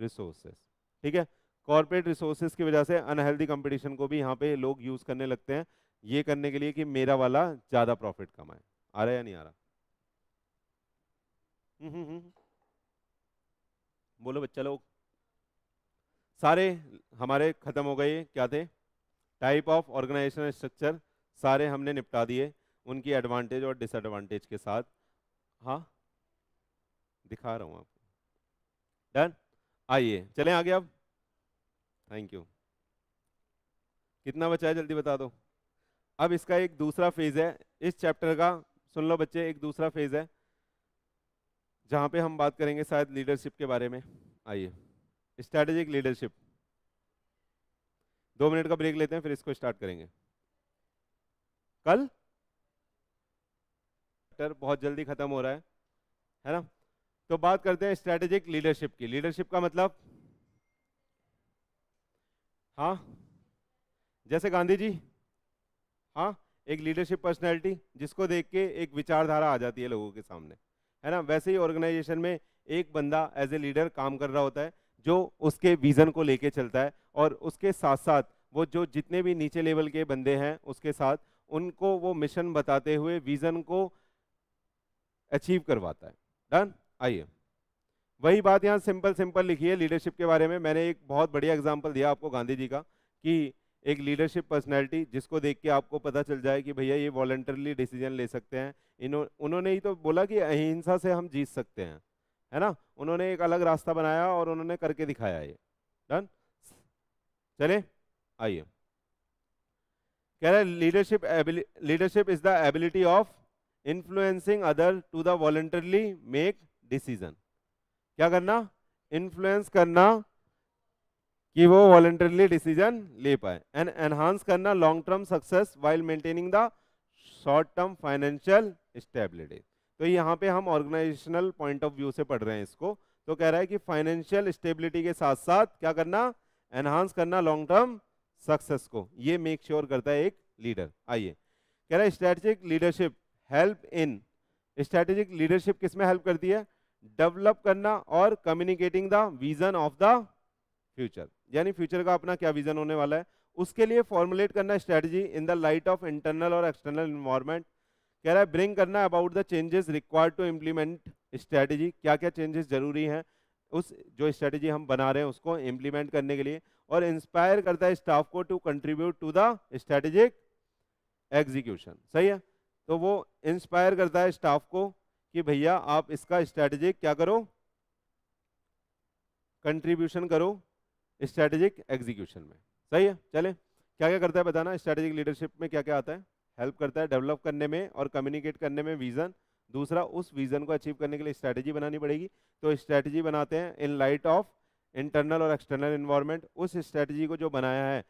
resources ठीक है कॉर्पोरेट रिसोर्सेज की वजह से अनहेल्दी कंपटीशन को भी यहाँ पे लोग यूज करने लगते हैं ये करने के लिए कि मेरा वाला ज्यादा प्रॉफिट कमाए आ रहा या नहीं आ रहा हम्म, हम्म, हम्म, बोलो बच्चा लोग सारे हमारे खत्म हो गए क्या थे टाइप ऑफ ऑर्गेनाइजेशन स्ट्रक्चर सारे हमने निपटा दिए उनकी एडवांटेज और डिसएडवांटेज के साथ हाँ दिखा रहा हूँ आपको डन आइए चले आगे अब थैंक यू कितना बचा है जल्दी बता दो अब इसका एक दूसरा फेज है इस चैप्टर का सुन लो बच्चे एक दूसरा फेज है जहाँ पे हम बात करेंगे शायद लीडरशिप के बारे में आइए स्ट्रैटेजिक लीडरशिप दो मिनट का ब्रेक लेते हैं फिर इसको स्टार्ट करेंगे कल चैप्टर बहुत जल्दी खत्म हो रहा है है ना तो बात करते हैं स्ट्रेटेजिक लीडरशिप की लीडरशिप का मतलब हाँ जैसे गांधी जी हाँ एक लीडरशिप पर्सनैलिटी जिसको देख के एक विचारधारा आ जाती है लोगों के सामने है ना वैसे ही ऑर्गेनाइजेशन में एक बंदा एज ए लीडर काम कर रहा होता है जो उसके विज़न को लेके चलता है और उसके साथ साथ वो जो जितने भी नीचे लेवल के बंदे हैं उसके साथ उनको वो मिशन बताते हुए विज़न को अचीव करवाता है डन आइए वही बात यहाँ सिंपल सिंपल लिखी है लीडरशिप के बारे में मैंने एक बहुत बढ़िया एग्जाम्पल दिया आपको गांधी जी का कि एक लीडरशिप पर्सनैलिटी जिसको देख के आपको पता चल जाए कि भैया ये वॉलेंटरली डिसीजन ले सकते हैं इन्हों उन्होंने ही तो बोला कि अहिंसा से हम जीत सकते हैं है ना उन्होंने एक अलग रास्ता बनाया और उन्होंने करके दिखाया ये डन चले आइए कह रहे leadership leadership is the ability of influencing other to the voluntarily make decision क्या करना इन्फ्लुएंस करना कि वो वॉलेंटरली डिसीजन ले पाए एंड एनहांस करना long term success while maintaining the short term financial stability तो यहाँ पे हम ऑर्गेनाइजेशनल पॉइंट ऑफ व्यू से पढ़ रहे हैं इसको तो कह रहा है कि फाइनेंशियल स्टेबिलिटी के साथ साथ क्या करना एनहांस करना लॉन्ग टर्म सक्सेस को ये मेक श्योर sure करता है एक लीडर आइए कह रहा है strategic leadership help in strategic leadership किस में हेल्प करती है डेवलप करना और communicating the vision of the future यानी फ्यूचर का अपना क्या विजन होने वाला है उसके लिए फॉर्मुलेट करना strategy in the light of internal और एक्सटर्नल इन्वायरमेंट कह रहा है ब्रिंग करना about the changes required to implement strategy क्या क्या चेंजेस जरूरी हैं उस जो स्ट्रेटजी हम बना रहे हैं उसको इम्प्लीमेंट करने के लिए और इंस्पायर करता है स्टाफ को to contribute to the strategic execution सही है तो वो इंस्पायर करता है स्टाफ को कि भैया आप इसका स्ट्रैटेजिक क्या करो कंट्रीब्यूशन करो स्ट्रेटेजिक एग्जीक्यूशन में सही है चले क्या क्या करता है बताना स्ट्रैटेजिक लीडरशिप में क्या क्या आता है हेल्प करता है डेवलप करने में और कम्युनिकेट करने में विजन दूसरा उस विजन को अचीव करने के लिए स्ट्रैटेजी बनानी पड़ेगी तो स्ट्रैटेजी बनाते हैं इन लाइट ऑफ इंटरनल और एक्सटर्नल इन्वायरमेंट उस स्ट्रैटेजी को जो बनाया है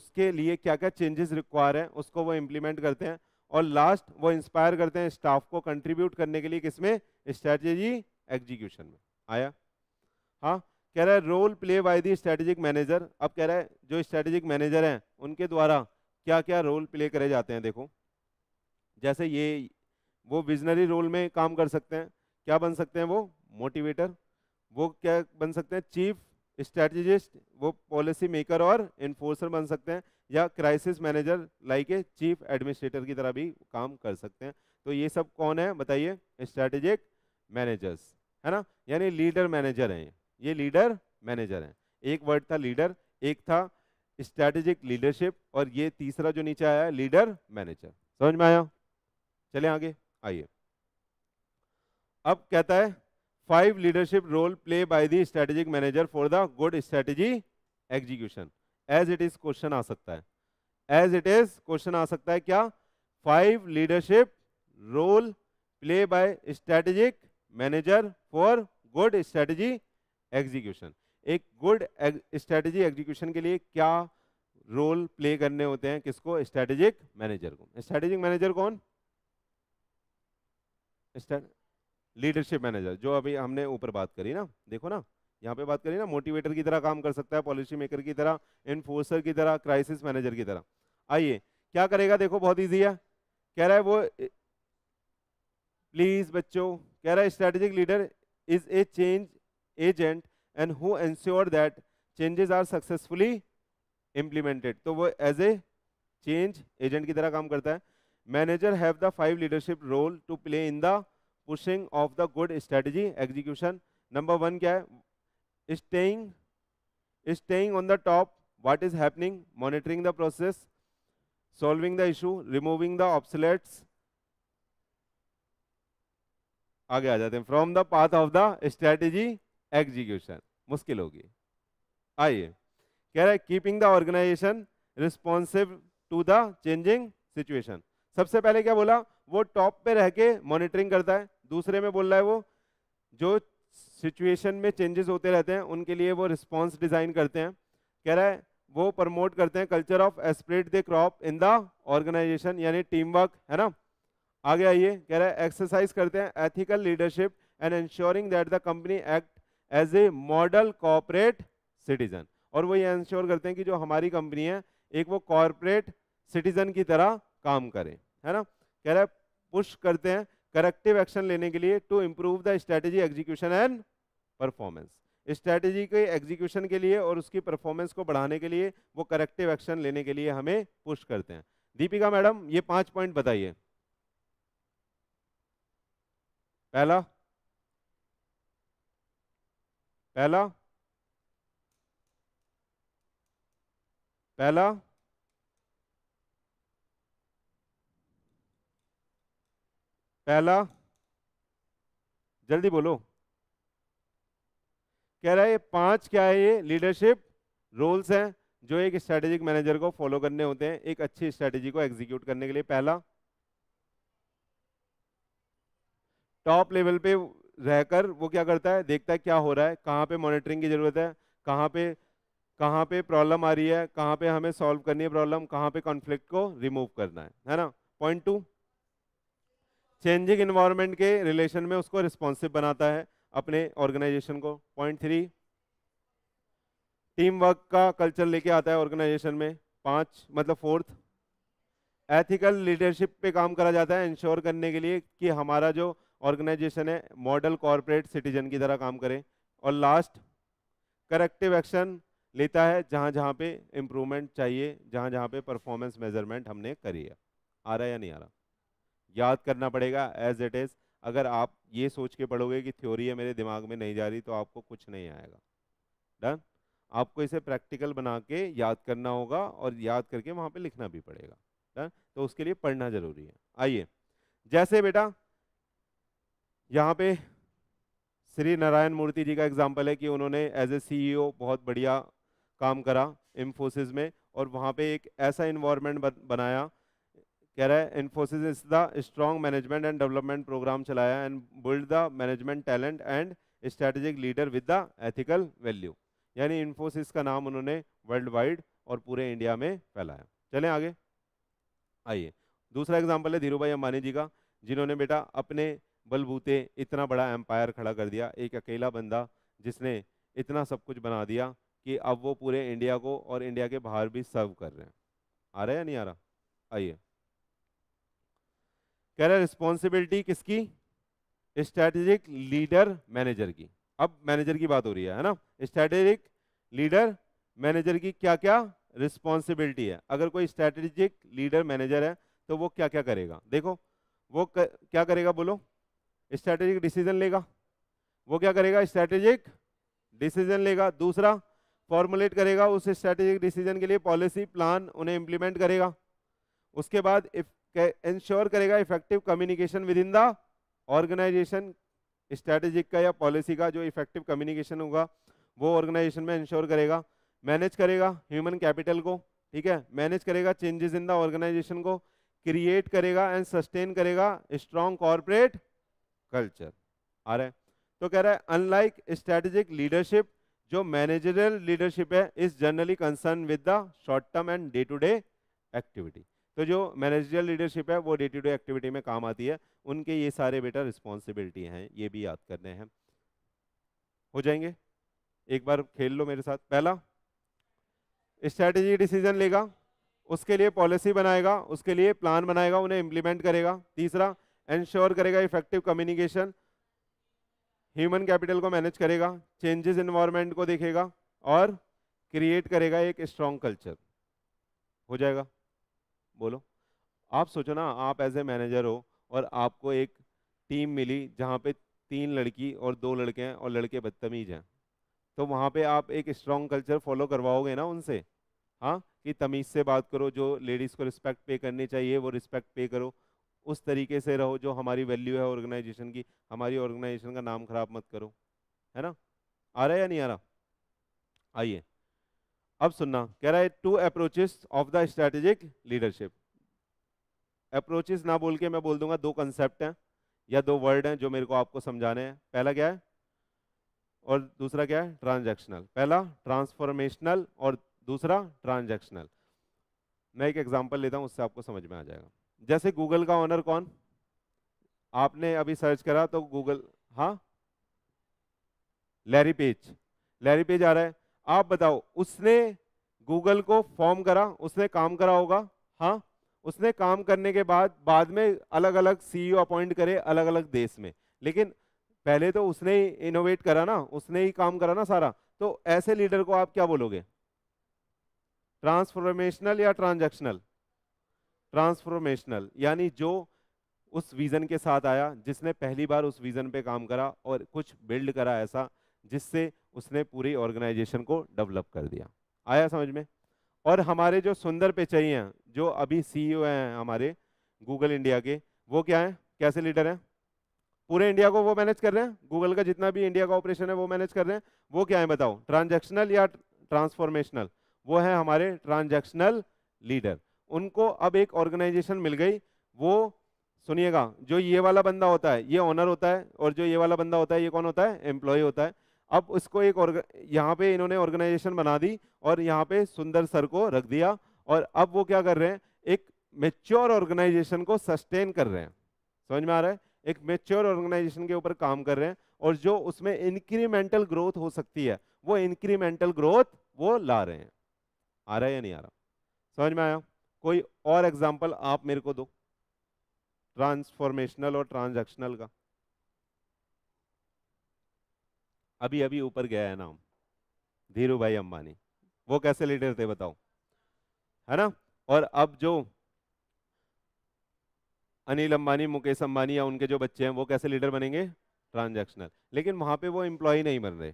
उसके लिए क्या क्या चेंजेस रिक्वायर हैं उसको वो इम्प्लीमेंट करते हैं और लास्ट वो इंस्पायर करते हैं स्टाफ को कंट्रीब्यूट करने के लिए किसमें स्ट्रेटेजी एग्जीक्यूशन में आया हाँ कह रहा है role play by the strategic manager अब कह रहा है जो स्ट्रेटेजिक मैनेजर हैं उनके द्वारा क्या क्या रोल प्ले करे जाते हैं देखो जैसे ये वो विजनरी रोल में काम कर सकते हैं क्या बन सकते हैं वो मोटिवेटर वो क्या बन सकते हैं चीफ स्ट्रेटजिस्ट वो पॉलिसी मेकर और इन्फोर्सर बन सकते हैं या crisis manager like a chief administrator की तरह भी काम कर सकते हैं तो ये सब कौन है बताइए स्ट्रैटेजिक मैनेजर्स है ना यानी लीडर मैनेजर हैं ये लीडर मैनेजर हैं एक वर्ड था लीडर एक था स्ट्रैटेजिक लीडरशिप और ये तीसरा जो नीचे आया है लीडर मैनेजर समझ में आया चले आगे आइए अब कहता है five leadership role play by the strategic manager for the good strategy execution as it is question आ सकता है एज इट इज क्वेश्चन आ सकता है क्या five leadership role play by strategic manager for good strategy execution एक good strategy execution के लिए क्या रोल प्ले करने होते हैं किसको स्ट्रेटेजिक मैनेजर को स्ट्रेटेजिक मैनेजर कौन लीडरशिप मैनेजर जो अभी हमने ऊपर बात करी ना देखो ना यहाँ पे बात करें ना मोटिवेटर की तरह काम कर सकता है पॉलिसी मेकर की तरह एनफोर्सर की तरह क्राइसिस मैनेजर की तरह आइए क्या करेगा देखो बहुत ईजी है कह रहा है वो प्लीज बच्चों कह रहा है strategic leader is a change agent and who ensure that changes are successfully implemented तो वो एज ए चेंज एजेंट की तरह काम करता है manager have the five leadership role to play in the pushing of the good strategy execution number one क्या है staying staying on the top what is happening monitoring the process solving the issue removing the obsoletes आगे आ जाते हैं from the path of the strategy execution मुश्किल होगी आइए कह रहा है keeping the organisation responsive to the changing situation सबसे पहले क्या बोला वो टॉप पे रह के मॉनिटरिंग करता है दूसरे में बोल रहा है वो जो सिचुएशन में चेंजेस होते रहते हैं उनके लिए वो रिस्पॉन्स डिज़ाइन करते हैं कह रहा है वो प्रमोट करते हैं culture of esprit de corps in the organisation यानी टीम वर्क है ना आगे आइए कह रहा है एक्सरसाइज करते हैं ethical leadership and ensuring that the company act as a model corporate citizen और वो ये इंश्योर करते हैं कि जो हमारी कंपनी है एक वो कॉरपोरेट सिटीजन की तरह काम करे है ना कह रहा है पुश करते हैं करेक्टिव एक्शन लेने के लिए to improve the strategy execution and performance strategy के एग्जीक्यूशन के लिए और उसकी परफॉर्मेंस को बढ़ाने के लिए वो करेक्टिव एक्शन लेने के लिए हमें पुश करते हैं दीपिका मैडम ये पांच पॉइंट बताइए पहला पहला पहला पहला जल्दी बोलो कह रहा है पांच क्या है ये लीडरशिप रोल्स हैं जो एक स्ट्रेटेजिक मैनेजर को फॉलो करने होते हैं एक अच्छी स्ट्रेटेजी को एग्जीक्यूट करने के लिए पहला टॉप लेवल पे रहकर वो क्या करता है देखता है क्या हो रहा है कहाँ पे मॉनिटरिंग की ज़रूरत है कहाँ पे कहाँ पे प्रॉब्लम आ रही है कहाँ पे हमें सॉल्व करनी है प्रॉब्लम कहाँ पे कॉन्फ्लिक्ट को रिमूव करना है है ना पॉइंट टू चेंजिंग इन्वायरमेंट के रिलेशन में उसको रिस्पॉन्सिव बनाता है अपने ऑर्गेनाइजेशन को पॉइंट थ्री टीम वर्क का कल्चर लेके आता है ऑर्गेनाइजेशन में पाँच मतलब फोर्थ एथिकल लीडरशिप पे काम करा जाता है इंश्योर करने के लिए कि हमारा जो ऑर्गेनाइजेशन है मॉडल कॉरपोरेट सिटीजन की तरह काम करें और लास्ट करेक्टिव एक्शन लेता है जहाँ जहाँ पे इम्प्रूवमेंट चाहिए जहाँ जहाँ पे परफॉर्मेंस मेजरमेंट हमने करी है आ रहा है या नहीं आ रहा याद करना पड़ेगा एज इट इज़ अगर आप ये सोच के पढ़ोगे कि थ्योरी है मेरे दिमाग में नहीं जा रही तो आपको कुछ नहीं आएगा डन आपको इसे प्रैक्टिकल बना के याद करना होगा और याद करके वहाँ पे लिखना भी पड़ेगा डन तो उसके लिए पढ़ना जरूरी है आइए जैसे बेटा यहाँ पे श्री नारायण मूर्ति जी का एग्जाम्पल है कि उन्होंने एज ए सी बहुत बढ़िया काम करा इन्फोसिस में और वहाँ पर एक ऐसा इन्वायरमेंट बनाया कह रहा है Infosys is the strong management and development programme चलाया and build the management talent and strategic leader with the ethical value यानी इन्फोसिस का नाम उन्होंने वर्ल्ड वाइड और पूरे इंडिया में फैलाया चलें आगे आइए दूसरा एग्जाम्पल है धीरू भाई अंबानी जी का जिन्होंने बेटा अपने बलबूते इतना बड़ा एम्पायर खड़ा कर दिया एक अकेला बंदा जिसने इतना सब कुछ बना दिया कि अब वो पूरे इंडिया को और इंडिया के बाहर भी सर्व कर रहे हैं आ रहा है या नहीं आ रहा आइए कह रहा है रिस्पॉन्सिबिलिटी किसकी स्ट्रेटेजिक लीडर मैनेजर की अब मैनेजर की बात हो रही है ना स्ट्रैटेजिक लीडर मैनेजर की क्या क्या रिस्पॉन्सिबिलिटी है अगर कोई स्ट्रैटेजिक लीडर मैनेजर है तो वो क्या क्या करेगा देखो वो कर, क्या करेगा बोलो स्ट्रैटेजिक डिसीजन लेगा वो क्या करेगा स्ट्रेटेजिक डिसीजन लेगा दूसरा फॉर्मुलेट करेगा उस स्ट्रेटेजिक डिसीजन के लिए पॉलिसी प्लान उन्हें इम्प्लीमेंट करेगा उसके बाद इंश्योर करेगा effective communication with in the organisation strategic का या पॉलिसी का जो इफेक्टिव कम्युनिकेशन होगा वो ऑर्गेनाइजेशन में इंश्योर करेगा मैनेज करेगा ह्यूमन कैपिटल को ठीक है मैनेज करेगा चेंजेस इन द ऑर्गेनाइजेशन को क्रिएट करेगा एंड सस्टेन करेगा स्ट्रॉन्ग कॉरपोरेट कल्चर आ रहा है तो कह रहा है अनलाइक स्ट्रेटेजिक लीडरशिप जो मैनेजरल लीडरशिप है is generally concern with the short term and day to day activity तो जो मैनेजरियल लीडरशिप है वो डे टू डे एक्टिविटी में काम आती है उनके ये सारे बेटा रिस्पॉन्सिबिलिटी हैं ये भी याद करने हैं हो जाएंगे एक बार खेल लो मेरे साथ पहला स्ट्रैटेजी डिसीजन लेगा उसके लिए पॉलिसी बनाएगा उसके लिए प्लान बनाएगा उन्हें इम्प्लीमेंट करेगा तीसरा एंश्योर करेगा इफेक्टिव कम्युनिकेशन ह्यूमन कैपिटल को मैनेज करेगा चेंजेस इन्वायरमेंट को देखेगा और क्रिएट करेगा एक स्ट्रॉन्ग कल्चर हो जाएगा बोलो आप सोचो ना आप एज ए मैनेजर हो और आपको एक टीम मिली जहाँ पे तीन लड़की और दो लड़के हैं और लड़के बदतमीज हैं तो वहाँ पे आप एक स्ट्रॉन्ग कल्चर फॉलो करवाओगे ना उनसे हाँ कि तमीज़ से बात करो जो लेडीज़ को रिस्पेक्ट पे करनी चाहिए वो रिस्पेक्ट पे करो उस तरीके से रहो जो हमारी वैल्यू है ऑर्गेनाइजेशन की हमारी ऑर्गेनाइजेशन का नाम खराब मत करो है ना आ रहा है या नहीं आ रहा आइए अब सुनना कह रहा है two approaches of the strategic leadership approaches ना बोल के मैं बोल दूंगा दो कंसेप्ट हैं या दो वर्ड हैं जो मेरे को आपको समझाने हैं पहला क्या है और दूसरा क्या है ट्रांजैक्शनल पहला ट्रांसफॉर्मेशनल और दूसरा ट्रांजैक्शनल मैं एक एग्जांपल लेता हूं उससे आपको समझ में आ जाएगा जैसे गूगल का ऑनर कौन आपने अभी सर्च करा तो गूगल हाँ लैरी पेज लैरी पेज आ रहा है आप बताओ उसने गूगल को फॉर्म करा उसने काम करा होगा हाँ उसने काम करने के बाद बाद में अलग अलग सीईओ अपॉइंट करे अलग अलग देश में लेकिन पहले तो उसने ही इनोवेट करा ना उसने ही काम करा ना सारा तो ऐसे लीडर को आप क्या बोलोगे ट्रांसफॉर्मेशनल या ट्रांजैक्शनल ट्रांसफॉर्मेशनल यानी जो उस विज़न के साथ आया जिसने पहली बार उस विज़न पे काम करा और कुछ बिल्ड करा ऐसा जिससे उसने पूरी ऑर्गेनाइजेशन को डेवलप कर दिया आया समझ में और हमारे जो सुंदर पेचई हैं जो अभी सीईओ e हैं हमारे गूगल इंडिया के वो क्या हैं कैसे लीडर हैं पूरे इंडिया को वो मैनेज कर रहे हैं गूगल का जितना भी इंडिया का ऑपरेशन है वो मैनेज कर रहे हैं वो क्या है बताओ ट्रांजेक्शनल या ट्रांसफॉर्मेशनल वो है हमारे ट्रांजेक्शनल लीडर उनको अब एक ऑर्गेनाइजेशन मिल गई वो सुनिएगा जो ये वाला बंदा होता है ये ऑनर होता है और जो ये वाला बंदा होता है ये कौन होता है एम्प्लॉय होता है अब उसको एक यहाँ पे इन्होंने ऑर्गेनाइजेशन बना दी और यहाँ पे सुंदर सर को रख दिया और अब वो क्या कर रहे हैं एक मेच्योर ऑर्गेनाइजेशन को सस्टेन कर रहे हैं समझ में आ रहा है एक मेच्योर ऑर्गेनाइजेशन के ऊपर काम कर रहे हैं और जो उसमें इंक्रीमेंटल ग्रोथ हो सकती है वो इंक्रीमेंटल ग्रोथ वो ला रहे हैं आ रहा है या नहीं आ रहा समझ में आया कोई और एग्जाम्पल आप मेरे को दो ट्रांसफॉर्मेशनल और ट्रांजेक्शनल का अभी अभी ऊपर गया है नाम धीरू भाई अंबानी वो कैसे लीडर थे बताओ है ना और अब जो अनिल अंबानी मुकेश अंबानी या उनके जो बच्चे हैं वो कैसे लीडर बनेंगे ट्रांजैक्शनल लेकिन वहां पे वो एम्प्लॉय नहीं बन रहे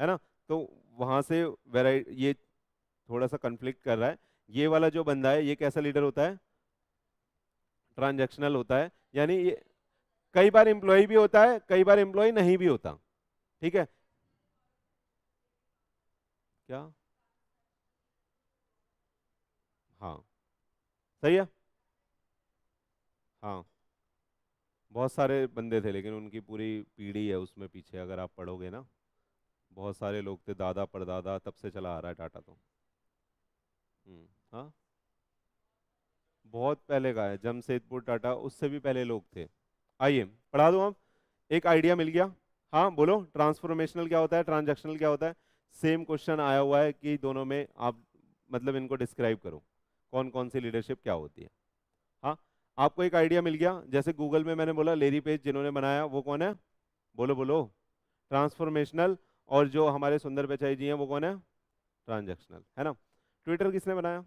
है ना तो वहां से वेराइ ये थोड़ा सा कंफ्लिक्ट कर रहा है ये वाला जो बंदा है ये कैसा लीडर होता है ट्रांजैक्शनल होता है यानी ये कई बार एम्प्लॉय भी होता है कई बार एम्प्लॉय नहीं भी होता ठीक है क्या हाँ सही है हाँ बहुत सारे बंदे थे लेकिन उनकी पूरी पीढ़ी है उसमें पीछे अगर आप पढ़ोगे ना बहुत सारे लोग थे दादा परदादा तब से चला आ रहा है टाटा तो हम्म, हाँ बहुत पहले का है जमशेदपुर टाटा उससे भी पहले लोग थे आइए पढ़ा दो अब एक आइडिया मिल गया हाँ बोलो ट्रांसफॉर्मेशनल क्या होता है ट्रांजेक्शनल क्या होता है सेम क्वेश्चन आया हुआ है कि दोनों में आप मतलब इनको डिस्क्राइब करो कौन कौन सी लीडरशिप क्या होती है हाँ आपको एक आइडिया मिल गया जैसे गूगल में मैंने बोला लेरी पेज जिन्होंने बनाया वो कौन है बोलो बोलो ट्रांसफॉर्मेशनल और जो हमारे सुंदर पेचाई जी हैं वो कौन है ट्रांजेक्शनल है ना ट्विटर किसने बनाया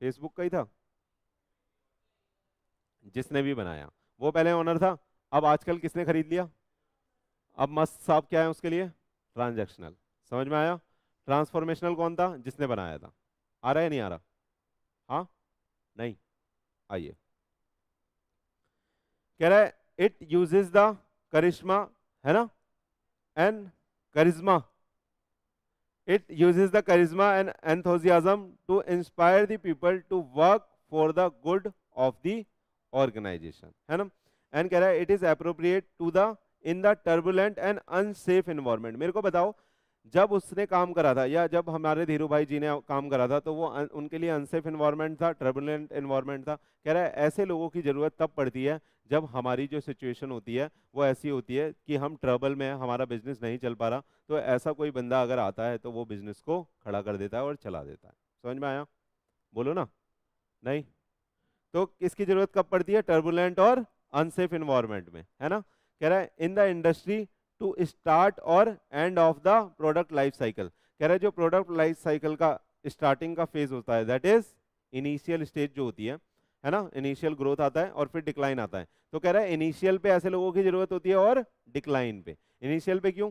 फेसबुक का ही था जिसने भी बनाया वो पहले ऑनर था अब आजकल किसने खरीद लिया अब मस्त साहब क्या है उसके लिए ट्रांजेक्शनल समझ में आया ट्रांसफॉर्मेशनल कौन था जिसने बनाया था आ रहा है नहीं आ रहा हाँ नहीं आइए कह रहे इट यूजेस द करिश्मा है ना and charisma it uses the charisma and enthusiasm to inspire people to work for the good of the organisation है ना एंड कह रहा है it is appropriate to the in the turbulent and unsafe environment मेरे को बताओ जब उसने काम करा था या जब हमारे धीरू भाई जी ने काम करा था तो वो उनके लिए अनसेफ इन्वायरमेंट था टर्बुलेंट इन्वायरमेंट था कह रहा है ऐसे लोगों की ज़रूरत तब पड़ती है जब हमारी जो सिचुएशन होती है वो ऐसी होती है कि हम ट्रबल में हैं हमारा बिजनेस नहीं चल पा रहा तो ऐसा कोई बंदा अगर आता है तो वो बिजनेस को खड़ा कर देता है और चला देता है समझ में आया बोलो ना नहीं तो इसकी ज़रूरत कब पड़ती है टर्बुलेंट और अनसेफ इन्वायरमेंट में है ना कह रहा है in the industry to start और end of the product life cycle कह रहा है जो प्रोडक्ट लाइफ साइकिल का स्टार्टिंग का फेज होता है दैट इज इनिशियल स्टेज जो होती है है ना इनिशियल ग्रोथ आता है और फिर डिक्लाइन आता है तो कह रहा है इनिशियल पे ऐसे लोगों की जरूरत होती है और डिक्लाइन पे इनिशियल पे क्यों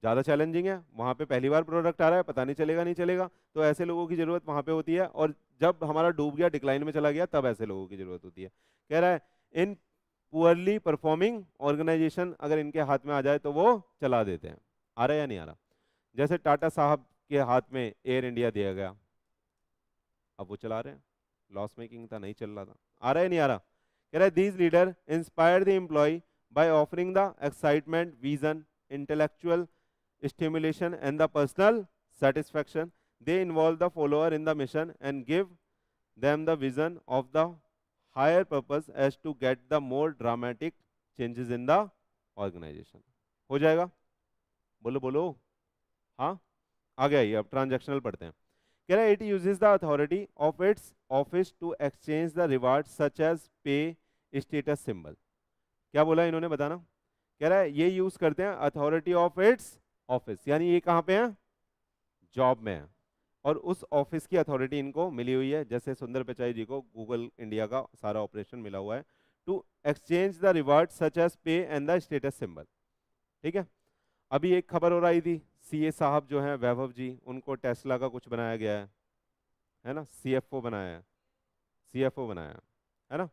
ज़्यादा चैलेंजिंग है वहां पे पहली बार प्रोडक्ट आ रहा है पता नहीं चलेगा नहीं चलेगा तो ऐसे लोगों की ज़रूरत वहां पे होती है और जब हमारा डूब गया डिक्लाइन में चला गया तब ऐसे लोगों की ज़रूरत होती है कह रहा है इन पुअरली परफॉर्मिंग ऑर्गेनाइजेशन अगर इनके हाथ में आ जाए तो वो चला देते हैं आ रहा या नहीं आ रहा जैसे टाटा साहब के हाथ में एयर इंडिया दिया गया अब वो चला रहे हैं लॉस मेकिंग था नहीं चल रहा था आ रहा है नहीं आ रहा कह रहे these leader inspire the employ by offering the excitement vision intellectual stimulation and the personal satisfaction they involve the follower in the mission and give them the vision of the higher purpose as to get the more dramatic changes in the organization हो जाएगा बोलो बोलो हाँ आ गया ये अब transactional पढ़ते हैं कह रहे है it use the authority of its office to exchange the reward such as pay status symbol क्या बोला इन्होंने बताना कह रहा है ये यूज करते हैं अथॉरिटी ऑफ इट्स ऑफिस यानी ये कहाँ पे हैं जॉब में है और उस ऑफिस की अथॉरिटी इनको मिली हुई है जैसे सुंदर पिचाई जी को गूगल इंडिया का सारा ऑपरेशन मिला हुआ है to exchange the reward such as pay and the status symbol ठीक है अभी एक खबर हो रही थी सीए साहब जो हैं वैभव जी उनको टेस्ला का कुछ बनाया गया है है ना सीएफओ बनाया है सीएफओ बनाया है ना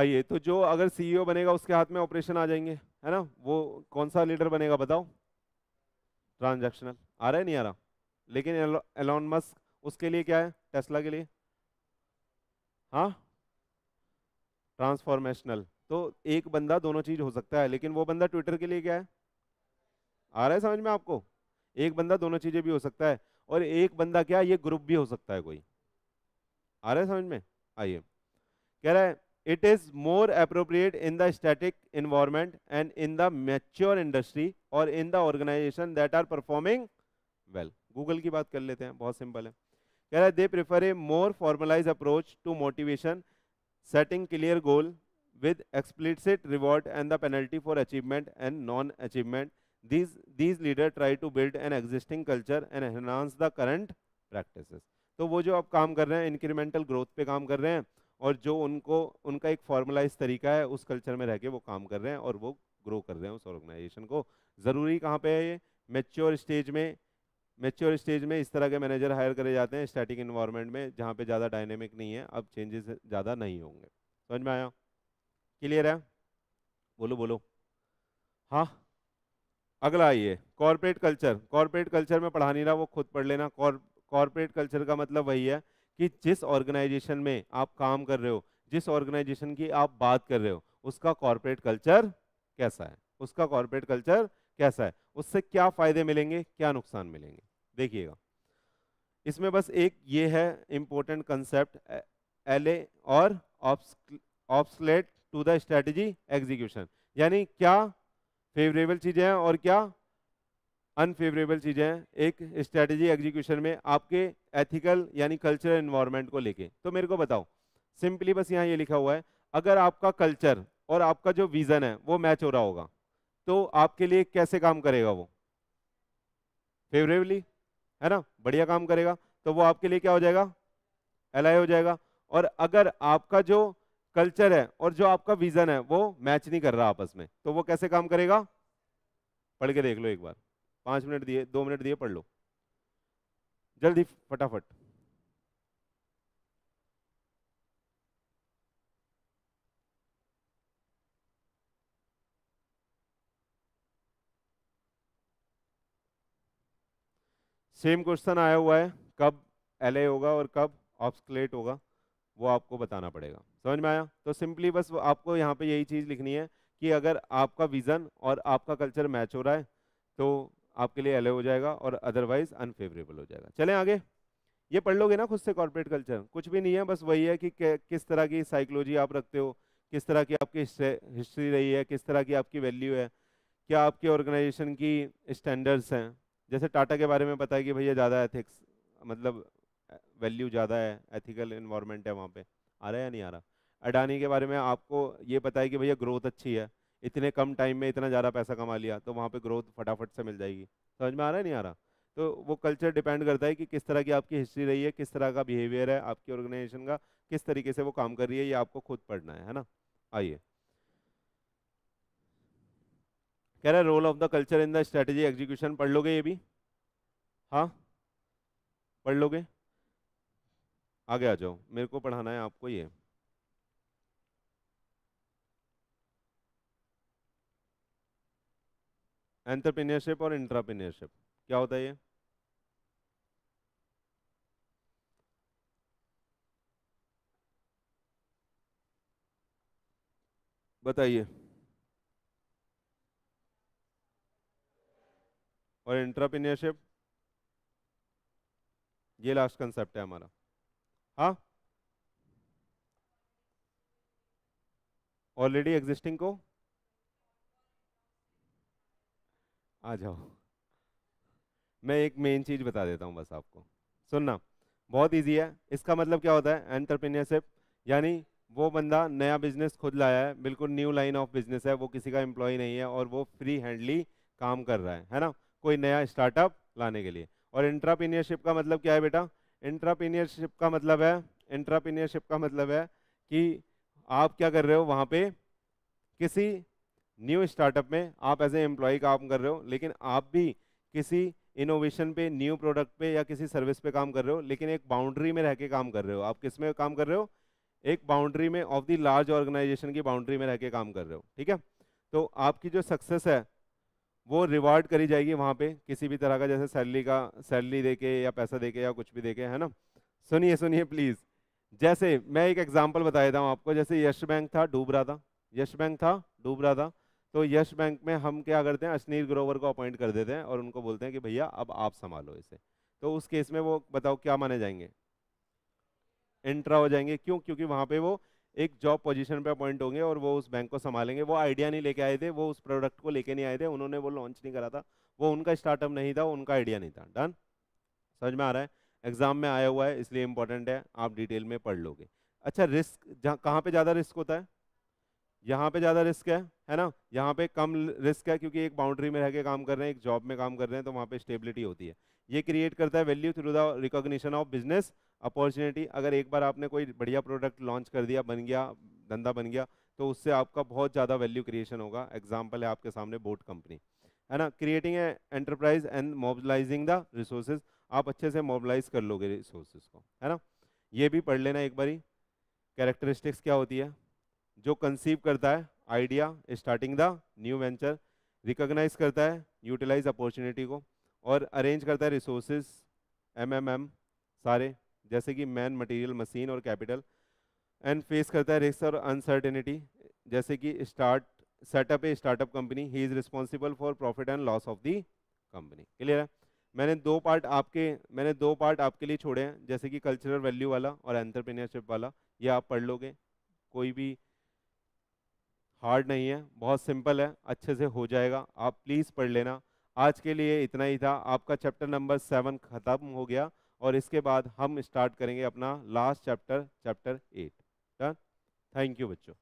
आइए तो जो अगर सीईओ e बनेगा उसके हाथ में ऑपरेशन आ जाएंगे है ना वो कौन सा लीडर बनेगा बताओ ट्रांजैक्शनल आ रहा है नहीं आ रहा लेकिन एलोन मस्क उसके लिए क्या है टेस्ला के लिए हाँ ट्रांसफॉर्मेशनल तो एक बंदा दोनों चीज हो सकता है लेकिन वो बंदा ट्विटर के लिए क्या है आ रहा है समझ में आपको एक बंदा दोनों चीजें भी हो सकता है और एक बंदा क्या ये ग्रुप भी हो सकता है कोई आ रहा है समझ में आइए कह रहा है it is more appropriate in the static environment and in the mature industry और in the organisation that are performing well Google की बात कर लेते हैं बहुत सिंपल है कह रहा है they prefer a more formalise approach to motivation setting clear goal with explicit reward and the penalty for achievement and non achievement these these leader try to build an existing culture and enhance the current practice तो वो जो आप काम कर रहे हैं incremental growth पे काम कर रहे हैं और जो उनको उनका एक फॉर्मलाइज तरीका है उस कल्चर में रह के वो काम कर रहे हैं और वो ग्रो कर रहे हैं उस ऑर्गेनाइजेशन को ज़रूरी कहाँ पे है ये मेच्योर स्टेज में मेच्योर स्टेज में इस तरह के मैनेजर हायर करे जाते हैं स्टैटिक इन्वायरमेंट में जहाँ पे ज़्यादा डायनेमिक नहीं है अब चेंजेस ज़्यादा नहीं होंगे समझ में आया क्लियर है बोलो बोलो हाँ अगला आइए कॉरपोरेट कल्चर कॉरपोरेट कल्चर में पढ़ा नहीं रहा वो खुद पढ़ लेना कॉरपोरेट कल्चर का मतलब वही है कि जिस ऑर्गेनाइजेशन में आप काम कर रहे हो जिस ऑर्गेनाइजेशन की आप बात कर रहे हो उसका कॉरपोरेट कल्चर कैसा है उसका कॉरपोरेट कल्चर कैसा है उससे क्या फ़ायदे मिलेंगे क्या नुकसान मिलेंगे देखिएगा इसमें बस एक ये है इम्पोर्टेंट कंसेप्ट एल ए और obsolete to the strategy execution यानी क्या फेवरेबल चीज़ें हैं और क्या अनफेवरेबल चीज़ें हैं एक स्ट्रेटजी एग्जीक्यूशन में आपके एथिकल यानी कल्चरल इन्वायरमेंट को लेके तो मेरे को बताओ सिंपली बस यहाँ ये लिखा हुआ है अगर आपका कल्चर और आपका जो विज़न है वो मैच हो रहा होगा तो आपके लिए कैसे काम करेगा वो फेवरेबली है ना बढ़िया काम करेगा तो वो आपके लिए क्या हो जाएगा एल हो जाएगा और अगर आपका जो कल्चर है और जो आपका विजन है वो मैच नहीं कर रहा आपस में तो वो कैसे काम करेगा पढ़ के देख लो एक बार पाँच मिनट दिए दो मिनट दिए पढ़ लो जल्दी फटाफट सेम क्वेश्चन आया हुआ है कब एल होगा और कब ऑब्सक्लेट होगा वो आपको बताना पड़ेगा समझ में आया तो सिंपली बस आपको यहाँ पे यही चीज़ लिखनी है कि अगर आपका विज़न और आपका कल्चर मैच हो रहा है तो आपके लिए एल हो जाएगा और अदरवाइज अनफेवरेबल हो जाएगा चलें आगे ये पढ़ लोगे ना खुद से कॉर्पोरेट कल्चर कुछ भी नहीं है बस वही है कि किस तरह की साइकोलॉजी आप रखते हो किस तरह की आपकी हिस्ट्री रही है किस तरह की आपकी वैल्यू है क्या आपकी ऑर्गेनाइजेशन की स्टैंडर्ड्स हैं जैसे टाटा के बारे में पता है कि भैया ज़्यादा एथिक्स मतलब वैल्यू ज़्यादा है एथिकल इन्वायरमेंट है वहाँ पे आ रहा है या नहीं आ रहा अडानी के बारे में आपको ये पता है कि भैया ग्रोथ अच्छी है इतने कम टाइम में इतना ज़्यादा पैसा कमा लिया तो वहाँ पर ग्रोथ फटाफट से मिल जाएगी समझ में आ रहा है नहीं आ रहा तो वो कल्चर डिपेंड करता है कि किस तरह की आपकी हिस्ट्री रही है किस तरह का बिहेवियर है आपकी ऑर्गेनाइजेशन का किस तरीके से वो काम कर रही है ये आपको खुद पढ़ना है है ना आइए कह रहा है role of the culture in the strategy execution पढ़ लोगे ये भी हाँ पढ़ लोगे आगे आ जाओ मेरे को पढ़ाना है आपको ये एंटरप्रीनियरशिप और इंट्राप्रीनियरशिप क्या होता है ये बताइए और इंटरप्रीनियरशिप ये लास्ट कंसेप्ट है हमारा हा ऑलरेडी एग्जिस्टिंग को आ जाओ मैं एक मेन चीज बता देता हूं बस आपको सुनना बहुत इजी है इसका मतलब क्या होता है एंटरप्रीनियरशिप यानी वो बंदा नया बिजनेस खुद लाया है बिल्कुल न्यू लाइन ऑफ बिजनेस है वो किसी का एम्प्लॉय नहीं है और वो फ्री हैंडली काम कर रहा है है ना कोई नया स्टार्टअप लाने के लिए और इंट्राप्रीनियरशिप का मतलब क्या है बेटा इंट्राप्रीनियरशिप का मतलब है इंट्राप्रीनियरशिप का मतलब है कि आप क्या कर रहे हो वहाँ पे किसी न्यू स्टार्टअप में आप एज ए एम्प्लॉय काम कर रहे हो लेकिन आप भी किसी इनोवेशन पे न्यू प्रोडक्ट पे या किसी सर्विस पे काम कर रहे हो लेकिन एक बाउंड्री में रह के काम कर रहे हो आप किस में काम कर रहे हो एक बाउंड्री में ऑफ दी लार्ज ऑर्गेनाइजेशन की बाउंड्री में रह के काम कर रहे हो ठीक है तो आपकी जो सक्सेस है वो रिवार्ड करी जाएगी वहाँ पे किसी भी तरह का जैसे सैलरी का सैलरी दे के या पैसा दे के या कुछ भी दे के है ना सुनिए सुनिए प्लीज़ जैसे मैं एक एग्जाम्पल बता देता हूँ आपको जैसे यश बैंक था डूब रहा था यश बैंक था डूब रहा था तो यश बैंक में हम क्या करते हैं अश्नील ग्रोवर को अपॉइंट कर देते हैं और उनको बोलते हैं कि भैया अब आप संभालो इसे तो उस केस में वो बताओ क्या माने जाएंगे इंट्रा हो जाएंगे क्यों क्योंकि वहाँ पे वो एक जॉब पोजीशन पे अपॉइंट होंगे और वो उस बैंक को संभालेंगे वो आइडिया नहीं लेके आए थे वो उस प्रोडक्ट को लेके नहीं आए थे उन्होंने वो लॉन्च नहीं करा था वो उनका स्टार्टअप नहीं था उनका आइडिया नहीं था डन समझ में आ रहा है एग्जाम में आया हुआ है इसलिए इंपॉर्टेंट है आप डिटेल में पढ़ लोगे अच्छा रिस्क जहाँ कहाँ पर ज़्यादा रिस्क होता है यहाँ पे ज़्यादा रिस्क है है ना यहाँ पे कम रिस्क है क्योंकि एक बाउंड्री में रह के काम कर रहे हैं एक जॉब में काम कर रहे हैं तो वहाँ पर स्टेबिलिटी होती है ये क्रिएट करता है value through the recognition of business opportunity अगर एक बार आपने कोई बढ़िया प्रोडक्ट लॉन्च कर दिया बन गया धंधा बन गया तो उससे आपका बहुत ज़्यादा वैल्यू क्रिएशन होगा एग्जाम्पल है आपके सामने बोट कंपनी है ना creating a enterprise and mobilising the resources आप अच्छे से मोबलाइज कर लोगे रिसोर्सेज को है ना ये भी पढ़ लेना एक बारी कैरेक्टरिस्टिक्स क्या होती है जो कंसीव करता है idea starting the new venture recognise करता है यूटिलाइज अपॉर्चुनिटी को और अरेंज करता है रिसोर्सेज एम एम एम सारे जैसे कि मैन मटेरियल मशीन और कैपिटल एंड फेस करता है रिस्क और अनसर्टेनिटी जैसे कि start setup a startup company he is responsible for profit and loss of the company clear है मैंने दो पार्ट आपके मैंने दो पार्ट आपके लिए छोड़े हैं जैसे कि कल्चरल वैल्यू वाला और एंटरप्रेन्योरशिप वाला ये आप पढ़ लोगे कोई भी हार्ड नहीं है बहुत सिंपल है अच्छे से हो जाएगा आप प्लीज़ पढ़ लेना आज के लिए इतना ही था आपका चैप्टर नंबर सेवन ख़त्म हो गया और इसके बाद हम स्टार्ट करेंगे अपना last chapter chapter eight done thank you बच्चों